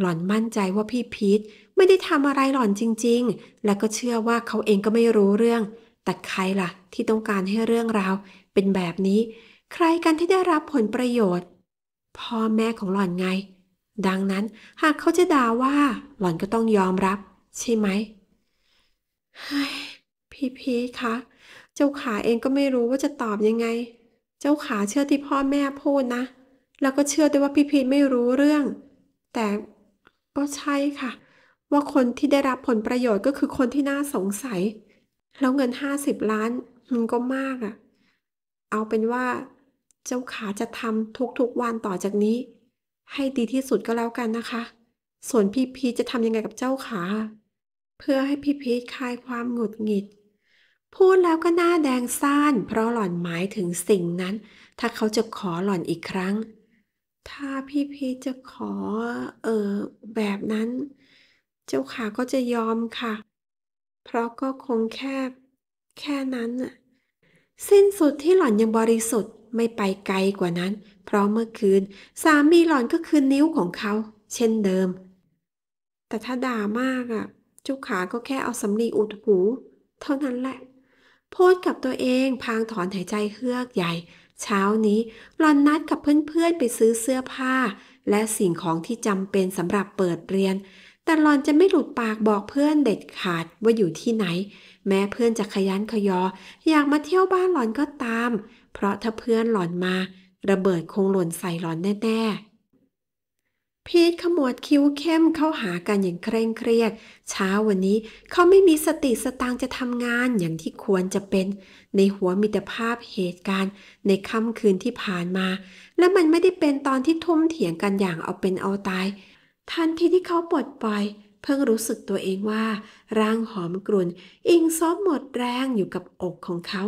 หล่อนมั่นใจว่าพี่พีทไม่ได้ทำอะไรหล่อนจริงๆ และก็เชื่อว่าเขาเองก็ไม่รู้เรื่องแต่ใครละ่ะที่ต้องการให้เรื่องราว เป็นแบบนี้ ใครกันที่ได้รับผลประโยชน์ พ่อแม่ของหล่อนไง ดังนั้นหากเขาจะด่าว่าหล่อนก็ต้องยอมรับ ใช่ไหมพี่พีคะเจ้าขาเองก็ไม่รู้ว่าจะตอบยังไง เจ้าขาเชื่อที่พ่อแม่พูดนะ แล้วก็เชื่อด้วยว่าพี่พีไม่รู้เรื่อง แต่ก็ใช่ค่ะ ว่าคนที่ได้รับผลประโยชน์ก็คือคนที่น่าสงสัยแล้วเงินห้าสิบล้านมันก็มากอะ เอาเป็นว่าเจ้าขาจะทำทุกๆวันต่อจากนี้ ให้ดีที่สุดก็แล้วกันนะคะ ส่วนพี่พีจะทำยังไงกับเจ้าขา เพื่อให้พี่พีคลายความหงุดหงิด พูดแล้วก็หน้าแดงซ่าน เพราะหล่อนหมายถึงสิ่งนั้น ถ้าเขาจะขอหล่อนอีกครั้ง ถ้าพี่พีจะขอเออแบบนั้น เจ้าขาก็จะยอมค่ะเพราะก็คงแค่แค่นั้นน่ะสิ้นสุดที่หล่อนยังบริสุทธิ์ไม่ไปไกลกว่านั้น เพราะเมื่อคืน สามีหล่อนก็คือนิ้วของเขาเช่นเดิมแต่ถ้าด่ามากอ่ะจุกขาก็แค่เอาสำลีอุดหู เท่านั้นแหละพูดกับตัวเองพางถอนหายใจเฮือกใหญ่ เช้านี้หล่อนนัดกับเพื่อนๆไปซื้อเสื้อผ้า และสิ่งของที่จำเป็นสำหรับเปิดเรียนแต่หลอนจะไม่หลุดปากบอกเพื่อนเด็ดขาดว่าอยู่ที่ไหน แม้เพื่อนจะขยันขยอ อยากมาเที่ยวบ้านหลอนก็ตาม เพราะถ้าเพื่อนหลอนมา ระเบิดคงหล่นใส่หลอนแน่ ๆ พีทขมวดคิ้วเข้มเข้าหากันอย่างเคร่งเครียดเช้าวันนี้เขาไม่มีสติสตางจะทำงานอย่างที่ควรจะเป็น ในหัวมีแต่ภาพเหตุการณ์ ในค่ำคืนที่ผ่านมา และมันไม่ได้เป็นตอนที่ทุ่มเถียงกันอย่างเอาเป็นเอาตายทันทีที่เขาปลดปล่อยเพิ่งรู้สึกตัวเองว่าร่างหอมกรุ่น อิงซ้อมหมดแรงอยู่กับอกของเขา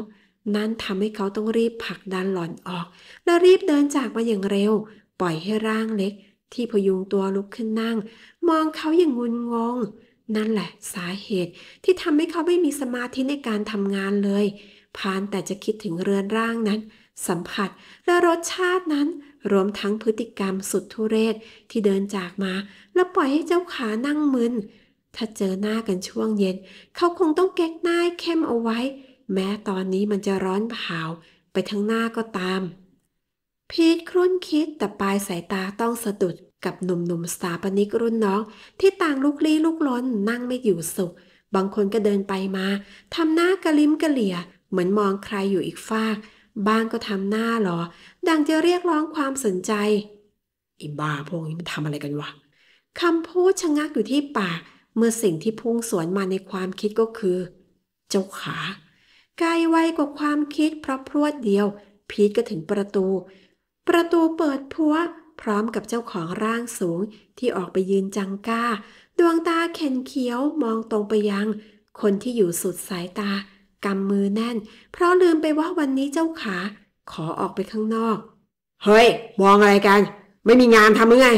นั่นทำให้เขาต้องรีบผลักดันหล่อนออก และรีบเดินจากมาอย่างเร็ว ปล่อยให้ร่างเล็กที่พยุงตัวลุกขึ้นนั่ง มองเขาอย่างงุนงง นั่นแหละสาเหตุที่ทำให้เขาไม่มีสมาธิในการทำงานเลยพานแต่จะคิดถึงเรือนร่างนั้น สัมผัสและรสชาตินั้นรวมทั้งพฤติกรรมสุดทุเรศที่เดินจากมา แล้วปล่อยให้เจ้าขานั่งมึน ถ้าเจอหน้ากันช่วงเย็น เขาคงต้องแก๊กหน้าเข้มเอาไว้ แม้ตอนนี้มันจะร้อนเผาไปทั้งหน้าก็ตาม พีทครุ่นคิดแต่ปลายสายตาต้องสะดุด กับหนุ่มๆสาปนิกรุ่นน้องที่ต่างลุกลี้ลุกล้นนั่งไม่อยู่สุขบางคนก็เดินไปมาทำหน้ากระลิ้มกระเหลี่ย เหมือนมองใครอยู่อีกฟากบ้างก็ทำหน้าหรอ ดังจะเรียกร้องความสนใจไอ้บ้าพวกนี้มันทำอะไรกันวะคำพูดชะงักอยู่ที่ปากเมื่อสิ่งที่พุ่งสวนมาในความคิดก็คือเจ้าขาไกลไวกว่าความคิดเพราะพรวดเดียว พีทก็ถึงประตู ประตูเปิดพัวพร้อมกับเจ้าของร่างสูง ที่ออกไปยืนจังก้าดวงตาเข็นเขียวมองตรงไปยัง คนที่อยู่สุดสายตากำมือแน่น เพราะลืมไปว่าวันนี้เจ้าขา ขอออกไปข้างนอก เฮ้ย มองอะไรกัน ไม่มีงานทำมรือไง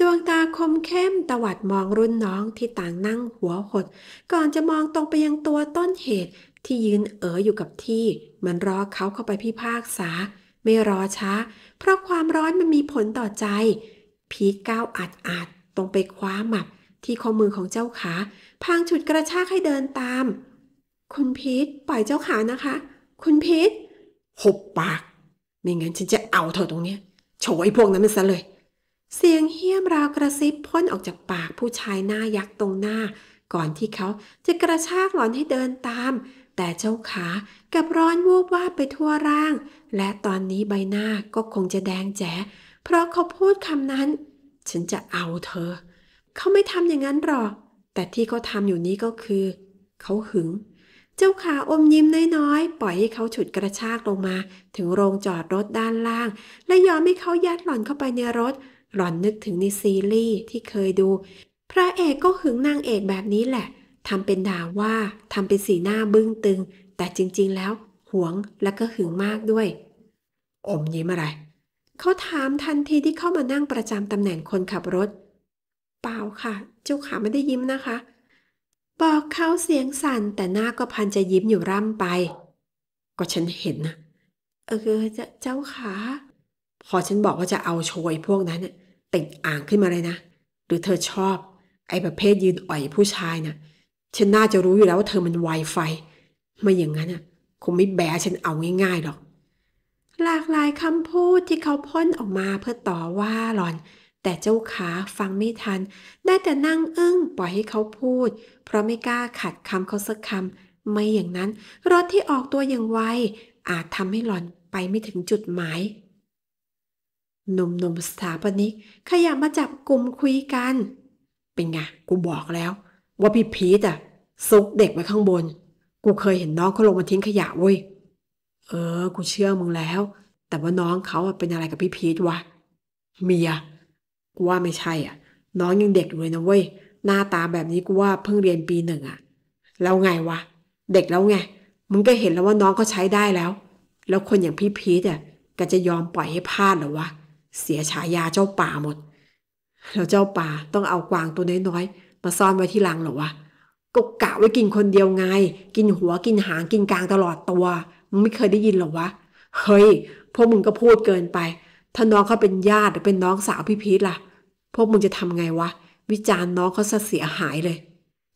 ดวงตาคมเข้ม ตวัดมองรุ่นน้องที่ต่างนั่งหัวหดก่อนจะมองตรงไปยังตัวต้นเหตุที่ยืนเอ๋ออยู่กับที่ มันรอเขาเข้าไปพิพากษา ไม่รอช้า เพราะความร้อนมันมีผลต่อใจ พีทก้าวอัดอัดตรงไปคว้าหมับที่ข้อมือของเจ้าขา พางฉุดกระชากให้เดินตามคุณพีทปล่อยเจ้าขานะคะ คุณพีทหุบปากไม่งั้นฉันจะเอาเธอตรงเนี้ยโชว์ไอ้พวกนั้นมันซะเลย เสียงเฮี้ยมราวกระซิบพ่นออกจากปากผู้ชายหน้ายักษ์ตรงหน้า ก่อนที่เขาจะกระชากหลอนให้เดินตาม แต่เจ้าขากับร้อนวูบวาบไปทั่วร่าง และตอนนี้ใบหน้าก็คงจะแดงแจ๋เพราะเขาพูดคำนั้น ฉันจะเอาเธอ เขาไม่ทำอย่างนั้น หรอกแต่ที่เขาทำอยู่นี้ก็คือเขาหึงเจ้าขาอมยิ้มน้อยๆ ปล่อยให้เขาฉุดกระชากลงมา ถึงโรงจอดรถด้านล่าง และยอมให้เขายัดหล่อนเข้าไปในรถ หล่อนนึกถึงในซีรีส์ที่เคยดู พระเอกก็หึงนางเอกแบบนี้แหละทำ เป็นด่าว่า ทำเป็นสีหน้าบึ้งตึง แต่จริงๆ แล้วหวงและก็หึงมากด้วย อมยิ้มอะไร เขาถามทันทีที่เข้ามานั่งประจำตำแหน่งคนขับรถ เปล่าค่ะเจ้าขาไม่ได้ยิ้มนะคะบอกเขาเสียงสั่นแต่หน้าก็พันจะยิ้มอยู่ร่ำไป ก็ฉันเห็นนะเออจะเจ้าขาพอฉันบอกว่าจะเอาโชยพวกนั้นติดอ่างขึ้นมาเลยนะหรือเธอชอบ ไอ้ประเภทยืนอ่อยผู้ชายนะ่ะ ฉันน่าจะรู้อยู่แล้วว่าเธอมันไวไฟ ไม่อย่างนั้นอ่ะ คงไม่แบฉันเอาง่ายๆหรอก หลากหลายคำพูดที่เขาพ่นออกมาเพื่อต่อว่าหลอนแต่เจ้าขาฟังไม่ทัน ได้แต่นั่งอึ้งปล่อยให้เขาพูด เพราะไม่กล้าขัดคำเขาสักคำไม่อย่างนั้น รถที่ออกตัวอย่างไว อาจทำให้หล่อนไปไม่ถึงจุดหมายหนุ่มๆสถาปนิก ขยับมาจับกลุ่มคุยกัน เป็นไง กูบอกแล้ว ว่าพี่พีทอะซุกเด็กไว้ข้างบน กูเคยเห็นน้องเขาลงมาทิ้งขยะเว้ย เออกูเชื่อมึงแล้ว แต่ว่าน้องเขาเป็นอะไรกับพี่พีทวะเมียกูว่าไม่ใช่อ่ะน้องยังเด็กอยู่เลยนะเว้ยหน้าตาแบบนี้กูว่าเพิ่งเรียนปีหนึ่งอ่ะ แล้วไงวะ เด็กแล้วไงมึงก็เห็นแล้วว่าน้องก็ใช้ได้แล้ว แล้วคนอย่างพี่พีทอ่ะก็จะยอมปล่อยให้พลาดหรอวะเสียฉายาเจ้าป่าหมด แล้วเจ้าป่าต้องเอากวางตัวน้อยๆมาซ่อนไว้ที่ลังหรอวะก็กะไว้กินคนเดียวไงกินหัวกินหางกินกลางตลอดตัวมึงไม่เคยได้ยินหรอวะเฮ้ยพวกมึงก็พูดเกินไปถ้าน้องเขาเป็นญาติหรือเป็นน้องสาวพี่พีทล่ะ พวกมึงจะทำไงวะ วิจารณ์น้องเขาซะเสียหายเลย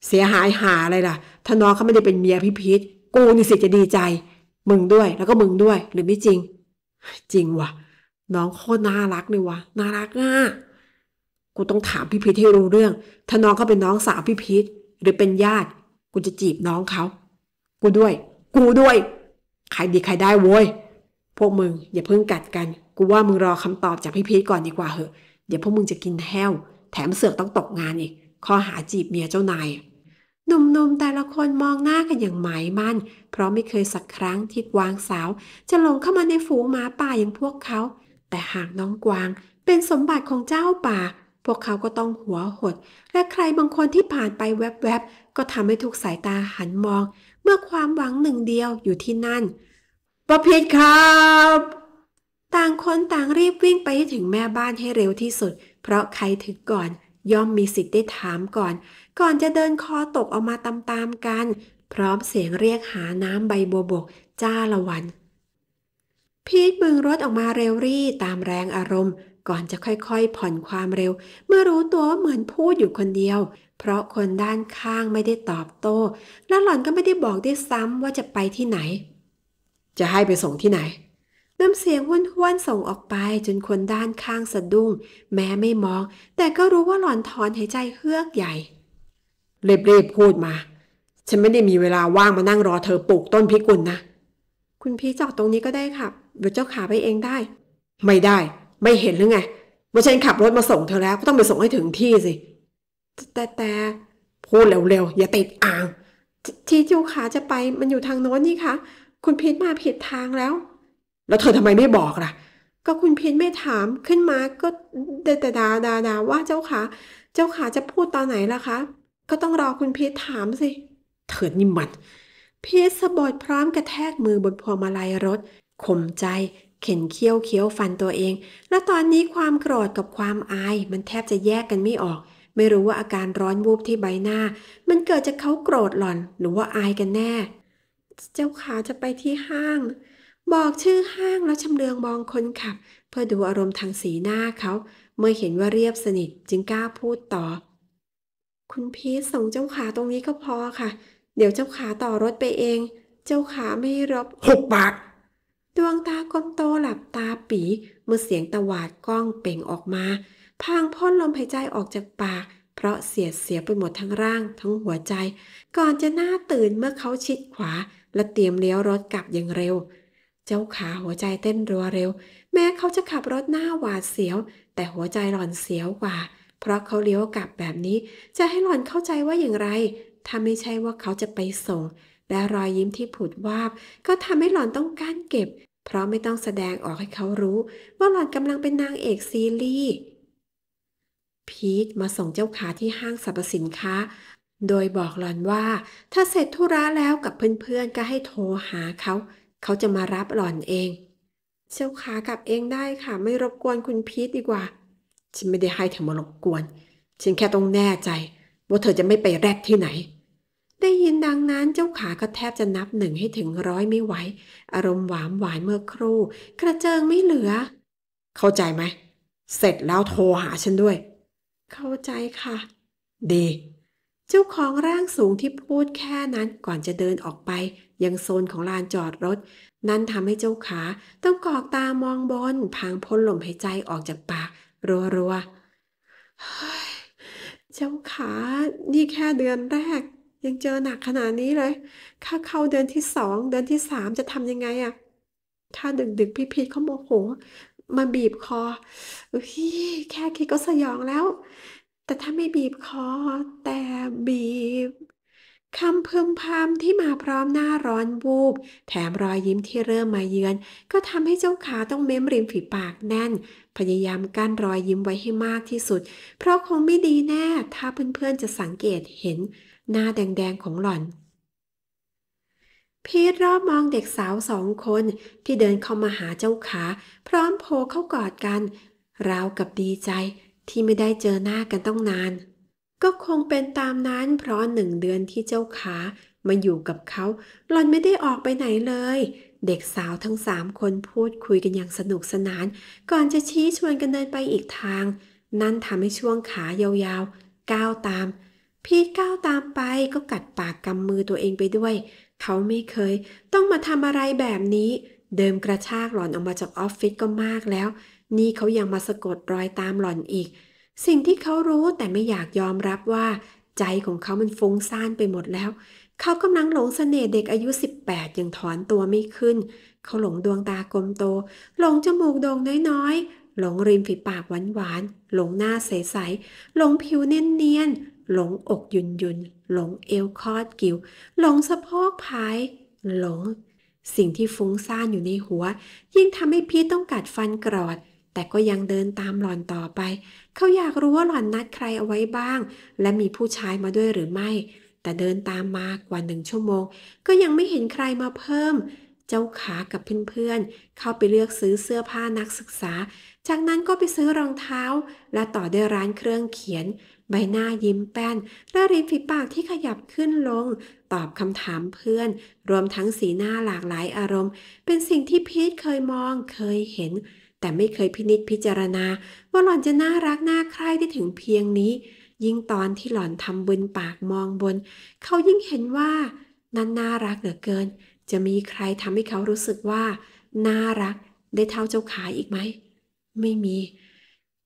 เสียหายหาอะไรล่ะ ถ้าน้องเขาไม่ได้เป็นเมียพี่พีทกูนี่สิจะดีใจ มึงด้วย แล้วก็มึงด้วย หรือไม่จริง จริงวะน้องโคตรน่ารักเลยวะน่ารักอ่ะกูต้องถามพี่พีทให้รู้เรื่อง ถ้าน้องเขาเป็นน้องสาวพี่พีทหรือเป็นญาติ กูจะจีบน้องเขา กูด้วย กูด้วย ใครดีใครได้โว้ย พวกมึงอย่าเพิ่งกัดกันกูว่ามึงรอคำตอบจากพี่พีทก่อนดีกว่าเหอะ เดี๋ยวพวกมึงจะกินแห้ว แถมเสือกต้องตกงานอีก ข้อหาจีบเมียเจ้านายหนุ่มๆแต่ละคนมองหน้ากันอย่างหมายมั่น เพราะไม่เคยสักครั้งที่กวางสาว จะหลงเข้ามาในฝูงหมาป่าอย่างพวกเขา แต่หากน้องกวางเป็นสมบัติของเจ้าป่า พวกเขาก็ต้องหัวหด และใครบางคนที่ผ่านไปแวบๆ ก็ทำให้ ทุกสายตาหันมอง เมื่อความหวังหนึ่งเดียวอยู่ที่นั่น ประพีดครับต่างคนต่างรีบวิ่งไปให้ถึงแม่บ้านให้เร็วที่สุด เพราะใครถึงก่อน ย่อมมีสิทธิ์ได้ถามก่อน ก่อนจะเดินคอตกออกมาตามๆกัน พร้อมเสียงเรียกหาน้ำใบบัวบกจ้าละวัน พีทบึงรถออกมาเร็วรี่ตามแรงอารมณ์ ก่อนจะค่อยๆผ่อนความเร็ว เมื่อรู้ตัวเหมือนพูดอยู่คนเดียว เพราะคนด้านข้างไม่ได้ตอบโต้และหล่อนก็ไม่ได้บอกด้วยซ้ำว่าจะไปที่ไหน จะให้ไปส่งที่ไหนน้ำเสียงห้วนๆส่งออกไปจนคนด้านข้างสะดุ้งแม้ไม่มอง แต่ก็รู้ว่าหล่อนถอนหายใจเฮือกใหญ่ เรีบๆพูดมา ฉันไม่ได้มีเวลาว่างมานั่งรอเธอปลูกต้นพิกุลนะ คุณพี่จอดตรงนี้ก็ได้ค่ะ เดี๋ยวเจ้าขาไปเองได้ ไม่ได้ ไม่เห็นหรือไงเมื่อฉันขับรถมาส่งเธอแล้ว ก็ต้องไปส่งให้ถึงที่สิ แต่แต่พูดเร็วๆอย่าติดอ่างที่เจ้าขาจะไป มันอยู่ทางโน้นนี่คะคุณพีทมาผิดทางแล้วแล้วเธอทำไมไม่บอกล่ะ ก็คุณเพียนไม่ถามขึ้นมาก็แต่ดาดาดาว่าเจ้าขาเจ้าขาจะพูดตอนไหนล่ะคะ ก็ต้องรอคุณเพียถามสิเถิดนิมมันพียสะบัดพร้อมกระแทกมือบนพวงมาลัยรถข่มใจเข็นเคี้ยวเคี้ยวฟันตัวเอง แล้วตอนนี้ความโกรธกับความอาย มันแทบจะแยกกันไม่ออก ไม่รู้ว่าอาการร้อนวูบที่ใบหน้า มันเกิดจากเขาโกรธหล่อน หรือว่าอายกันแน่ เจ้าขาจะไปที่ห้างบอกชื่อห้างแล้วชำเลืองมองคนขับ เพื่อดูอารมณ์ทางสีหน้าเขา เมื่อเห็นว่าเรียบสนิทจึงกล้าพูดต่อ คุณพีทส่งเจ้าขาตรงนี้ก็พอค่ะ เดี๋ยวเจ้าขาต่อรถไปเอง เจ้าขาไม่รบหกปากดวงตากลมโตหลับตาปีเมื่อเสียงตะหวาดกล้องเป่งออกมา พางพ่นลมหายใจออกจากปาก เพราะเสียดเสียไปหมดทั้งร่าง ทั้งหัวใจ ก่อนจะหน้าตื่นเมื่อเขาชิดขวาและเตรียมเลี้ยวรถกลับอย่างเร็วเจ้าขาหัวใจเต้นรัวเร็ว แม้เขาจะขับรถหน้าหวาดเสียว แต่หัวใจหล่อนเสียวกว่า เพราะเขาเลี้ยวกลับแบบนี้จะให้หล่อนเข้าใจว่าอย่างไร ถ้าไม่ใช่ว่าเขาจะไปส่ง และรอยยิ้มที่ผุดวาบก็ทำให้หล่อนต้องการเก็บ เพราะไม่ต้องแสดงออกให้เขารู้ ว่าหล่อนกำลังเป็นนางเอกซีรีส์พีทมาส่งเจ้าขาที่ห้างสรรพสินค้า โดยบอกหลอนว่า ถ้าเสร็จธุระแล้วกับเพื่อนๆก็ให้โทรหาเขาเขาจะมารับหล่อนเอง เจ้าขากลับเองได้ค่ะ ไม่รบกวนคุณพีทดีกว่า ฉันไม่ได้ให้เธอมารบกวน ฉันแค่ต้องแน่ใจ ว่าเธอจะไม่ไปแรกที่ไหน ได้ยินดังนั้นเจ้าขาก็แทบจะนับหนึ่งให้ถึงร้อยไม่ไหว อารมณ์หวานหวานเมื่อครู่กระเจิงไม่เหลือ เข้าใจไหม เสร็จแล้วโทรหาฉันด้วย เข้าใจค่ะดีเจ้าของร่างสูงที่พูดแค่นั้นก่อนจะเดินออกไป ยังโซนของลานจอดรถ นั่นทำให้เจ้าขาต้องกอกตามองบนพางพ้นลมหายใจออกจากปาก รัวๆเจ้าขานี่แค่เดือนแรกยังเจอหนักขนาดนี้เลยข้าเข้าเดือนที่สองเดือนที่สามจะทำยังไงอะถ้าดึกดึกพี่พีเขาโมโหมาบีบคอฮ้ยแค่คิดก็สยองแล้วแต่ถ้าไม่บีบคอ แต่บีบ คำพึมพำที่มาพร้อมหน้าร้อนวูบ แถมรอยยิ้มที่เริ่มมาเยือน ก็ทำให้เจ้าขาต้องเม้มริมฝีปากแน่น พยายามกั้นรอยยิ้มไว้ให้มากที่สุด เพราะคงไม่ดีแน่ ถ้าเพื่อนๆจะสังเกตเห็นหน้าแดงๆของหล่อน พีทรอบมองเด็กสาวสองคนที่เดินเข้ามาหาเจ้าขา พร้อมโผล่เข้ากอดกันราวกับดีใจที่ไม่ได้เจอหน้ากันต้องนาน ก็คงเป็นตามนั้นเพราะหนึ่งเดือนที่เจ้าขา มาอยู่กับเขาหลอนไม่ได้ออกไปไหนเลย เด็กสาวทั้งสามคนพูดคุยกันอย่างสนุกสนาน ก่อนจะชี้ชวนกันเดินไปอีกทาง นั่นทำให้ช่วงขายาวๆก้าวตาม พี่ก้าวตามไปก็กัดปากกำมือตัวเองไปด้วย เขาไม่เคยต้องมาทำอะไรแบบนี้ เดิมกระชากหลอนออกมาจากออฟฟิศก็มากแล้วนี่เขายังมาสะกดรอยตามหล่อนอีก สิ่งที่เขารู้แต่ไม่อยากยอมรับว่า ใจของเขามันฟุ้งซ่านไปหมดแล้ว เขากำลังหลงสเสน่ห์เด็กอายุ 18 ยังถอนตัวไม่ขึ้น เขาหลงดวงตากลมโต หลงจมูกโด่งน้อย ๆ หลงริมฝีปากหวาน ๆ หลงหน้าใส ๆ หลงผิวเนียน ๆ หลงอกยุนยุนหลงเอวคอดกิวหลงสะโพกพาย หลงสิ่งที่ฟุ้งซ่านอยู่ในหัว ยิ่งทำให้พี่ต้องกัดฟันกรอดแต่ก็ยังเดินตามหล่อนต่อไป เขาอยากรู้ว่าหล่อนนัดใครเอาไว้บ้าง และมีผู้ชายมาด้วยหรือไม่ แต่เดินตามมากว่าหนึ่งชั่วโมง ก็ยังไม่เห็นใครมาเพิ่ม เจ้าขากับเพื่อนๆ เข้าไปเลือกซื้อเสื้อผ้านักศึกษา จากนั้นก็ไปซื้อรองเท้า และต่อด้วยร้านเครื่องเขียน ใบหน้ายิ้มแป้น และริมฝีปากที่ขยับขึ้นลง ตอบคำถามเพื่อน รวมทั้งสีหน้าหลากหลายอารมณ์ เป็นสิ่งที่พีทเคยมอง เคยเห็นแต่ไม่เคยพินิษพิจารณา ว่าหล่อนจะน่ารักน่าใคร่ได้ถึงเพียงนี้ ยิ่งตอนที่หล่อนทำบนปากมองบน เขายิ่งเห็นว่านั่นน่ารักเหลือเกิน จะมีใครทำให้เขารู้สึกว่าน่ารัก ได้เท่าเจ้าขาอีกไหม ไม่มี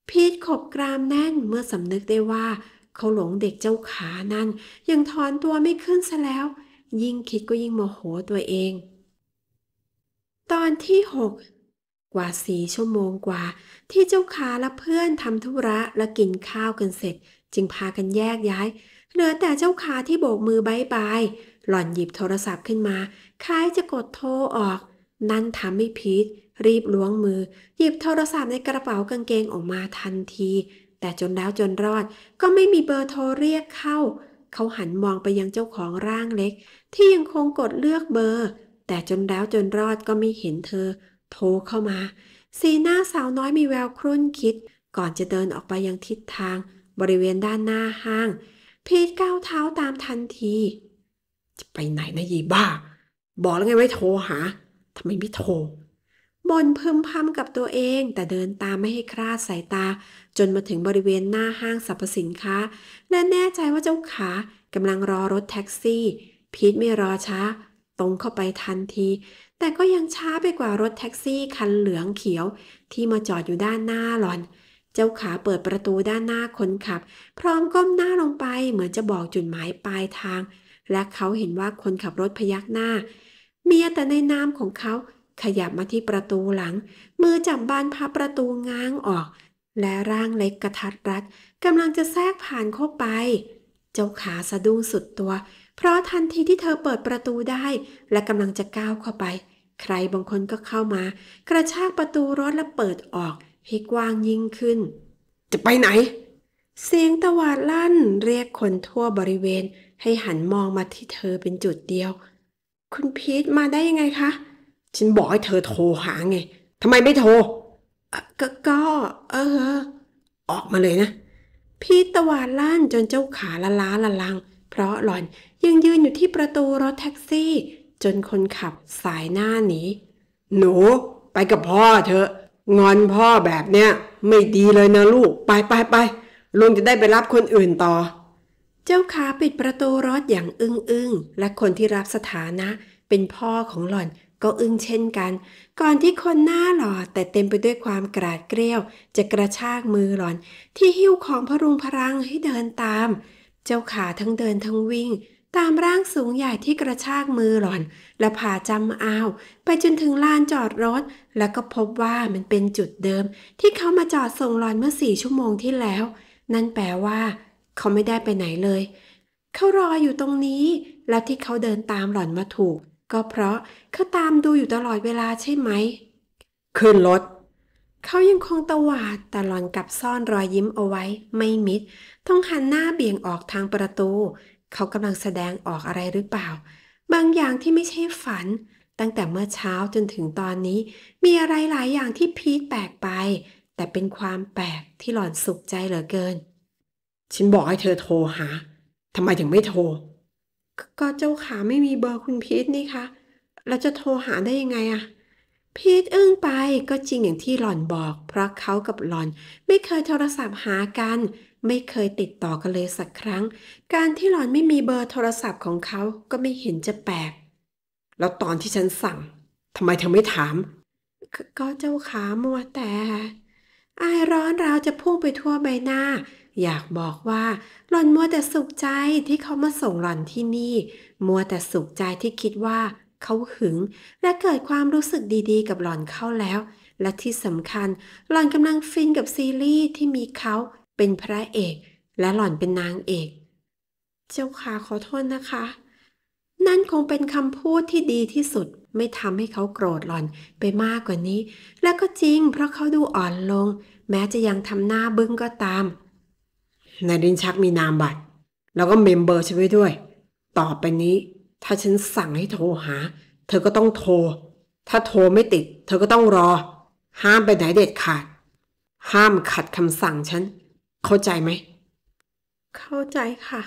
พีทขบกรามแน่นเมื่อสำนึกได้ว่า เขาหลงเด็กเจ้าขานั่นยังถอนตัวไม่ขึ้นซะแล้ว ยิ่งคิดก็ยิ่งโมโหตัวเอง ตอนที่หกกว่าสี่ชั่วโมงกว่า ที่เจ้าขาและเพื่อนทำธุระและกินข้าวกันเสร็จ จึงพากันแยกย้าย เหลือแต่เจ้าขาที่โบกมือบายบายหล่อนหยิบโทรศัพท์ขึ้นมา คล้ายจะกดโทรออก นั่นทำให้พีทรีบล้วงมือหยิบโทรศัพท์ในกระเป๋ากางเกงออกมาทันที แต่จนแล้วจนรอดก็ไม่มีเบอร์โทรเรียกเข้า เขาหันมองไปยังเจ้าของร่างเล็ก ที่ยังคงกดเลือกเบอร์ แต่จนแล้วจนรอดก็ไม่เห็นเธอโทรเข้ามา สีหน้าสาวน้อยมีแววครุ่นคิด ก่อนจะเดินออกไปยังทิศทาง บริเวณด้านหน้าห้าง พีทก้าวเท้าตามทันที จะไปไหนนะยีบ้า บอกแล้วไงไม่โทรหาทำไมไม่โทรบ่นพึมพำกับตัวเอง แต่เดินตามไม่ให้คลาดสายตา จนมาถึงบริเวณหน้าห้างสรรพสินค้าและแน่ใจว่าเจ้าขากำลังรอรถแท็กซี่ พีทไม่รอช้าตรงเข้าไปทันทีแต่ก็ยังช้าไปกว่ารถแท็กซี่คันเหลืองเขียว ที่มาจอดอยู่ด้านหน้าหลอน เจ้าขาเปิดประตูด้านหน้าคนขับ พร้อมก้มหน้าลงไปเหมือนจะบอกจุดหมายปลายทาง และเขาเห็นว่าคนขับรถพยักหน้าเมียแต่ในนามของเขาขยับมาที่ประตูหลัง มือจับบานพับประตูง้างออก และร่างเล็กกระทัดรัดกำลังจะแทรกผ่านเข้าไป เจ้าขาสะดุ้งสุดตัว เพราะทันทีที่เธอเปิดประตูได้ และกำลังจะก้าวเข้าไปใครบางคนก็เข้ามากระชากประตูรถและเปิดออกให้กว้างยิ่งขึ้น จะไปไหน เสียงตวาดลั่นเรียกคนทั่วบริเวณ ให้หันมองมาที่เธอเป็นจุดเดียว คุณพีทมาได้ยังไงคะ ฉันบอกให้เธอโทรหาไงทำไมไม่โทร ก็ก็เออ ออกมาเลยนะ พีทตวาดลั่นจนเจ้าขาละล้าละลังเพราะหล่อนยังยืนอยู่ที่ประตูรถแท็กซี่จนคนขับสายหน้าหนี หนูไปกับพ่อเถอะ งอนพ่อแบบเนี้ยไม่ดีเลยนะลูก ไปไปไปลุงจะได้ไปรับคนอื่นต่อ เจ้าขาปิดประตูรถอย่างอึ้งอึ้งและคนที่รับสถานะ เป็นพ่อของหล่อนก็อึ้งเช่นกัน ก่อนที่คนหน้าหล่อแต่เต็มไปด้วยความกราดเกรี้ยว จะกระชากมือหล่อน ที่หิ้วของพรุงพรังให้เดินตาม เจ้าขาทั้งเดินทั้งวิ่งตามร่างสูงใหญ่ที่กระชากมือหล่อน และผ่าจำอาวไปจนถึงลานจอดรถ แล้วก็พบว่ามันเป็นจุดเดิม ที่เขามาจอดส่งหล่อนเมื่อสี่ชั่วโมงที่แล้ว นั่นแปลว่าเขาไม่ได้ไปไหนเลยเขารออยู่ตรงนี้ แล้วที่เขาเดินตามหล่อนมาถูก ก็เพราะเขาตามดูอยู่ตลอดเวลาใช่ไหมขึ้นรถเขายังคงตวาดแต่หลอนกลับซ่อนรอยยิ้มเอาไว้ ไม่มิดต้องหันหน้าเบี่ยงออกทางประตูเขากำลังแสดงออกอะไรหรือเปล่า บางอย่างที่ไม่ใช่ฝัน ตั้งแต่เมื่อเช้าจนถึงตอนนี้ มีอะไรหลายอย่างที่พีทแปลกไป แต่เป็นความแปลกที่หล่อนสุขใจเหลือเกินฉันบอกให้เธอโทรหาทำไมถึงไม่โทรก็เจ้าขาไม่มีเบอร์คุณพีทนี่คะเราจะโทรหาได้ยังไงอะพีทอึ้งไปก็จริงอย่างที่หล่อนบอก เพราะเขากับหล่อนไม่เคยโทรศัพท์หากันไม่เคยติดต่อกันเลยสักครั้ง การที่หลอนไม่มีเบอร์โทรศัพท์ของเขาก็ไม่เห็นจะแปลก แล้วตอนที่ฉันสั่ง ทำไมเธอไม่ถาม ก็เจ้าขามัวแต่ อายร้อนราวจะพุ่งไปทั่วใบหน้า อยากบอกว่า หลอนมัวแต่สุขใจที่เขามาส่งหลอนที่นี่ มัวแต่สุขใจที่คิดว่า เขาหึง และเกิดความรู้สึกดีๆ กับหลอนเข้าแล้ว และที่สำคัญ หลอนกำลังฟินกับซีรีส์ที่มีเขาเป็นพระเอกและหล่อนเป็นนางเอก เจ้าขาขอโทษนะคะ นั่นคงเป็นคำพูดที่ดีที่สุดไม่ทำให้เขาโกรธหล่อนไปมากกว่านี้ และก็จริง เพราะเขาดูอ่อนลง แม้จะยังทำหน้าบึ้งก็ตาม ในดินชักมีนามบัตร แล้วก็เมมเบอร์ฉันไว้ด้วย ต่อไปนี้ ถ้าฉันสั่งให้โทรหา เธอก็ต้องโทร ถ้าโทรไม่ติด เธอก็ต้องรอ ห้ามไปไหนเด็ดขาดห้ามขัดคำสั่งฉันเข้าใจไหม เข้าใจค่ะ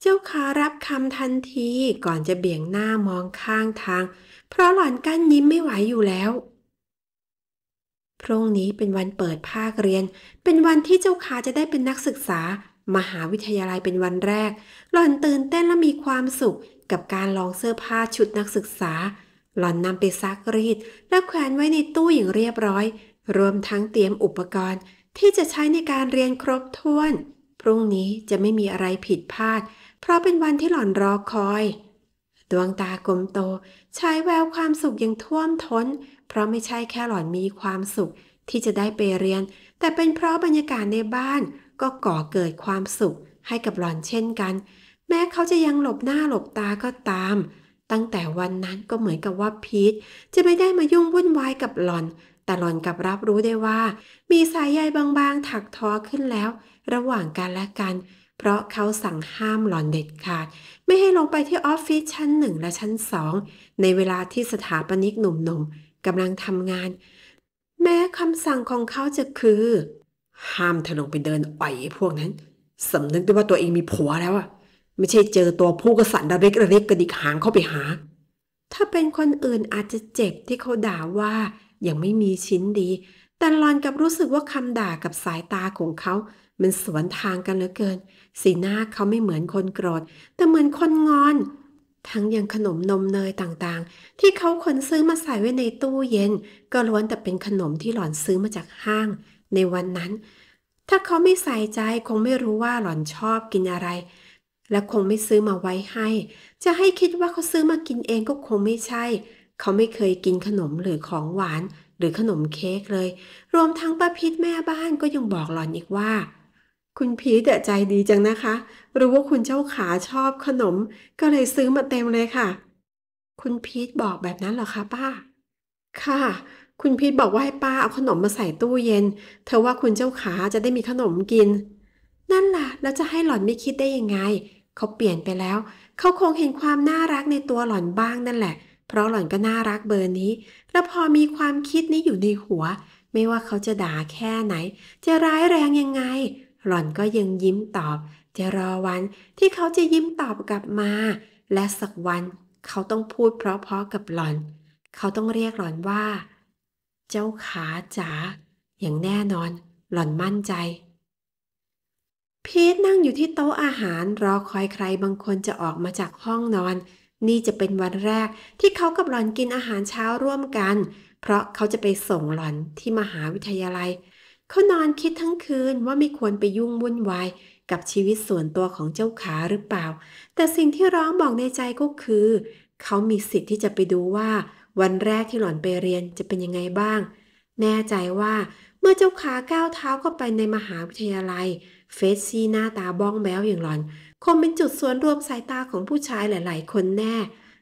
เจ้าขารับคำทันทีก่อนจะเบี่ยงหน้ามองข้างทาง เพราะหล่อนกั้นยิ้มไม่ไหวอยู่แล้ว พรุ่งนี้เป็นวันเปิดภาคเรียน เป็นวันที่เจ้าขาจะได้เป็นนักศึกษา มหาวิทยาลัยเป็นวันแรก หล่อนตื่นเต้นและมีความสุขกับการลองเสื้อผ้าชุดนักศึกษา หล่อนนำไปซักรีดและแขวนไว้ในตู้อย่างเรียบร้อยรวมทั้งเตรียมอุปกรณ์ที่จะใช้ในการเรียนครบถ้วน พรุ่งนี้จะไม่มีอะไรผิดพลาด เพราะเป็นวันที่หล่อนรอคอย ดวงตากลมโต ใช้แววความสุขอย่างท่วมท้น เพราะไม่ใช่แค่หล่อนมีความสุข ที่จะได้ไปเรียน แต่เป็นเพราะบรรยากาศในบ้าน ก็ก่อเกิดความสุข ให้กับหล่อนเช่นกัน แม้เขาจะยังหลบหน้าหลบตาก็ตาม ตั้งแต่วันนั้นก็เหมือนกับว่าพีทจะไม่ได้มายุ่งวุ่นวายกับหล่อนแต่หล่อนกลับรับรู้ได้ว่า มีสายใยบางๆ ถักทอขึ้นแล้ว ระหว่างกันและกัน เพราะเขาสั่งห้ามหล่อนเด็ดขาด ไม่ให้ลงไปที่ออฟฟิศชั้นหนึ่งและชั้นสองในเวลาที่สถาปนิกหนุ่มๆกำลังทำงาน แม้คำสั่งของเขาจะคือ ห้ามเธอลงไปเดินอ่อยพวกนั้นสำนึกด้วยว่าตัวเองมีผัวแล้วอะไม่ใช่เจอตัวผู้กษัตริย์ระเล็กระเล็กกระดิกหางเข้าไปหา ถ้าเป็นคนอื่นอาจจะเจ็บที่เขาด่าว่ายังไม่มีชิ้นดี แต่หลอนกับรู้สึกว่าคำด่ากับสายตาของเขา มันสวนทางกันเหลือเกิน สีหน้าเขาไม่เหมือนคนโกรธ แต่เหมือนคนงอน ทั้งยังขนมนมเนยต่างๆ ที่เขาขนซื้อมาใส่ไว้ในตู้เย็น ก็ล้วนแต่เป็นขนมที่หลอนซื้อมาจากห้าง ในวันนั้น ถ้าเขาไม่ใส่ใจคงไม่รู้ว่าหลอนชอบกินอะไร และคงไม่ซื้อมาไว้ให้ จะให้คิดว่าเขาซื้อมากินเองก็คงไม่ใช่เขาไม่เคยกินขนมหรือของหวานหรือขนมเค้กเลย รวมทั้งป้าพิษแม่บ้านก็ยังบอกหลอนอีกว่า คุณพีทใจดีจังนะคะ รู้ว่าคุณเจ้าขาชอบขนม ก็เลยซื้อมาเต็มเลยค่ะ คุณพีทบอกแบบนั้นเหรอคะป้า ค่ะ คุณพีทบอกว่าให้ป้าเอาขนมมาใส่ตู้เย็น เธอว่าคุณเจ้าขาจะได้มีขนมกิน นั่นล่ะ แล้วจะให้หล่อนไม่คิดได้ยังไง เขาเปลี่ยนไปแล้ว เขาคงเห็นความน่ารักในตัวหล่อนบ้างนั่นแหละเเพราะหล่อนก็น่ารักเบอร์นี้ และพอมีความคิดนี้อยู่ในหัว ไม่ว่าเขาจะด่าแค่ไหน จะร้ายแรงยังไง หล่อนก็ยังยิ้มตอบ จะรอวันที่เขาจะยิ้มตอบกลับมา และสักวันเขาต้องพูดเพราะๆกับหล่อน เขาต้องเรียกหล่อนว่า เจ้าขาจ๋า อย่างแน่นอน หล่อนมั่นใจ พีทนั่งอยู่ที่โต๊ะอาหารรอคอย ใครบางคนจะออกมาจากห้องนอนนี่จะเป็นวันแรกที่เขากับหลอนกินอาหารเช้าร่วมกัน เพราะเขาจะไปส่งหลอนที่มหาวิทยาลัย เขานอนคิดทั้งคืนว่าไม่ควรไปยุ่งวุ่นวาย กับชีวิตส่วนตัวของเจ้าขาหรือเปล่า แต่สิ่งที่ร้องบอกในใจก็คือ เขามีสิทธิ์ที่จะไปดูว่าวันแรกที่หล่อนไปเรียนจะเป็นยังไงบ้าง แน่ใจว่าเมื่อเจ้าขาก้าวเท้าเข้าไปในมหาวิทยาลัย เฟสซี่หน้าตาบ้องแบ้วอย่างหล่อนคงเป็นจุดสวนรวมสายตาของผู้ชายหลายๆคนแน่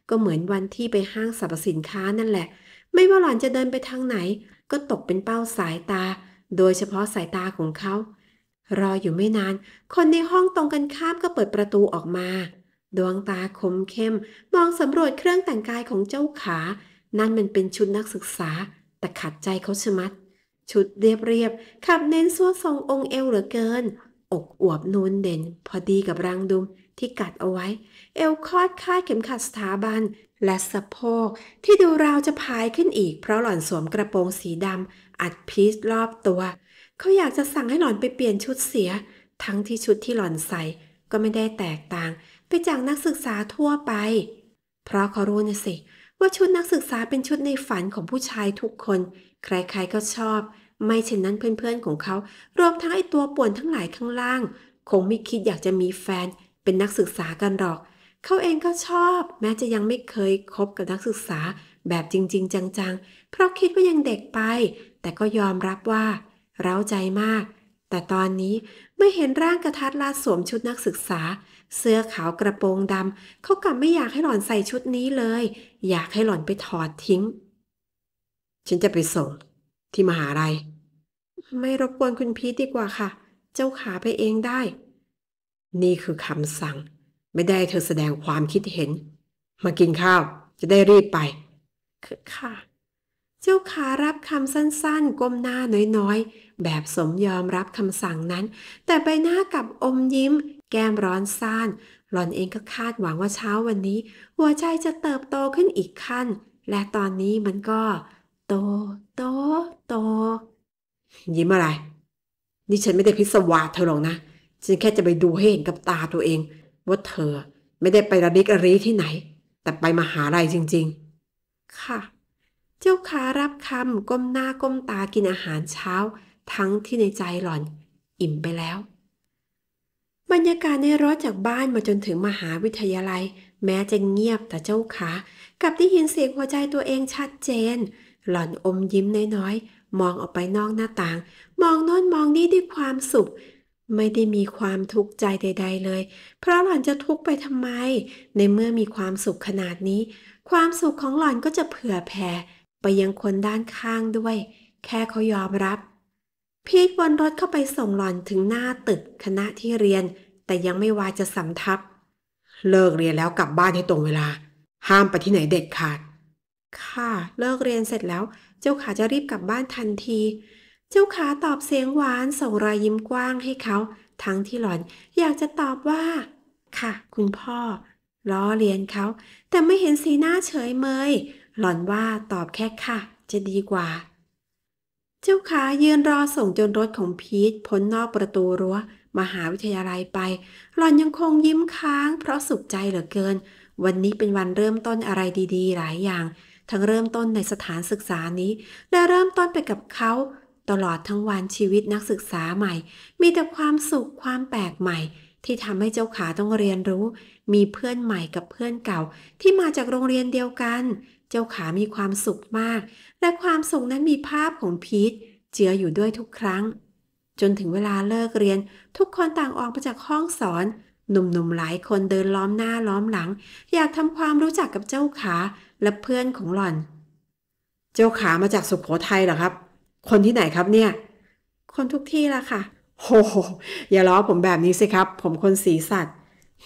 ก็เหมือนวันที่ไปห้างสรรพสินค้านั่นแหละ ไม่ว่าหล่อนจะเดินไปทางไหน ก็ตกเป็นเป้าสายตา โดยเฉพาะสายตาของเขา รออยู่ไม่นาน คนในห้องตรงกันข้ามก็เปิดประตูออกมา ดวงตาคมเข้ม มองสำรวจเครื่องแต่งกายของเจ้าขา นั่นมันเป็นชุดนักศึกษา แต่ขัดใจเขาชะมัด ชุดเรียบๆ ขับเน้นส่วนทรงองค์เอวเหลือเกินอกอวบนูนเด่นพอดีกับรังดุมที่กัดเอาไว้ เอวคอดคาดเข็มขัดสถาบันและสะโพกที่ดูราวจะพายขึ้นอีก เพราะหล่อนสวมกระโปรงสีดำอัดพีชรอบตัว เขาอยากจะสั่งให้หล่อนไปเปลี่ยนชุดเสีย ทั้งที่ชุดที่หล่อนใส่ ก็ไม่ได้แตกต่าง ไปจากนักศึกษาทั่วไป เพราะเขารู้นะสิ ว่าชุดนักศึกษาเป็นชุดในฝันของผู้ชายทุกคน ใครๆก็ชอบไม่เช่นนั้นเพื่อนๆของเขารวมทั้งไอตัวป่วนทั้งหลายข้างล่าง คงไม่คิดอยากจะมีแฟนเป็นนักศึกษากันหรอกเขาเองก็ชอบ แม้จะยังไม่เคยคบกับนักศึกษาแบบจริงๆ จังๆ เพราะคิดว่ายังเด็กไป แต่ก็ยอมรับว่าเร้าใจมาก แต่ตอนนี้ไม่เห็นร่างกระทัดราสวมชุดนักศึกษา เสื้อขาวกระโปรงดำเขากลับไม่อยากให้หล่อนใส่ชุดนี้เลย อยากให้หล่อนไปถอดทิ้ง ฉันจะไปส่งที่มหาลัยไม่รบกวนคุณพีทดีกว่าค่ะ เจ้าขาไปเองได้ นี่คือคำสั่ง ไม่ได้เธอแสดงความคิดเห็น มากินข้าวจะได้รีบไป คือค่ะ เจ้าขารับคำสั้นๆก้มหน้าน้อยๆ แบบสมยอมรับคำสั่งนั้น แต่ใบหน้ากับอมยิ้ม แก้มร้อนซ่าน หล่อนเองก็คาดหวังว่าเช้าวันนี้ หัวใจจะเติบโตขึ้นอีกขั้น และตอนนี้มันก็ โต โตโตยิ้มอะไร นี่ฉันไม่ได้พิศวาสเธอหรอกนะ ฉันแค่จะไปดูให้เห็นกับตาตัวเอง ว่าเธอไม่ได้ไประดิกอรีที่ไหน แต่ไปมาหาอะไรจริงๆ ค่ะ เจ้าขารับคำก้มหน้าก้มตากินอาหารเช้า ทั้งที่ในใจหล่อนอิ่มไปแล้ว บรรยากาศในรถจากบ้านมาจนถึงมหาวิทยาลัย แม้จะเงียบแต่เจ้าขากลับได้ยินเสียงหัวใจตัวเองชัดเจน หล่อนอมยิ้มน้อยมองออกไปนอกหน้าต่าง มองโน้นมองนี่ด้วยความสุข ไม่ได้มีความทุกข์ใจใด ๆ เลยเพราะหล่อนจะทุกข์ไปทำไม ในเมื่อมีความสุขขนาดนี้ ความสุขของหล่อนก็จะเผื่อแผ่ไปยังคนด้านข้างด้วย แค่เขายอมรับ พีทวนรถเข้าไปส่งหล่อนถึงหน้าตึกคณะที่เรียน แต่ยังไม่วาจะสำทับ เลิกเรียนแล้วกลับบ้านให้ตรงเวลา ห้ามไปที่ไหนเด็ดขาด ค่ะเลิกเรียนเสร็จแล้วเจ้าขาจะรีบกลับบ้านทันที เจ้าขาตอบเสียงหวานส่งรอยยิ้มกว้างให้เขา ทั้งที่หล่อน อยากจะตอบว่า ค่ะคุณพ่อล้อเลียนเขา แต่ไม่เห็นสีหน้าเฉยเมย หล่อนว่าตอบแค่ค่ะ จะดีกว่า เจ้าขายืนรอส่งจนรถของพีทพ้นนอกประตูรั้วมหาวิทยาลัยไป หล่อนยังคงยิ้มค้างเพราะสุขใจเหลือเกิน วันนี้เป็นวันเริ่มต้นอะไรดี ๆ หลายอย่างทั้งเริ่มต้นในสถานศึกษานี้ และเริ่มต้นไปกับเขา ตลอดทั้งวันชีวิตนักศึกษาใหม่ มีแต่ความสุขความแปลกใหม่ ที่ทำให้เจ้าขาต้องเรียนรู้ มีเพื่อนใหม่กับเพื่อนเก่า ที่มาจากโรงเรียนเดียวกัน เจ้าขามีความสุขมาก และความสุขนั้นมีภาพของพีทเจืออยู่ด้วยทุกครั้ง จนถึงเวลาเลิกเรียนทุกคนต่างออกมาจากห้องสอน หนุ่มๆหลายคนเดินล้อมหน้าล้อมหลัง อยากทำความรู้จักกับเจ้าขาและเพื่อนของหล่อน เจ้าขามาจากสุขโขทัยเหรอครับ คนที่ไหนครับเนี่ย คนทุกที่ละค่ะ โห อย่าล้อผมแบบนี้สิครับ ผมคนสีสัตว์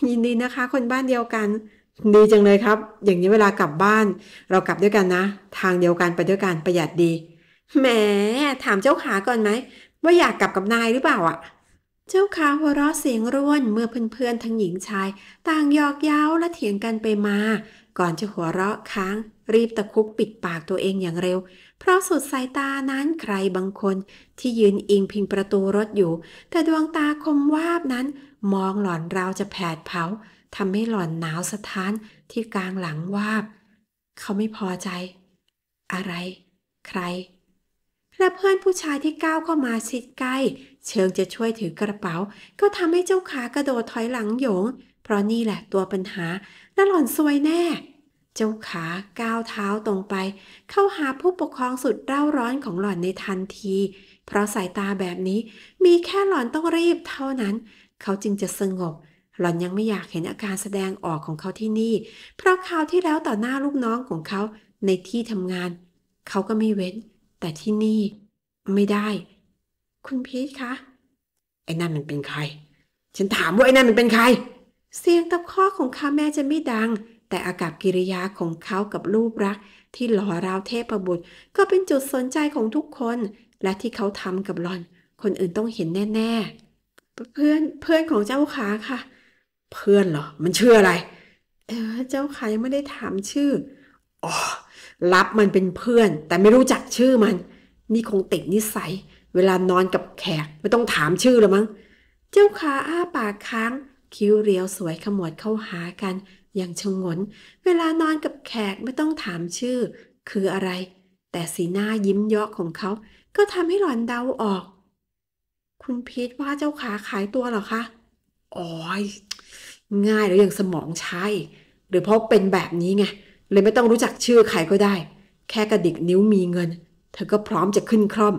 ยินดีนะคะ คนบ้านเดียวกัน ดีจังเลยครับ อย่างนี้เวลากลับบ้าน เรากลับด้วยกันนะ ทางเดียวกันไปด้วยกัน ประหยัดดี แหม ถามเจ้าขาก่อนไหม ว่าอยากกลับกับนายหรือเปล่าอ่ะ เจ้าขาหัวเราะเสียงร่วนเมื่อเพื่อนๆทั้งหญิงชาย ต่างหยอกเย้าและเถียงกันไปมาก่อนจะหัวเราะค้าง รีบตะคุบปิดปากตัวเองอย่างเร็ว เพราะสุดสายตานั้นใครบางคนที่ยืนอิงพิงประตูรถอยู่ แต่ดวงตาคมวาบนั้นมองหล่อนเราจะแผดเผา ทำให้หล่อนหนาวสะท้านที่กลางหลังวาบ เขาไม่พอใจ อะไร ใคร และเพื่อนผู้ชายที่ก้าวเข้ามาชิดใกล้ เชิงจะช่วยถือกระเป๋า ก็ทำให้เจ้าขากระโดดถอยหลังหยงเพราะนี่แหละตัวปัญหาน่าหล่อนซวยแน่ เจ้าขาก้าวเท้าตรงไปเข้าหาผู้ปกครองสุดเร่าร้อนของหล่อนในทันที เพราะสายตาแบบนี้มีแค่หล่อนต้องรีบเท่านั้น เขาจึงจะสงบ หล่อนยังไม่อยากเห็นอาการแสดงออกของเขาที่นี่ เพราะคราวที่แล้วต่อหน้าลูกน้องของเขาในที่ทำงาน เขาก็ไม่เว้น แต่ที่นี่ไม่ได้ คุณพีทคะไอ้นั่นมันเป็นใคร ฉันถามว่าไอ้นั่นมันเป็นใครเสียงตะคอกของข้าแม่จะไม่ดัง แต่อากับกิริยาของเขากับรูปรัก ที่หล่อราวเทพบุตร ก็เป็นจุดสนใจของทุกคน และที่เขาทำกับหลอน คนอื่นต้องเห็นแน่ ๆ เพื่อนเพื่อนของเจ้าขาค่ะ เพื่อนเหรอ มันชื่ออะไร เออเจ้าขายังไม่ได้ถามชื่ออ๋อรับมันเป็นเพื่อน แต่ไม่รู้จักชื่อมันนี่คงติดนิสัย เวลานอนกับแขกไม่ต้องถามชื่อหรอมั้งเจ้าขาอ้าปากค้างคิ้วเรียวสวยขมวดเข้าหากัน อย่างชงนเวลานอนกับแขกไม่ต้องถามชื่อ คืออะไร แต่สีหน้ายิ้มเยาะของเขาก็ทำให้หล่อนเดาออก คุณพีทว่าเจ้าขาขายตัวหรอคะอ๋อยง่ายแล้วยังสมองใช่หรือเพราะเป็นแบบนี้ไง เลยไม่ต้องรู้จักชื่อใครก็ได้ แค่กระดิกนิ้วมีเงิน เธอก็พร้อมจะขึ้นคร่อม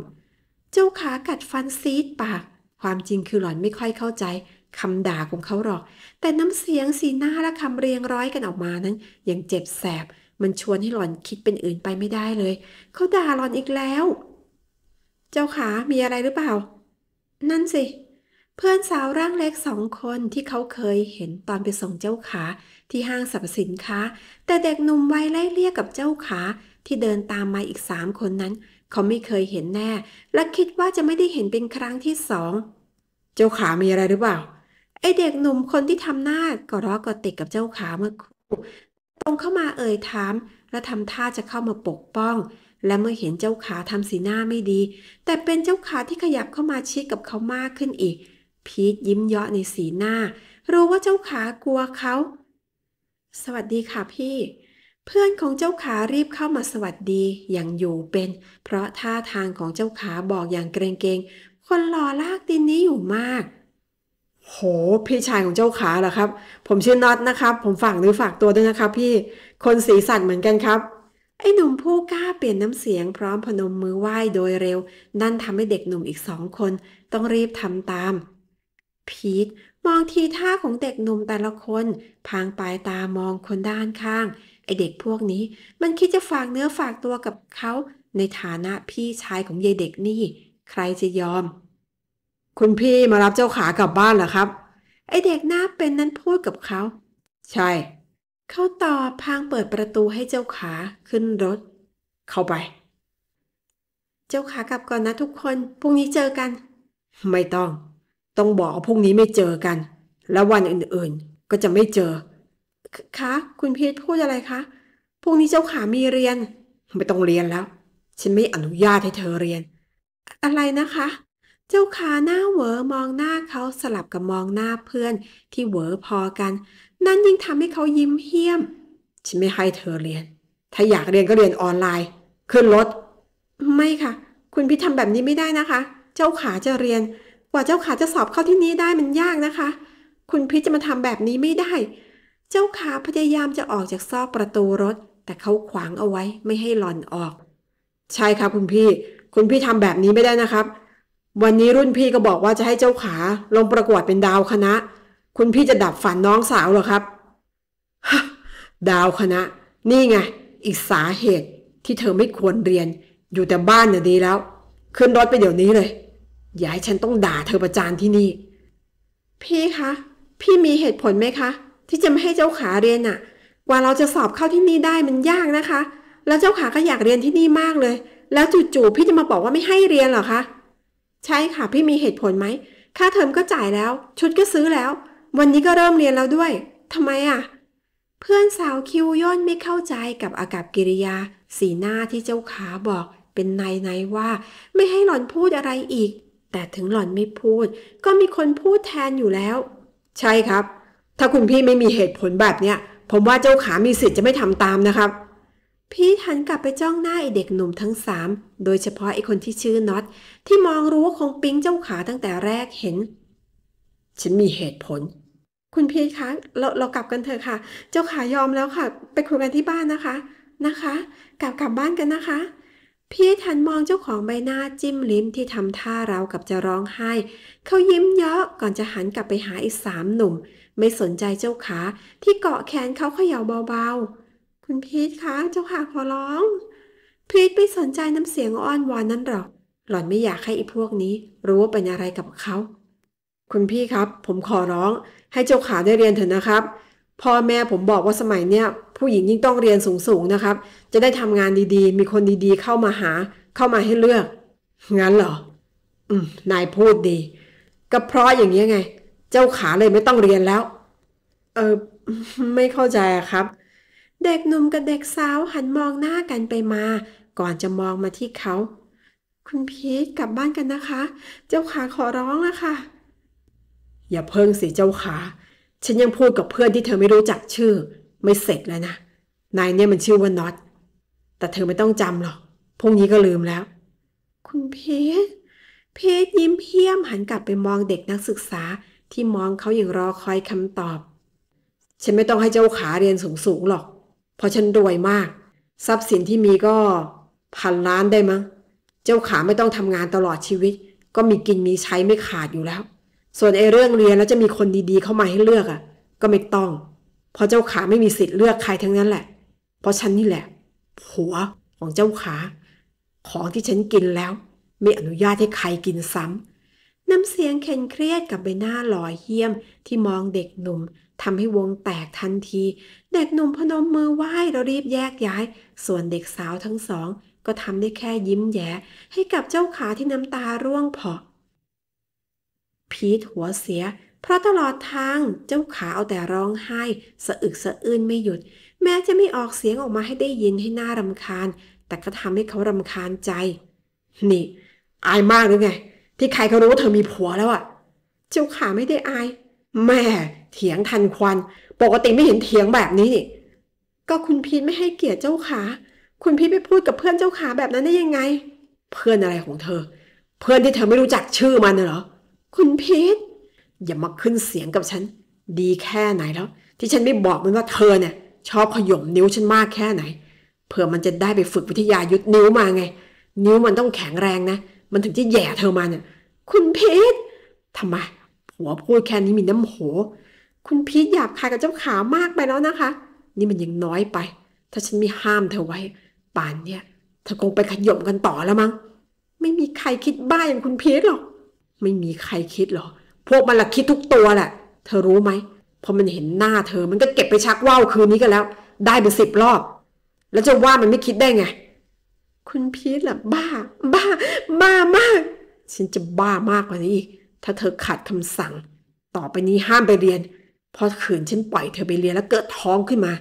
เจ้าขากัดฟันซีดปาก ความจริงคือหล่อนไม่ค่อยเข้าใจคำด่าของเขาหรอก แต่น้ำเสียงสีหน้าและคำเรียงร้อยกันออกมานั้น ยังเจ็บแสบ มันชวนให้หล่อนคิดเป็นอื่นไปไม่ได้เลย เขาด่าหล่อนอีกแล้ว เจ้าขา มีอะไรหรือเปล่า นั่นสิ เพื่อนสาวร่างเล็กสองคนที่เขาเคยเห็นตอนไปส่งเจ้าขา ที่ห้างสรรพสินค้า แต่เด็กหนุ่มวัยไล่เลี่ยกับเจ้าขาที่เดินตามมาอีกสามคนนั้น เขาไม่เคยเห็นแน่ และคิดว่าจะไม่ได้เห็นเป็นครั้งที่สอง เจ้าขามีอะไรหรือเปล่าไอเด็กหนุ่มคนที่ทำหน้า ก็ร้อก็ติดกับเจ้าขาเมื่อครู่ตรงเข้ามาเอ่ยถามและทำท่าจะเข้ามาปกป้อง และเมื่อเห็นเจ้าขาทำสีหน้าไม่ดี แต่เป็นเจ้าขาที่ขยับเข้ามาชิดกับเขามากขึ้นอีก พีทยิ้มเยาะในสีหน้า รู้ว่าเจ้าขากลัวเขาสวัสดีค่ะพี่ เพื่อนของเจ้าขารีบเข้ามาสวัสดีอย่างอยู่เป็น เพราะท่าทางของเจ้าขาบอกอย่างเกรงเกงคนหล่อลากดินนี้อยู่มากโหพี่ชายของเจ้าขาเหรอครับ ผมชื่อน็อตนะครับ ผมฝากหรือฝากตัวด้วยนะครับพี่ คนสีสันเหมือนกันครับ ไอ้หนุ่มผู้กล้าเปลี่ยนน้ำเสียงพร้อมพนมมือไหว้โดยเร็ว นั่นทำให้เด็กหนุ่มอีกสองคน ต้องรีบทำตาม พีท มองทีท่าของเด็กหนุ่มแต่ละคน พางปลายตามองคนด้านข้าง ไอเด็กพวกนี้มันคิดจะฝากเนื้อฝากตัวกับเขาในฐานะพี่ชายของยายเด็กนี่ ใครจะยอมคุณพี่มารับเจ้าขากลับบ้านเหรอครับ ไอเด็กหน้าเป็นนั้นพูดกับเขาใช่เขาตอบพางเปิดประตูให้เจ้าขาขึ้นรถ เข้าไป เจ้าขากลับก่อนนะทุกคนพรุ่งนี้เจอกัน ไม่ต้อง ต้องบอกพรุ่งนี้ไม่เจอกัน แล้ววันอื่น ๆ ก็จะไม่เจอ คะ คุณพีทพูดอะไรคะพรุ่งนี้เจ้าขามีเรียนไม่ต้องเรียนแล้ว ฉันไม่อนุญาตให้เธอเรียน อะไรนะคะเจ้าขาหน้าเหวอมองหน้าเขาสลับกับมองหน้าเพื่อนที่เหวอพอกัน นั่นยิ่งทำให้เขายิ้มเฮี้ยม ฉันไม่ให้เธอเรียน ถ้าอยากเรียนก็เรียนออนไลน์ ขึ้นรถ ไม่ค่ะคุณพี่ทำแบบนี้ไม่ได้นะคะ เจ้าขาจะเรียน กว่าเจ้าขาจะสอบเข้าที่นี่ได้มันยากนะคะ คุณพี่จะมาทำแบบนี้ไม่ได้ เจ้าขาพยายามจะออกจากซอกประตูรถ แต่เขาขวางเอาไว้ไม่ให้หล่อนออก ใช่ครับ คุณพี่ คุณพี่ทำแบบนี้ไม่ได้นะครับวันนี้รุ่นพี่ก็บอกว่าจะให้เจ้าขาลงประกวดเป็นดาวคณะ คุณพี่จะดับฝันน้องสาวเหรอครับดาวคณะ นี่ไง อีกสาเหตุที่เธอไม่ควรเรียนอยู่แต่บ้านน่ะดีแล้ว ขึ้นรถไปเดี๋ยวนี้เลย อย่าให้ฉันต้องด่าเธอประจานที่นี่ พี่คะ พี่มีเหตุผลไหมคะ ที่จะไม่ให้เจ้าขาเรียนอะ่ะ กว่าเราจะสอบเข้าที่นี่ได้มันยากนะคะ แล้วเจ้าขาก็อยากเรียนที่นี่มากเลย แล้วจู่ๆพี่จะมาบอกว่าไม่ให้เรียนเหรอคะใช่ค่ะพี่มีเหตุผลไหมค่าเทอมก็จ่ายแล้วชุดก็ซื้อแล้ว วันนี้ก็เริ่มเรียนแล้วด้วยทำไมอ่ะ เพื่อนสาวคิวย่นไม่เข้าใจกับอากับกิริยา สีหน้าที่เจ้าขาบอกเป็นในในว่าไม่ให้หล่อนพูดอะไรอีก แต่ถึงหล่อนไม่พูด ก็มีคนพูดแทนอยู่แล้ว ใช่ครับ ถ้าคุณพี่ไม่มีเหตุผลแบบเนี้ยผมว่าเจ้าขามีสิทธิ์จะไม่ทำตามนะครับพีทหันกลับไปจ้องหน้าไอเด็กหนุ่มทั้งสาม โดยเฉพาะไอคนที่ชื่อน็อตที่มองรู้ว่าคงปิ๊งเจ้าขาตั้งแต่แรกเห็น ฉันมีเหตุผล คุณพีทคะ เราเรากลับกันเถอะค่ะ เจ้าขายอมแล้วค่ะ ไปคุยกันที่บ้านนะคะ นะคะ กลับกลับบ้านกันนะคะ พีทหันมองเจ้าของใบหน้าจิ้มลิ้มที่ทำท่าเรากับจะร้องไห้เขายิ้มเยาะก่อนจะหันกลับไปหาอีกสามหนุ่ม ไม่สนใจเจ้าขา ที่เกาะแขนเขาเขย่าเบาๆคุณพีทคะเจ้าค่ะขอร้อง พีทไม่สนใจน้ำเสียงอ้อนวอนนั้นหรอกหล่อนไม่อยากให้อีพวกนี้รู้ว่าเป็นอะไรกับเขาคุณพี่ครับ ผมขอร้องให้เจ้าขาได้เรียนเถอะนะครับ พ่อแม่ผมบอกว่าสมัยเนี้ย ผู้หญิงยิ่งต้องเรียนสูงๆนะครับ จะได้ทำงานดีๆ มีคนดีๆเข้ามาหาเข้ามาให้เลือก งั้นเหรออืม นายพูดดีก็เพราะอย่างนี้ไง เจ้าขาเลยไม่ต้องเรียนแล้ว เออไม่เข้าใจครับเด็กหนุ่มกับเด็กสาวหันมองหน้ากันไปมาก่อนจะมองมาที่เขา คุณพีทกลับบ้านกันนะคะ เจ้าขาขอร้องละค่ะ อย่าเพิ่งสิเจ้าขา ฉันยังพูดกับเพื่อนที่เธอไม่รู้จักชื่อ ไม่เสร็จแล้วนะนายเนี่ยมันชื่อว่าน็อตแต่เธอไม่ต้องจำหรอกพรุ่งนี้ก็ลืมแล้ว คุณพีทพีทยิ้มเพี้ยมหันกลับไปมองเด็กนักศึกษาที่มองเขาอย่างรอคอยคำตอบ ฉันไม่ต้องให้เจ้าขาเรียนสูงๆหรอกพราะฉันรวยมาก ทรัพย์สินที่มีก็พันล้านได้มั้งเจ้าขาไม่ต้องทำงานตลอดชีวิต ก็มีกินมีใช้ไม่ขาดอยู่แล้ว ส่วนไอ้เรื่องเรียนแล้วจะมีคนดีๆเข้ามาให้เลือกอะ่ะ ก็ไม่ต้องเพราะเจ้าขาไม่มีสิทธิ์เลือกใครทั้งนั้นแหละ เพราะฉันนี่แหละผัวของเจ้าขา ของที่ฉันกินแล้ว ไม่อนุญาตให้ใครกินซ้ำน้ำเสียงเข็นเครียดกับใบหน้าหล่อเยี่ยมที่มองเด็กหนุ่มทำให้วงแตกทันทีเด็กหนุ่มพนมมือไหว้แล้วรีบแยกย้าย ส่วนเด็กสาวทั้งสอง ก็ทำได้แค่ยิ้มแย้ให้กับเจ้าขาที่น้ำตาร่วงพอะพีทหัวเสีย เพราะตลอดทางเจ้าขาเอาแต่ร้องไห้สะอึกสะอื้นไม่หยุด แม้จะไม่ออกเสียงออกมาให้ได้ยินให้หน่ารำคาญ แต่ก็ทำให้เขารำคาญใจ นี่ อายมากหรือไงที่ใครเขารู้ว่าเธอมีผัวแล้วอะ่ะ เจ้าขาไม่ได้อายแม่ เถียงทันควันปกติไม่เห็นเถียงแบบนี้นี่ก็คุณพีทไม่ให้เกียรติเจ้าขาคุณพีทไปพูดกับเพื่อนเจ้าขาแบบนั้นได้ยังไง เพื่อนอะไรของเธอ เพื่อนที่เธอไม่รู้จักชื่อมันเหรอคุณพีทอย่ามาขึ้นเสียงกับฉันดีแค่ไหนแล้วที่ฉันไม่บอกมันว่าเธอเนี่ย ชอบขย่มนิ้วฉันมากแค่ไหนเผื่อมันจะได้ไปฝึกวิทยายุทธนิ้วมาไง นิ้วมันต้องแข็งแรงนะ มันถึงจะแย่เธอมาเนี่ยคุณพีททำไมผัวพูดแค่นี้มีน้ำโหคุณพีทหยาบคายกับเจ้าขามากไปแล้วนะคะ นี่มันยังน้อยไป ถ้าฉันมีห้ามเธอไว้ ป่านเนี่ยเธอคงไปขย่มกันต่อแล้วมั้ง ไม่มีใครคิดบ้าอย่างคุณพีทหรอก ไม่มีใครคิดหรอก พวกมันละคิดทุกตัวแหละ เธอรู้ไหม พอมันเห็นหน้าเธอมันก็เก็บไปชักว่าวคืนนี้กันแล้ว ได้ไปสิบรอบ แล้วจะว่ามันไม่คิดได้ไง คุณพีทล่ะบ้าบ้า บ้ามาก ฉันจะบ้ามากกว่านี้อีก ถ้าเธอขาดคำสั่ง ต่อไปนี้ห้ามไปเรียนพอขืนฉันปล่อยเธอไปเรียนแล้วเกิดท้องขึ้นมา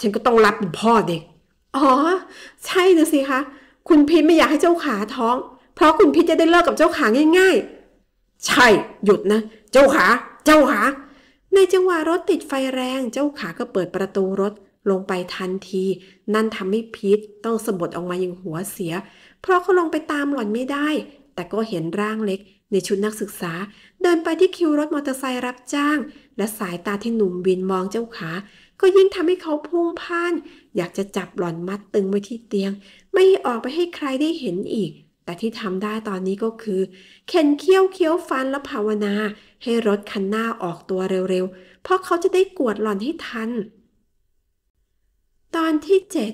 ฉันก็ต้องรับเป็นพ่อเด็ก อ๋อใช่นะสิคะคุณพิทไม่อยากให้เจ้าขาท้อง เพราะคุณพิทจะได้เลิกกับเจ้าขาง่ายๆ ใช่ หยุดนะ เจ้าขาเจ้าขาในจังหวะรถติดไฟแรงเจ้าขาก็เปิดประตูรถลงไปทันที นั่นทำให้พีทต้องสะบัดออกมาอย่างหัวเสีย เพราะเขาลงไปตามหล่อนไม่ได้ แต่ก็เห็นร่างเล็กในชุดนักศึกษา เดินไปที่คิวรถมอเตอร์ไซค์รับจ้างและสายตาที่หนุ่มวินมองเจ้าขา ก็ยิ่งทำให้เขาพุ่งพ่าน อยากจะจับหล่อนมัดตึงไว้ที่เตียง ไม่ให้ออกไปให้ใครได้เห็นอีก แต่ที่ทำได้ตอนนี้ก็คือ เข็นเคี้ยวเคี้ยวฟันและภาวนา ให้รถคันหน้าออกตัวเร็วๆ เพราะเขาจะได้กวดหล่อนให้ทัน ตอนที่เจ็ด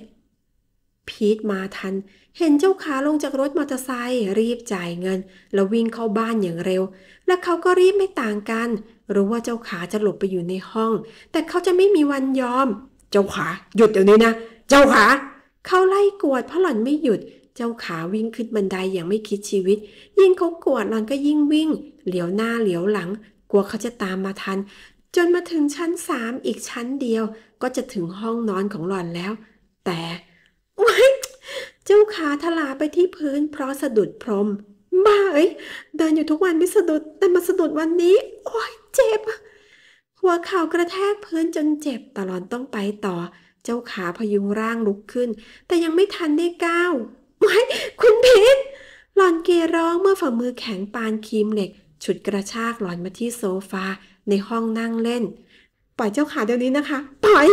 พีทมาทัน เห็นเจ้าขาลงจากรถมอเตอร์ไซค์รีบจ่ายเงิน แล้ววิ่งเข้าบ้านอย่างเร็ว และเขาก็รีบไม่ต่างกันรู้ว่าเจ้าขาจะหลบไปอยู่ในห้อง แต่เขาจะไม่มีวันยอม เจ้าขาหยุดเดี๋ยวนี้นะ เจ้าขา เขาไล่กวดเพราะหล่อนไม่หยุด เจ้าขาวิ่งขึ้นบันไดอย่างไม่คิดชีวิต ยิ่งเขากวดหล่อนก็ยิ่งวิ่ง เหลียวหน้าเหลียวหลัง กลัวเขาจะตามมาทัน จนมาถึงชั้นสามอีกชั้นเดียว ก็จะถึงห้องนอนของหล่อนแล้ว แต่ไม่เจ้าขาทลาไปที่พื้น เพราะสะดุดพรมบ้าเอ้ยเดินอยู่ทุกวันไม่สะดุด แต่มาสะดุดวันนี้ โอ้ยเจ็บ หัวเข่ากระแทกพื้นจนเจ็บ ตลอนต้องไปต่อ เจ้าขาพยุงร่างลุกขึ้น แต่ยังไม่ทันได้ก้าวไม่คุณพิษหลอนเกร้องเมื่อฝ่ามือแข็งปานคีมเหล็ก ฉุดกระชากหลอนมาที่โซฟาในห้องนั่งเล่น ปล่อยเจ้าขาเดี๋ยวนี้นะคะ ปล่อย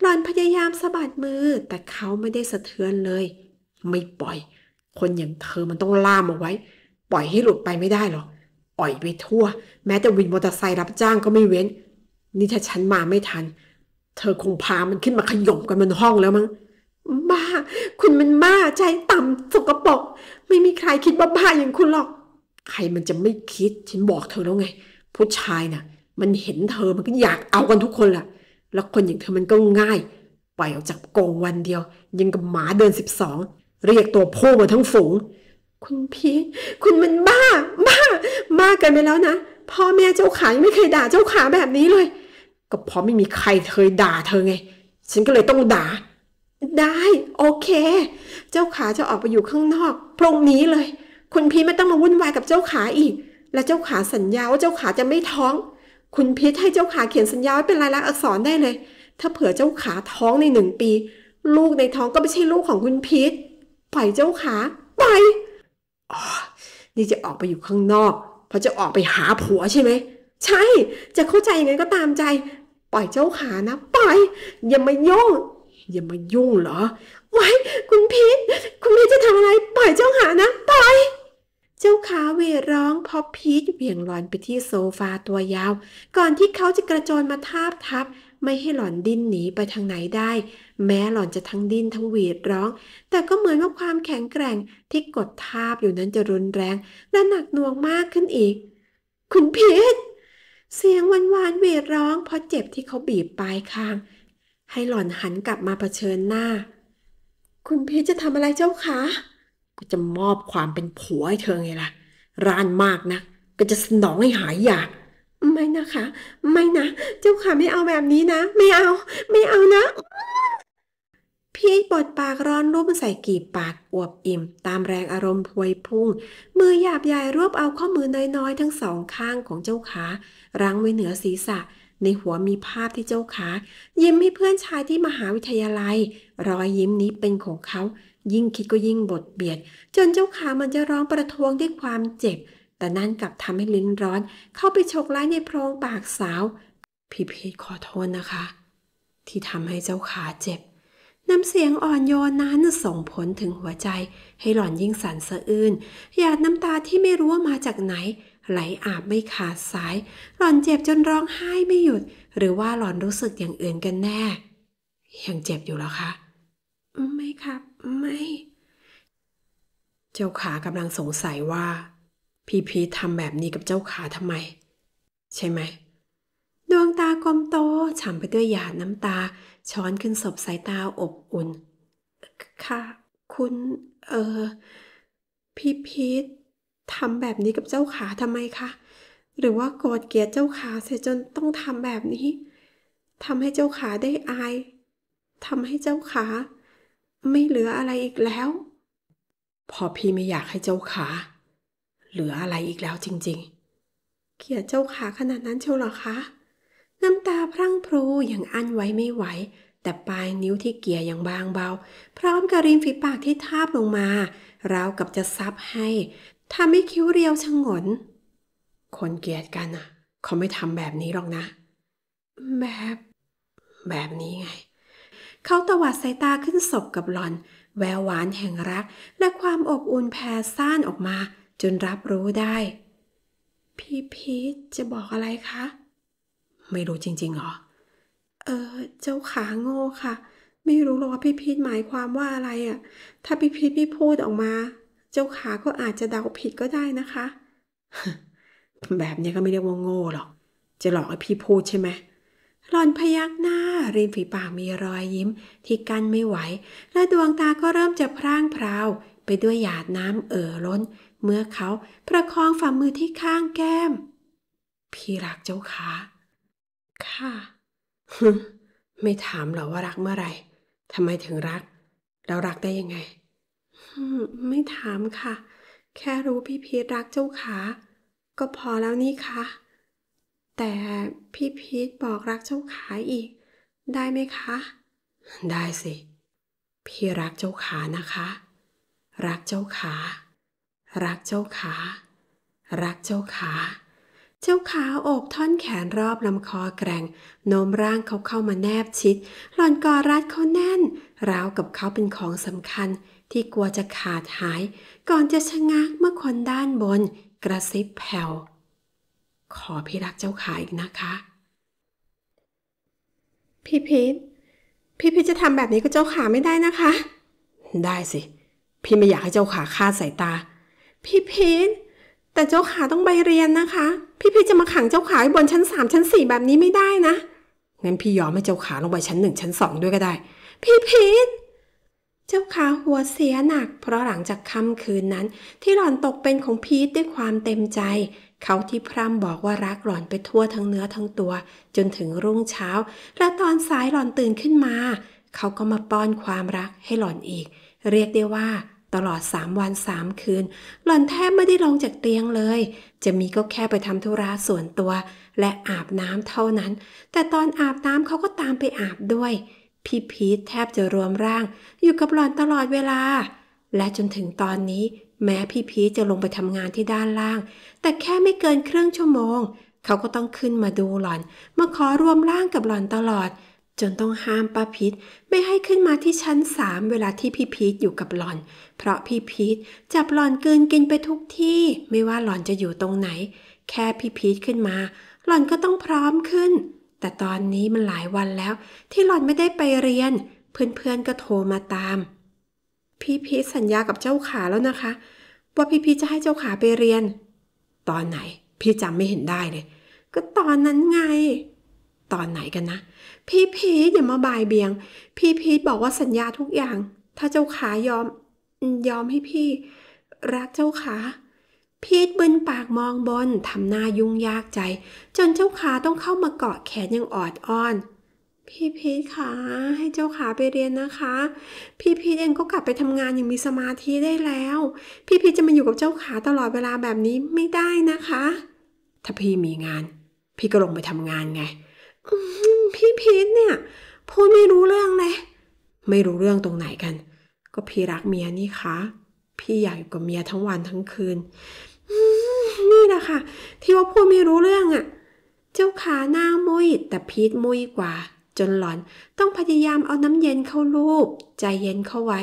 หลอนพยายามสะบัดมือ แต่เขาไม่ได้สะเทือนเลย ไม่ปล่อย คนอย่างเธอมันต้องล่ามเอาไว้ ปล่อยให้หลุดไปไม่ได้หรอกอ่อยไปทั่วแม้แต่วินมอเตอร์ไซค์รับจ้างก็ไม่เว้น นี่ถ้าฉันมาไม่ทัน เธอคงพา มันขึ้นมาขย่มกันบนห้องแล้วมั้งบ้าคุณมันบ้าใจต่ำสกปรกไม่มีใครคิดบ้าบ้าอย่างคุณหรอก ใครมันจะไม่คิดฉันบอกเธอแล้วไง ผู้ชายนะ่ะ มันเห็นเธอมันก็อยากเอากันทุกคนล่ะ แล้วคนอย่างเธอมันก็ง่ายปล่อยออกจากกองวันเดียว ยังกับหมาเดินสิบสองเรียกตัวผู้มาทั้งฝูงคุณพีทคุณมันบ้า บ้าบ้ากันไปแล้วนะพ่อแม่เจ้าขาไม่เคยด่าเจ้าขาแบบนี้เลย ก็เพราะไม่มีใครเคยด่าเธอไง ฉันก็เลยต้องด่า ได้โอเค เจ้าขาจะออกไปอยู่ข้างนอก พรุ่งนี้เลย คุณพีทไม่ต้องมาวุ่นวายกับเจ้าขาอีก และเจ้าขาสัญญาว่าเจ้าขาจะไม่ท้อง คุณพีทให้เจ้าขาเขียนสัญญาไว้เป็นลายลักษณ์อักษรได้เลย ถ้าเผื่อเจ้าขาท้องในหนึ่งปี ลูกในท้องก็ไม่ใช่ลูกของคุณพีทปล่อยเจ้าขาปล่อยนี่จะออกไปอยู่ข้างนอกเพราะจะออกไปหาผัวใช่ไหม ใช่ จะเข้าใจยังไงก็ตามใจ ปล่อยเจ้าขานะปล่อยอย่ามายุ่ง อย่ามายุ่งเหรอ ไว้คุณพีทคุณพีทจะทำอะไร ปล่อยเจ้าขานะปล่อยเจ้าขาเวร้องพอพีทเหวี่ยงหลอนไปที่โซฟาตัวยาว ก่อนที่เขาจะกระโจนมาทาบทับไม่ให้หล่อนดิ้นหนีไปทางไหนได้ แม้หล่อนจะทั้งดิ้นทั้งหวีดร้อง แต่ก็เหมือนว่าความแข็งแกร่งที่กดทาบอยู่นั้นจะรุนแรง และหนักหน่วงมากขึ้นอีก คุณพีทเสียงหวานหวานหวีดร้อง เพราะเจ็บที่เขาบีบปลายคางให้หล่อนหันกลับมาเผชิญหน้า คุณพีทจะทำอะไรเจ้าคะก็จะมอบความเป็นผัวให้เธอไงล่ะรานมากนะก็จะสนองให้หายอยากไม่นะคะ ไม่นะ เจ้าค่ะไม่เอาแบบนี้นะ ไม่เอา ไม่เอานะ พี่ปดปากร้อนรุ่มใส่กีบปากอวบอิ่มตามแรงอารมณ์พวยพุ่ง มือหยาบใหญ่รวบเอาข้อมือน้อยๆทั้งสองข้างของเจ้าขารั้งไว้เหนือศีรษะในหัวมีภาพที่เจ้าขายิ้มให้เพื่อนชายที่มหาวิทยาลัย รอยยิ้มนี้เป็นของเขา ยิ่งคิดก็ยิ่งบดเบียด จนเจ้าขามันจะร้องประท้วงด้วยความเจ็บแต่นั่นกลับทำให้ลิ้นร้อน เข้าไปฉกไล้ในโพรงปากสาวพี่เพชรขอโทษนะคะ ที่ทำให้เจ้าขาเจ็บ น้ำเสียงอ่อนโยนนั้นส่งผลถึงหัวใจ ให้หล่อนยิ่งสั่นสะอื้นหยาดน้ำตาที่ไม่รู้ว่ามาจากไหน ไหลอาบไม่ขาดสาย หล่อนเจ็บจนร้องไห้ไม่หยุด หรือว่าหล่อนรู้สึกอย่างอื่นกันแน่ยังเจ็บอยู่หรอคะไม่ครับ ไม่ เจ้าขากำลังสงสัยว่าพีพีทำแบบนี้กับเจ้าขาทำไม ใช่ไหม ดวงตากลมโตฉ่ำไปด้วยหยาดน้ำตาช้อนขึ้นศบสายตาอบอุ่นค่ะคุณเออพีพีททำแบบนี้กับเจ้าขาทำไมคะหรือว่าโกรธเกลียดเจ้าขาเสียจนต้องทำแบบนี้ทำให้เจ้าขาได้อายทำให้เจ้าขาไม่เหลืออะไรอีกแล้ว พอพี่ไม่อยากให้เจ้าขาเหลืออะไรอีกแล้วจริงๆเขียดเจ้าขาขนาดนั้นเชียวหรอคะ น้ำตาพรั่งพรูอย่างอั้นไว้ไม่ไหว แต่ปลายนิ้วที่เกียรอย่างบางเบา พร้อมกับริมฝีปากที่ทาบลงมาราวกับจะซับให้ทำให้คิ้วเรียวชงน คนเกลียดกันอ่ะเขาไม่ทำแบบนี้หรอกนะ แบบ แบบนี้ไง เขาตวัดสายตาขึ้นศพกับหลอนแววหวานแห่งรัก และความอบอุ่นแผ่ซ่านออกมาจนรับรู้ได้ พี่พีทจะบอกอะไรคะ ไม่รู้จริงๆหรอ เออ เจ้าขาโง่ค่ะ ไม่รู้หรอกว่าพี่พีทหมายความว่าอะไรอะ่ะถ้าพี่พีทไม่พูดออกมา เจ้าขาก็อาจจะเดาผิดก็ได้นะคะแบบนี้ก็ไม่เรียกว่าโง่หรอกจะหลอกให้พี่พูดใช่ไหมหลอนพยักหน้าริมฝีปากมีรอยยิ้ม ที่กั้นไม่ไหว และดวงตาก็เริ่มจะพร่างพราว ไปด้วยหยาดน้ำเอ่อล้นเมื่อเขาประคองฝ่ามือที่ข้างแก้ม พี่รักเจ้าขาค่ะฮึไม่ถามหรอว่ารักเมื่อไหร่ทำไมถึงรัก เรารักได้ยังไง ไม่ถามค่ะ แค่รู้พี่พีทรักเจ้าขาก็พอแล้วนี่คะแต่พี่พีทบอกรักเจ้าขาอีก ได้ไหมคะ ได้สิ พี่รักเจ้าขานะคะ รักเจ้าขารักเจ้าขา รักเจ้าขา เจ้าขาโอบท่อนแขนรอบลำคอแกร่ง โน้มร่างเขาเข้ามาแนบชิด หล่อนกอรัดเขาแน่นราวกับเขาเป็นของสำคัญ ที่กลัวจะขาดหาย ก่อนจะชะงักเมื่อคนด้านบน กระซิบแผ่วขอพี่รักเจ้าขาอีกนะคะ พี่พีทพี่พีทจะทำแบบนี้กับเจ้าขาไม่ได้นะคะ ได้สิ พี่ไม่อยากให้เจ้าขาคาดสายตาพี่ พีทแต่เจ้าขาต้องไปเรียนนะคะ พี่ พีทจะมาขังเจ้าขาบนชั้นสามชั้นสี่แบบนี้ไม่ได้นะงั้นพี่ยอมให้เจ้าขาลงไปชั้นหนึ่งชั้นสองด้วยก็ได้ พี่ พีทเจ้าขาหัวเสียหนัก เพราะหลังจากค่ำคืนนั้น ที่หล่อนตกเป็นของพีทด้วยความเต็มใจ เขาที่พร่ำบอกว่ารักหล่อนไปทั่วทั้งเนื้อทั้งตัว จนถึงรุ่งเช้า และตอนสายหล่อนตื่นขึ้นมาเขาก็มาป้อนความรักให้หล่อนอีก เรียกได้ว่าตลอดสามวันสามคืน หล่อนแทบไม่ได้ลงจากเตียงเลย จะมีก็แค่ไปทำธุระส่วนตัว และอาบน้ำเท่านั้น แต่ตอนอาบน้ำเขาก็ตามไปอาบด้วย พี่พีทแทบจะรวมร่างอยู่กับหล่อนตลอดเวลา และจนถึงตอนนี้ แม้พี่พีทจะลงไปทำงานที่ด้านล่าง แต่แค่ไม่เกินครึ่งชั่วโมง เขาก็ต้องขึ้นมาดูหล่อนมาขอรวมร่างกับหล่อนตลอดจนต้องห้ามป้าพิษ ไม่ให้ขึ้นมาที่ชั้นสาม เวลาที่พี่พีทอยู่กับหลอน เพราะพี่พีทจับหลอนกินกินไปทุกที่ ไม่ว่าหลอนจะอยู่ตรงไหน แค่พี่พีทขึ้นมา หลอนก็ต้องพร้อมขึ้น แต่ตอนนี้มันหลายวันแล้ว ที่หลอนไม่ได้ไปเรียน เพื่อนๆก็โทรมาตาม พี่พีทสัญญากับเจ้าขาแล้วนะคะ ว่าพี่พีทจะให้เจ้าขาไปเรียน ตอนไหน พี่จำไม่เห็นได้เลย ก็ตอนนั้นไง ตอนไหนกันนะพี่พีทอย่ามาบ่ายเบียง พี่พีทบอกว่าสัญญาทุกอย่าง ถ้าเจ้าขายอม ยอมให้พี่ รักเจ้าขา พีทบึนปากมองบน ทำหน้ายุ่งยากใจ จนเจ้าขาต้องเข้ามาเกาะแขนยังออดอ้อน พี่พีทขาให้เจ้าขาไปเรียนนะคะ พี่พีทเองก็กลับไปทำงานอย่างมีสมาธิได้แล้ว พี่พีทจะมาอยู่กับเจ้าขาตลอดเวลาแบบนี้ไม่ได้นะคะ ถ้าพี่มีงาน พี่ก็ลงไปทำงานไงพี่พีทเนี่ยพูดไม่รู้เรื่องเลยไม่รู้เรื่องตรงไหนกัน ก็พี่รักเมียนี่คะ พี่อยากอยู่กับเมียทั้งวันทั้งคืนนี่แหละค่ะ ที่ว่าพูดไม่รู้เรื่องอะ่ะเจ้าขานาามุยแต่พีทมุยกว่า จนหลอนต้องพยายามเอาน้ำเย็นเข้ารูป ใจเย็นเข้าไว้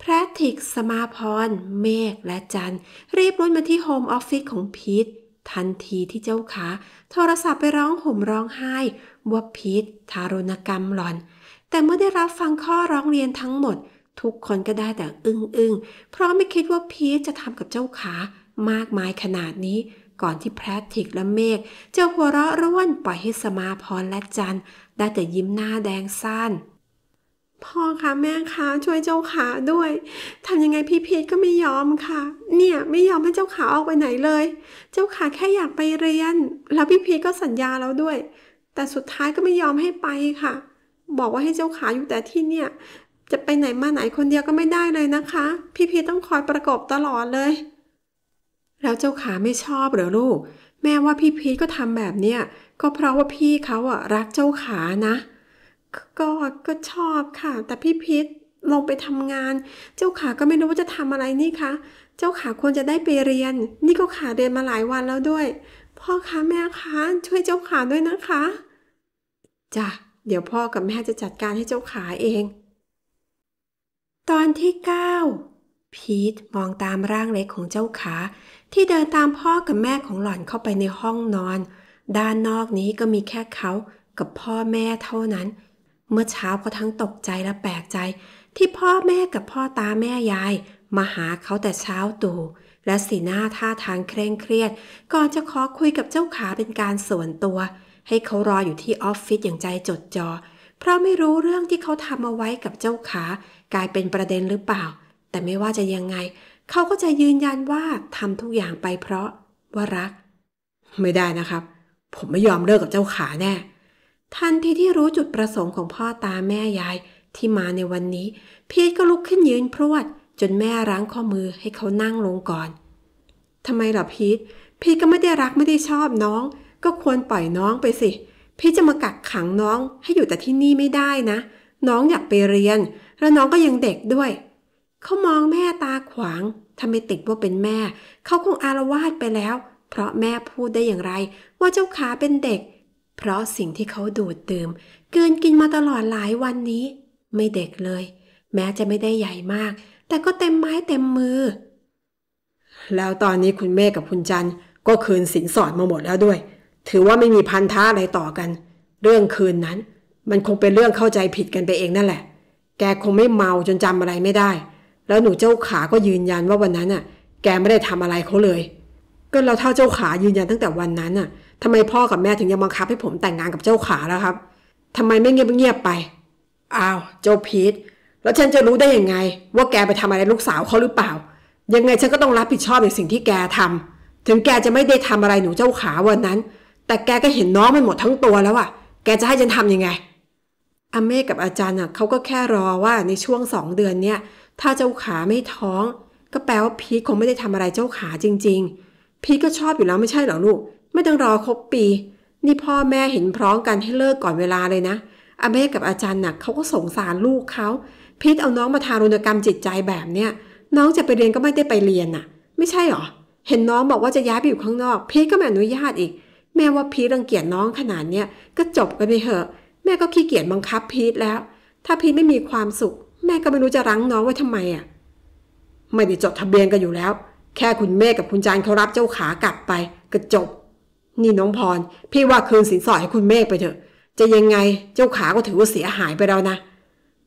พระทิกสมาพร เมฆและจันรีบรุนมาที่โฮมออฟฟิศของพีททันทีที่เจ้าขาโทรศัพท์ไปร้องห่มร้องไห้ว่าพีททารุณกรรมหลอน แต่เมื่อได้รับฟังข้อร้องเรียนทั้งหมด ทุกคนก็ได้แต่อึ้งอึ้งเพราะไม่คิดว่าพีทจะทำกับเจ้าขามากมายขนาดนี้ ก่อนที่แพทิกและเมฆจะหัวเราะร่วนปล่อยให้สมาพรและจันได้แต่ยิ้มหน้าแดงซ่านพ่อคะแม่คะช่วยเจ้าขาด้วยทำยังไงพี่พีทก็ไม่ยอมค่ะ เนี่ยไม่ยอมให้เจ้าขาออกไปไหนเลย เจ้าขาแค่อยากไปเรียน แล้วพี่พีทก็สัญญาแล้วด้วย แต่สุดท้ายก็ไม่ยอมให้ไปค่ะ บอกว่าให้เจ้าขาอยู่แต่ที่เนี่ย จะไปไหนมาไหนคนเดียวก็ไม่ได้เลยนะคะ พี่พีต้องคอยประกบตลอดเลย แล้วเจ้าขาไม่ชอบเหรอลูก แม่ว่าพี่พีทก็ทำแบบเนี้ยก็เพราะว่าพี่เขาอะรักเจ้าขานะเก็ก็ชอบค่ะ แต่พี่พิษลงไปทำงาน เจ้าขาก็ไม่รู้ว่าจะทำอะไรนี่คะเจ้าขาควรจะได้ไปเรียนนี่ก็ขาเรียนมาหลายวันแล้วด้วย พ่อคะแม่คะช่วยเจ้าขาด้วยนะคะจ้ะเดี๋ยวพ่อกับแม่จะจัดการให้เจ้าขาเอง ตอนที่ 9พีทมองตามร่างเล็กของเจ้าขา ที่เดินตามพ่อกับแม่ของหล่อนเข้าไปในห้องนอน ด้านนอกนี้ก็มีแค่เขากับพ่อแม่เท่านั้นเมื่อเช้าเขาทั้งตกใจและแปลกใจ ที่พ่อแม่กับพ่อตาแม่ยายมาหาเขาแต่เช้าตู่ และสีหน้าท่าทางเคร่งเครียด ก่อนจะขอคุยกับเจ้าขาเป็นการส่วนตัว ให้เขารออยู่ที่ออฟฟิศอย่างใจจดจอเพราะไม่รู้เรื่องที่เขาทำเอาไว้กับเจ้าขา กลายเป็นประเด็นหรือเปล่า แต่ไม่ว่าจะยังไง เขาก็จะยืนยันว่าทำทุกอย่างไปเพราะว่ารัก ไม่ได้นะครับ ผมไม่ยอมเลิกกับเจ้าขาแน่ทันทีที่รู้จุดประสงค์ของพ่อตาแม่ยายที่มาในวันนี้ พีทก็ลุกขึ้นยืนพรวดจนแม่รั้งข้อมือให้เขานั่งลงก่อน ทำไมล่ะพีทพีทก็ไม่ได้รักไม่ได้ชอบน้อง ก็ควรปล่อยน้องไปสิ พีทจะมากักขังน้องให้อยู่แต่ที่นี่ไม่ได้นะ น้องอยากไปเรียนแล้วน้องก็ยังเด็กด้วยเขามองแม่ตาขวางทำาไมติดว่าเป็นแม่เขาคงอารวาสไปแล้ว เพราะแม่พูดได้อย่างไร ว่าเจ้าขาเป็นเด็กเพราะสิ่งที่เขาดูดดื่มเกินกินมาตลอดหลายวันนี้ ไม่เด็กเลย แม้จะไม่ได้ใหญ่มาก แต่ก็เต็มไม้เต็มมือ แล้วตอนนี้คุณเมฆกับคุณจันก็คืนสินสอดมาหมดแล้วด้วย ถือว่าไม่มีพันธะอะไรต่อกัน เรื่องคืนนั้นมันคงเป็นเรื่องเข้าใจผิดกันไปเองนั่นแหละ แกคงไม่เมาจนจำอะไรไม่ได้ แล้วหนูเจ้าขาก็ยืนยันว่าวันนั้นน่ะ แกไม่ได้ทำอะไรเขาเลยก็เราเท่าเจ้าขายืนยันตั้งแต่วันนั้นน่ะทำไมพ่อกับแม่ถึงยังบังคับให้ผมแต่งงานกับเจ้าขาแล้วครับทำไมไม่เงียบเงียบไป อ้าว เจ้าพีท แล้วฉันจะรู้ได้ยังไง ว่าแกไปทำอะไรลูกสาวเขาหรือเปล่า ยังไงฉันก็ต้องรับผิดชอบในสิ่งที่แกทำ ถึงแกจะไม่ได้ทำอะไรหนูเจ้าขาวันนั้น แต่แกก็เห็นน้องมันหมดทั้งตัวแล้วอะแกจะให้ฉันทํำยังไง อเมกับอาจารย์น่ะเขาก็แค่รอว่าในช่วงสองเดือนเนี่ยถ้าเจ้าขาไม่ท้อง ก็แปลว่าพีทคงไม่ได้ทำอะไรเจ้าขาจริง ๆ พีทก็ชอบอยู่แล้วไม่ใช่เหรอลูกไม่ต้องรอครบปีนี่พ่อแม่เห็นพร้อมกันให้เลิกก่อนเวลาเลยนะอาเม่กับอาจารย์นน่ะเขาก็สงสารลูกเขาพิษเอาน้องมาทารุณกรรมจิตใจแบบเนี้ยน้องจะไปเรียนก็ไม่ได้ไปเรียนน่ะ ไม่ใช่หรอ เห็นน้องบอกว่าจะย้ายไปอยู่ข้างนอก พีทก็ไม่อนุญาตอีก แม่ว่าพีทรังเกียจน้องขนาดเนี้ย ก็จบกันไปเถอะ แม่ก็ขี้เกียจบังคับพีทแล้ว ถ้าพีทไม่มีความสุข แม่ก็ไม่รู้จะรั้งน้องไว้ทำไมอ่ะไม่ได้จดทะเบียนกันอยู่แล้ว แค่คุณเม่กับคุณจานเขารับเจ้าขากลับไปก็จบนี่น้องพร พี่ว่าคืนสินสอดให้คุณเมฆไปเถอะ จะยังไงเจ้าขาก็ถือว่าเสียหายไปแล้วนะ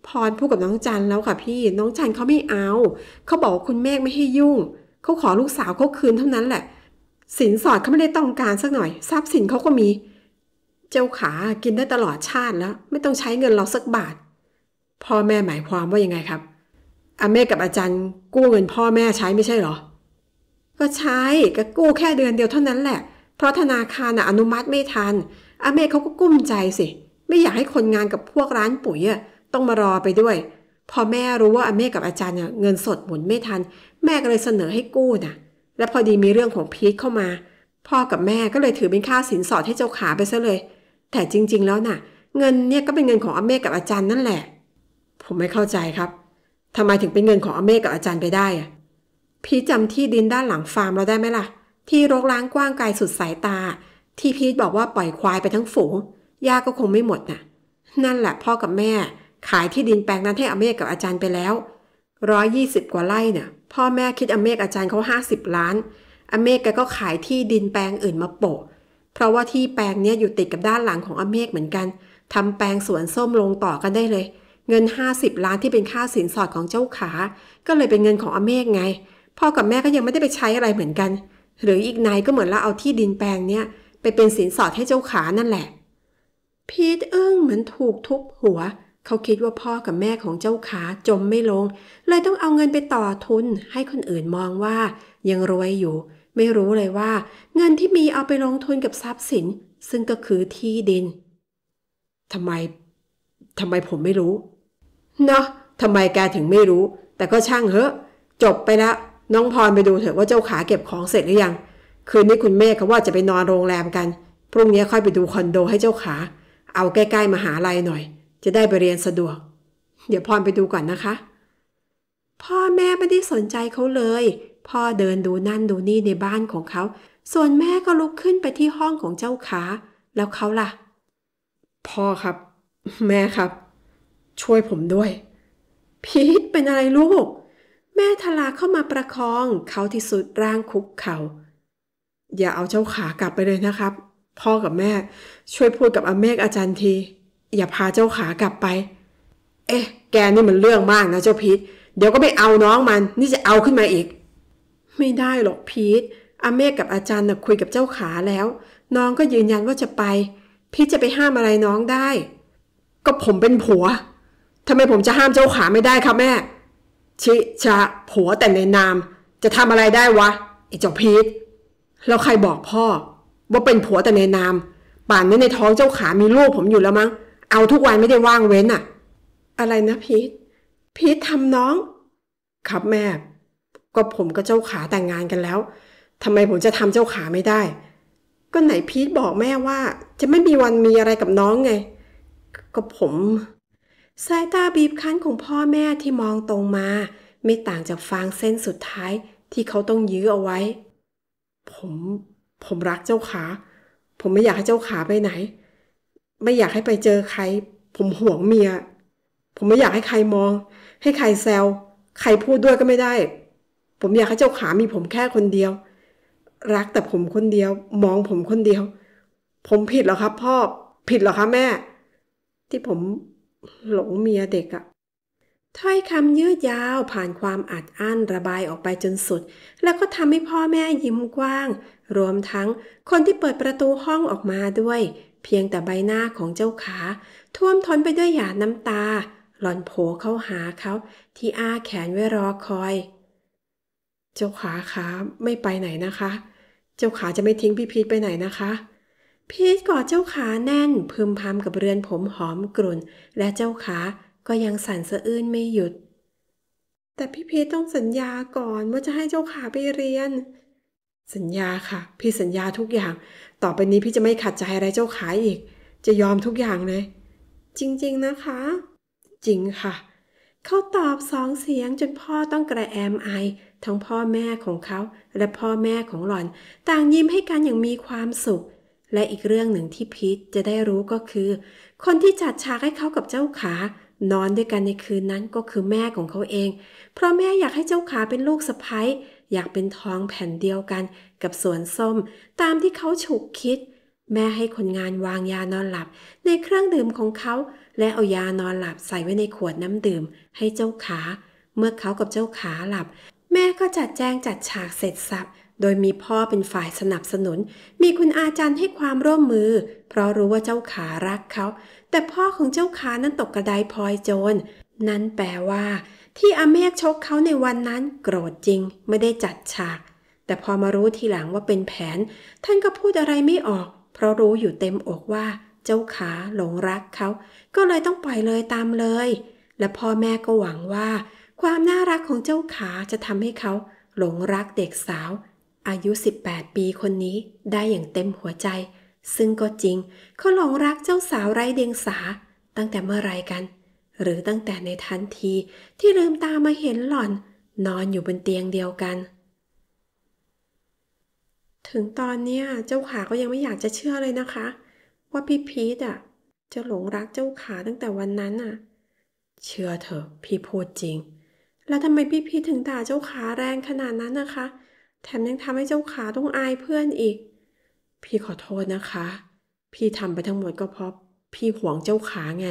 พรพูดกับน้องจันแล้วค่ะพี่ น้องจันเขาไม่เอาเขาบอกว่าคุณเมฆไม่ให้ยุ่ง เขาขอลูกสาวเขาคืนเท่านั้นแหละ สินสอดเขาไม่ได้ต้องการสักหน่อย ทรัพย์สินเขาก็มี เจ้าขากินได้ตลอดชาติแล้ว ไม่ต้องใช้เงินเราสักบาท พ่อแม่หมายความว่ายังไงครับอาเมฆกับอาจารย์กู้เงินพ่อแม่ใช้ไม่ใช่หรอ ก็ใช้ก็กู้แค่เดือนเดียวเท่านั้นแหละเพราะธนาคารอนุมัติไม่ทันอาเมฆเขาก็กุ้มใจสิ ไม่อยากให้คนงานกับพวกร้านปุ๋ยต้องมารอไปด้วย พอแม่รู้ว่าอาเมฆกับอาจารย์เงินสดหมุนไม่ทัน แม่ก็เลยเสนอให้กู้นะและพอดีมีเรื่องของพีทเข้ามา พ่อกับแม่ก็เลยถือเป็นค่าสินสอดให้เจ้าขาไปซะเลย แต่จริง ๆ แล้วนะ่ะ เงินเนี่ยก็เป็นเงินของอาเมฆกับอาจารย์นั่นแหละ ผมไม่เข้าใจครับทำไมถึงเป็นเงินของอาเมฆกับอาจารย์ไปได้อะพีทจำที่ดินด้านหลังฟาร์มเราได้ไหมล่ะพี่รกล้างกว้างไกลสุดสายตาที่พีทบอกว่าปล่อยควายไปทั้งฝูงย่าก็คงไม่หมดนะ่ะ นั่นแหละพ่อกับแม่ขายที่ดินแปลงนั้นให้อเมกกับอาจารย์ไปแล้วร้อยยี่สิบกว่าไร่เนี่ยพ่อแม่คิดอเมกอาจารย์เขาห้าสิบล้าน อเมกแกก็ขายที่ดินแปลงอื่นมาโปะเพราะว่าที่แปลงเนี้ยอยู่ติดกับด้านหลังของอเมกเหมือนกันทำแปลงสวนส้มลงต่อกันได้เลย เงินห้าสิบล้านที่เป็นค่าสินสอดของเจ้าขา ก็เลยเป็นเงินของอเมกไง พ่อกับแม่ก็ยังไม่ได้ไปใช้อะไรเหมือนกันหรืออีกนายก็เหมือนเราเอาที่ดินแปลงเนี้ยไปเป็นสินสอดให้เจ้าขานั่นแหละ พีทอึ้งเหมือนถูกทุบหัว เขาคิดว่าพ่อกับแม่ของเจ้าขาจมไม่ลงเลยต้องเอาเงินไปต่อทุน ให้คนอื่นมองว่า ยังรวยอยู่ ไม่รู้เลยว่า เงินที่มีเอาไปลงทุนกับทรัพย์สินซึ่งก็คือที่ดินทำไมทำไมผมไม่รู้เนาะทำไมแกถึงไม่รู้ แต่ก็ช่างเหอะ จบไปแล้วน้องพรไปดูเถอะว่าเจ้าขาเก็บของเสร็จหรือยัง คืนนี้คุณแม่เขาว่าจะไปนอนโรงแรมกัน พรุ่งนี้ค่อยไปดูคอนโดให้เจ้าขา เอาใกล้ๆมาหาลัยหน่อย จะได้ไปเรียนสะดวก เดี๋ยวพรไปดูก่อนนะคะ พ่อแม่ไม่ได้สนใจเขาเลยพ่อเดินดูนั่นดูนี่ในบ้านของเขา ส่วนแม่ก็ลุกขึ้นไปที่ห้องของเจ้าขา แล้วเขาล่ะพ่อครับ แม่ครับ ช่วยผมด้วย พีทเป็นอะไรลูกแม่ทลาเข้ามาประคอง เขาที่สุดร่างคุกเขา่าอย่าเอาเจ้าขากลับไปเลยนะครับ พ่อกับแม่ช่วยพูดกับอาเมกอาจารย์ที อย่าพาเจ้าขากลับไป เอ๊ะ แกนี่มันเรื่องมากนะเจ้าพีทเดี๋ยวก็ไม่เอาน้องมันนี่จะเอาขึ้นมาอีก ไม่ได้หรอกพีทอาเมกกับอาจารย์นะ่ะคุยกับเจ้าขาแล้ว น้องก็ยืนยันว่าจะไป พีทจะไปห้ามอะไรน้องได้ ก็ผมเป็นผัวทำไมผมจะห้ามเจ้าขาไม่ได้ครับแม่ชิชะผัวแต่งในนามจะทำอะไรได้วะไอ้เจ้าพีทแล้วใครบอกพ่อ ว่าเป็นผัวแต่ในนามป่านนี้ในท้องเจ้าขามีลูกผมอยู่แล้วมั้งเอาทุกวันไม่ได้ว่างเว้นอะอะไรนะพีทพีททำน้อง ครับแม่ ก็ผมกับเจ้าขาแต่งงานกันแล้วทำไมผมจะทำเจ้าขาไม่ได้ ก็ไหนพีทบอกแม่ว่า จะไม่มีวันมีอะไรกับน้องไงก็ผมสายตาบีบคั้นของพ่อแม่ที่มองตรงมา ไม่ต่างจากฟางเส้นสุดท้ายที่เขาต้องยื้อเอาไว้ ผม ผมรักเจ้าขาผมไม่อยากให้เจ้าขาไปไหน ไม่อยากให้ไปเจอใคร ผมห่วงเมีย ผมไม่อยากให้ใครมอง ให้ใครแซวใครพูดด้วยก็ไม่ได้ ผมอยากให้เจ้าขามีผมแค่คนเดียว รักแต่ผมคนเดียว มองผมคนเดียว ผมผิดเหรอครับพ่อผิดเหรอครับแม่ ที่ผมหลงเมียเด็กอะถ้อยคำยืดยาวผ่านความอัดอั้นระบายออกไปจนสุด แล้วก็ทำให้พ่อแม่ยิ้มกว้าง รวมทั้งคนที่เปิดประตูห้องออกมาด้วย เพียงแต่ใบหน้าของเจ้าขา ท่วมท้นไปด้วยหยาดน้ำตา หล่อนโผเข้าหาเขาที่อ้าแขนไว้รอคอย เจ้าขาขาไม่ไปไหนนะคะ เจ้าขาจะไม่ทิ้งพี่พีทไปไหนนะคะพีทกอดเจ้าขาแน่นพึมพำกับเรือนผมหอมกรุ่น และเจ้าขาก็ยังสั่นสะอื้นไม่หยุด แต่พี่พีทต้องสัญญาก่อนว่าจะให้เจ้าขาไปเรียน สัญญาค่ะพี่สัญญาทุกอย่าง ต่อไปนี้พี่จะไม่ขัดใจอะไรเจ้าขาอีก จะยอมทุกอย่างเลยจริงๆนะคะ จริงค่ะ เขาตอบสองเสียงจนพ่อต้องกระแอมไอ ทั้งพ่อแม่ของเขาและพ่อแม่ของหล่อน ต่างยิ้มให้กันอย่างมีความสุขและอีกเรื่องหนึ่งที่พีทจะได้รู้ก็คือ คนที่จัดฉากให้เขากับเจ้าขานอนด้วยกันในคืนนั้นก็คือแม่ของเขาเอง เพราะแม่อยากให้เจ้าขาเป็นลูกสะพ้ยอยากเป็นท้องแผ่นเดียวกันกับสวนส้ม ตามที่เขาฉุกคิด แม่ให้คนงานวางยานอนหลับในเครื่องดื่มของเขา และเอายานอนหลับใส่ไว้ในขวดน้ำดื่ม ให้เจ้าขาเมื่อเขากับเจ้าขาหลับ แม่ก็จัดแจงจัดฉากเสร็จสับโดยมีพ่อเป็นฝ่ายสนับสนุน มีคุณอาจารย์ให้ความร่วมมือ เพราะรู้ว่าเจ้าขารักเขา แต่พ่อของเจ้าขานั้นตกกระไดพลอยโจรนั่นแปลว่าที่อาเมกชกเขาในวันนั้นโกรธจริง ไม่ได้จัดฉาก แต่พอมารู้ทีหลังว่าเป็นแผน ท่านก็พูดอะไรไม่ออก เพราะรู้อยู่เต็มอกว่า เจ้าขาหลงรักเขา ก็เลยต้องปล่อยเลยตามเลย และพ่อแม่ก็หวังว่า ความน่ารักของเจ้าขาจะทำให้เขาหลงรักเด็กสาวอายุ 18 ปีคนนี้ได้อย่างเต็มหัวใจ ซึ่งก็จริง เขา หลงรักเจ้าสาวไร้เดียงสา ตั้งแต่เมื่อไรกัน หรือตั้งแต่ในทันทีที่ ลืม ตา มาเห็นหล่อน นอนอยู่บนเตียงเดียวกัน ถึงตอนนี้เจ้าขาก็ยังไม่อยากจะเชื่อเลยนะคะ ว่าพี่พีทอ่ะจะหลงรักเจ้าขาตั้งแต่วันนั้นอ่ะเชื่อเถอะพี่พูดจริง แล้วทำไมพี่พีทถึงด่าเจ้าขาแรงขนาดนั้นนะคะเแถมยังทำให้เจ้าขาต้องอายเพื่อนอีก พี่ขอโทษนะคะ พี่ทำไปทั้งหมดก็เพราะพี่หวงเจ้าขาไง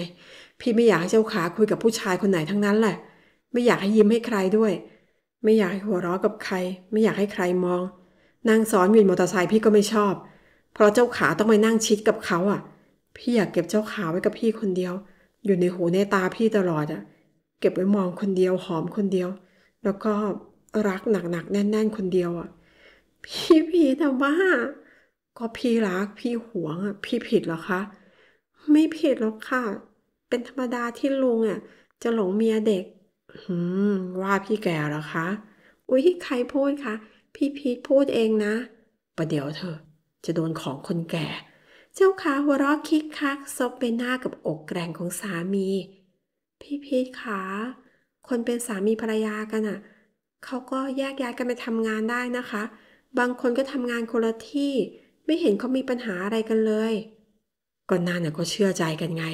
พี่ไม่อยากให้เจ้าขาคุยกับผู้ชายคนไหนทั้งนั้นแหละ ไม่อยากให้ยิ้มให้ใครด้วย ไม่อยากให้หัวเราะกับใคร ไม่อยากให้ใครมอง นั่งซ้อนวินมอเตอร์ไซค์พี่ก็ไม่ชอบ เพราะเจ้าขาต้องไปนั่งชิดกับเขาอ่ะ พี่อยากเก็บเจ้าขาไว้กับพี่คนเดียว อยู่ในหูในตาพี่ตลอดอ่ะ เก็บไว้มองคนเดียวหอมคนเดียว แล้วก็รักหนักๆแน่นๆคนเดียวอ่ะพี่พีแต่ว่า ก็พี่รักพี่หวงอ่ะพี่ผิดหรอคะ ไม่ผิดหรอกค่ะ เป็นธรรมดาที่ลุงอ่ะจะหลงเมียเด็กหืมว่าพี่แกหรอคะ อุ้ยใครพูดคะพี่พีทพูดเองนะประเดี๋ยวเธอ จะโดนของคนแก่ เจ้าขาหัวรอกคิกคักซบไปหน้ากับอกแกร่งของสามี พี่พีทขา คนเป็นสามีภรรยากันอะ่ะเขาก็แยกย้ายกันไปทำงานได้นะคะ บางคนก็ทำงานคนละที่ ไม่เห็นเขามีปัญหาอะไรกันเลย ก่อนหน้าน่ะก็เชื่อใจกันไง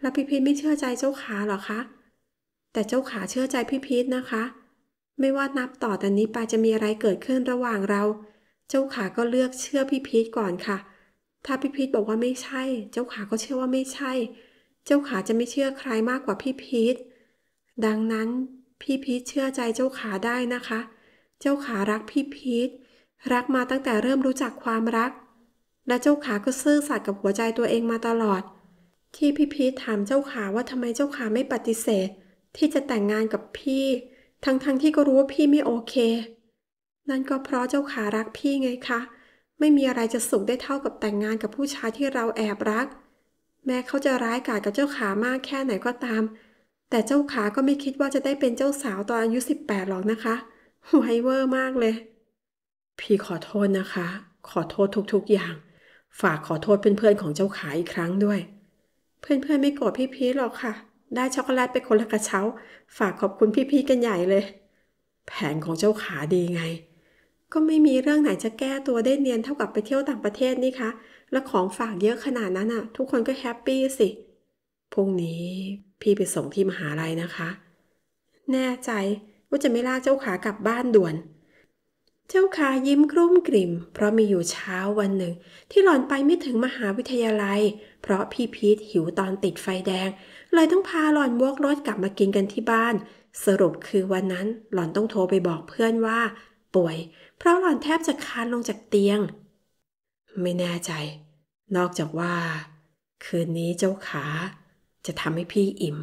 แล้วพี่พีทไม่เชื่อใจเจ้าขาหรอคะ แต่เจ้าขาเชื่อใจพี่พีทนะคะ ไม่ว่านับต่อแต่นี้ไปจะมีอะไรเกิดขึ้นระหว่างเรา เจ้าขาก็เลือกเชื่อพี่พีทก่อนค่ะ ถ้าพี่พีทบอกว่าไม่ใช่ เจ้าขาก็เชื่อว่าไม่ใช่ เจ้าขาจะไม่เชื่อใครมากกว่าพี่พีท ดังนั้นพี่พีทเชื่อใจเจ้าขาได้นะคะ เจ้าขารักพี่พีทรักมาตั้งแต่เริ่มรู้จักความรัก และเจ้าขาก็ซื่อสัตย์กับหัวใจตัวเองมาตลอด ที่พี่พีทถามเจ้าขาว่าทำไมเจ้าขาไม่ปฏิเสธ ที่จะแต่งงานกับพี่ ทั้งๆทที่ก็รู้ว่าพี่ไม่โอเค นั่นก็เพราะเจ้าขารักพี่ไงคะ ไม่มีอะไรจะสุขได้เท่ากับแต่งงานกับผู้ชายที่เราแอบรัก แม้เขาจะร้ายกาจกับเจ้าขามากแค่ไหนก็ตามแต่เจ้าขาก็ไม่คิดว่าจะได้เป็นเจ้าสาวตอนอายุสิบแปดหรอกนะคะไวเวอร์มากเลย พี่ขอโทษนะคะ ขอโทษทุกๆอย่าง ฝากขอโทษเพื่อนๆของเจ้าขาอีกครั้งด้วย เพื่อนๆไม่โกรธพี่พีหรอกค่ะ ได้ช็อกโกแลตไปคนละกระเช้า ฝากขอบคุณพี่พีกันใหญ่เลย แผนของเจ้าขาดีไง ก็ไม่มีเรื่องไหนจะแก้ตัวได้เนียนเท่ากับไปเที่ยวต่างประเทศนี่คะ และของฝากเยอะขนาดนั้นอะ่ะ ทุกคนก็แฮปปี้สิ พรุ่งนี้พี่ไปส่งที่มหาลัยนะคะ แน่ใจว่าจะไม่ลากเจ้าขากลับบ้านด่วน เจ้าขายิ้มกรุ่มกริ่มเพราะมีอยู่เช้าวันหนึ่ง ที่หล่อนไปไม่ถึงมหาวิทยาลัย เพราะพี่พีทหิวตอนติดไฟแดง เลยต้องพาหล่อนวกรถกลับมากินกันที่บ้าน สรุปคือวันนั้นหล่อนต้องโทรไปบอกเพื่อนว่า ป่วย เพราะหล่อนแทบจะคานลงจากเตียง ไม่แน่ใจ นอกจากว่า คืนนี้เจ้าขาจะทำให้พี่อิ่ม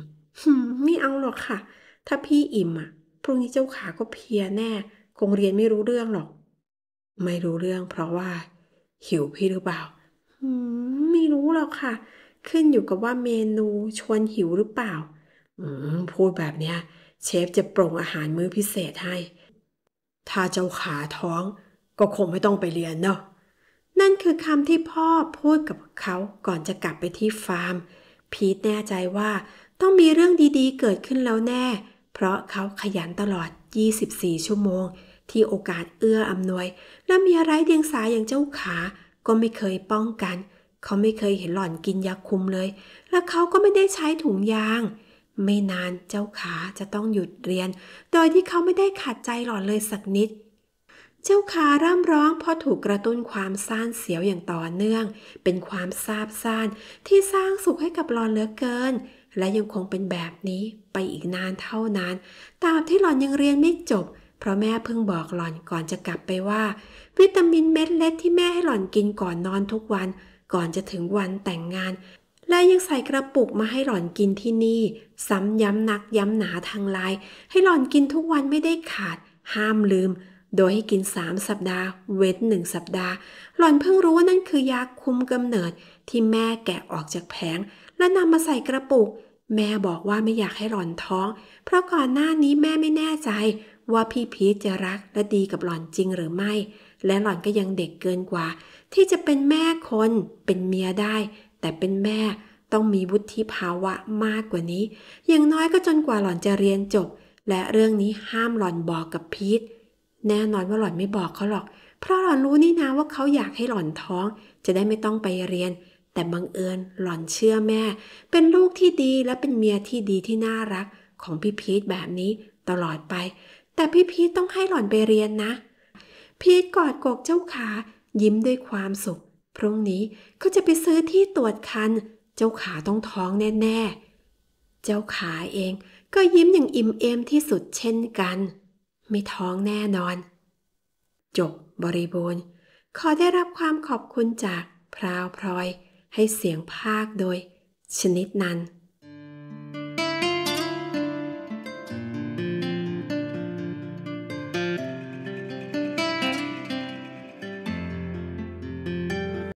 ไม่เอาหรอกค่ะ ถ้าพี่อิ่มอ่ะ พรุ่งนี้เจ้าขาก็เพียแน่ คงเรียนไม่รู้เรื่องหรอก ไม่รู้เรื่องเพราะว่า หิวพี่หรือเปล่าไม่รู้หรอกค่ะ ขึ้นอยู่กับว่าเมนูชวนหิวหรือเปล่าพูดแบบเนี้ยเชฟจะปรุงอาหารมื้อพิเศษให้ ถ้าเจ้าขาท้อง ก็คงไม่ต้องไปเรียนเนาะ นั่นคือคำที่พ่อพูดกับเขาก่อนจะกลับไปที่ฟาร์มพีทแน่ใจว่าต้องมีเรื่องดีๆเกิดขึ้นแล้วแน่ เพราะเขาขยันตลอด 24 ชั่วโมง ที่โอกาสเอื้ออำนวย และมีอะไรเดียงสาอย่างเจ้าขา ก็ไม่เคยป้องกัน เขาไม่เคยเห็นหล่อนกินยาคุมเลย และเขาก็ไม่ได้ใช้ถุงยาง ไม่นานเจ้าขาจะต้องหยุดเรียน โดยที่เขาไม่ได้ขาดใจหล่อนเลยสักนิดเเจ้าขาร่ำร้องเพราะถูกกระตุ้นความซ่านเสียวอย่างต่อเนื่อง เป็นความซาบซ่าน ที่สร้างสุขให้กับหลอนเหลือเกิน และยังคงเป็นแบบนี้ไปอีกนานเท่านั้นตามที่หลอนยังเรียนไม่จบ เพราะแม่เพิ่งบอกหลอนก่อนจะกลับไปว่า วิตามินเม็ดเล็กที่แม่ให้หลอนกินก่อนนอนทุกวันก่อนจะถึงวันแต่งงาน และยังใส่กระปุกมาให้หลอนกินที่นี่ ซ้ำย้ำนักย้ำหนาทางไลน์ให้หลอนกินทุกวันไม่ได้ขาด ห้ามลืมโดยให้กิน 3 สัปดาห์เว้น1สัปดาห์ หล่อนเพิ่งรู้ว่านั่นคือยาคุมกำเนิดที่แม่แกะออกจากแผง และนำมาใส่กระปุก แม่บอกว่าไม่อยากให้หล่อนท้อง เพราะก่อนหน้านี้แม่ไม่แน่ใจ ว่าพี่พีชจะรักและดีกับหล่อนจริงหรือไม่ และหล่อนก็ยังเด็กเกินกว่า ที่จะเป็นแม่คนเป็นเมียได้ แต่เป็นแม่ต้องมีวุฒิภาวะมากกว่านี้อย่างน้อยก็จนกว่าหล่อนจะเรียนจบ และเรื่องนี้ห้ามหล่อนบอกกับพีทแน่นอนว่าหล่อนไม่บอกเขาหรอก เพราะหล่อนรู้นี่นะว่าเขาอยากให้หล่อนท้อง จะได้ไม่ต้องไปเรียน แต่บังเอิญหล่อนเชื่อแม่ เป็นลูกที่ดีและเป็นเมียที่ดีที่น่ารัก ของพี่พีทแบบนี้ตลอดไป แต่พี่พีทต้องให้หล่อนไปเรียนนะ พีทกอดกกเจ้าขา ยิ้มด้วยความสุข พรุ่งนี้เขาจะไปซื้อที่ตรวจคันเจ้าขาต้องท้องแน่ๆเจ้าขาเอง ก็ยิ้มอย่างอิ่มเอมที่สุดเช่นกันไม่ท้องแน่นอนจบบริบูรณ์ ขอได้รับความขอบคุณจากพราวพลอยให้เสียงภาคโดยชนิดนั้น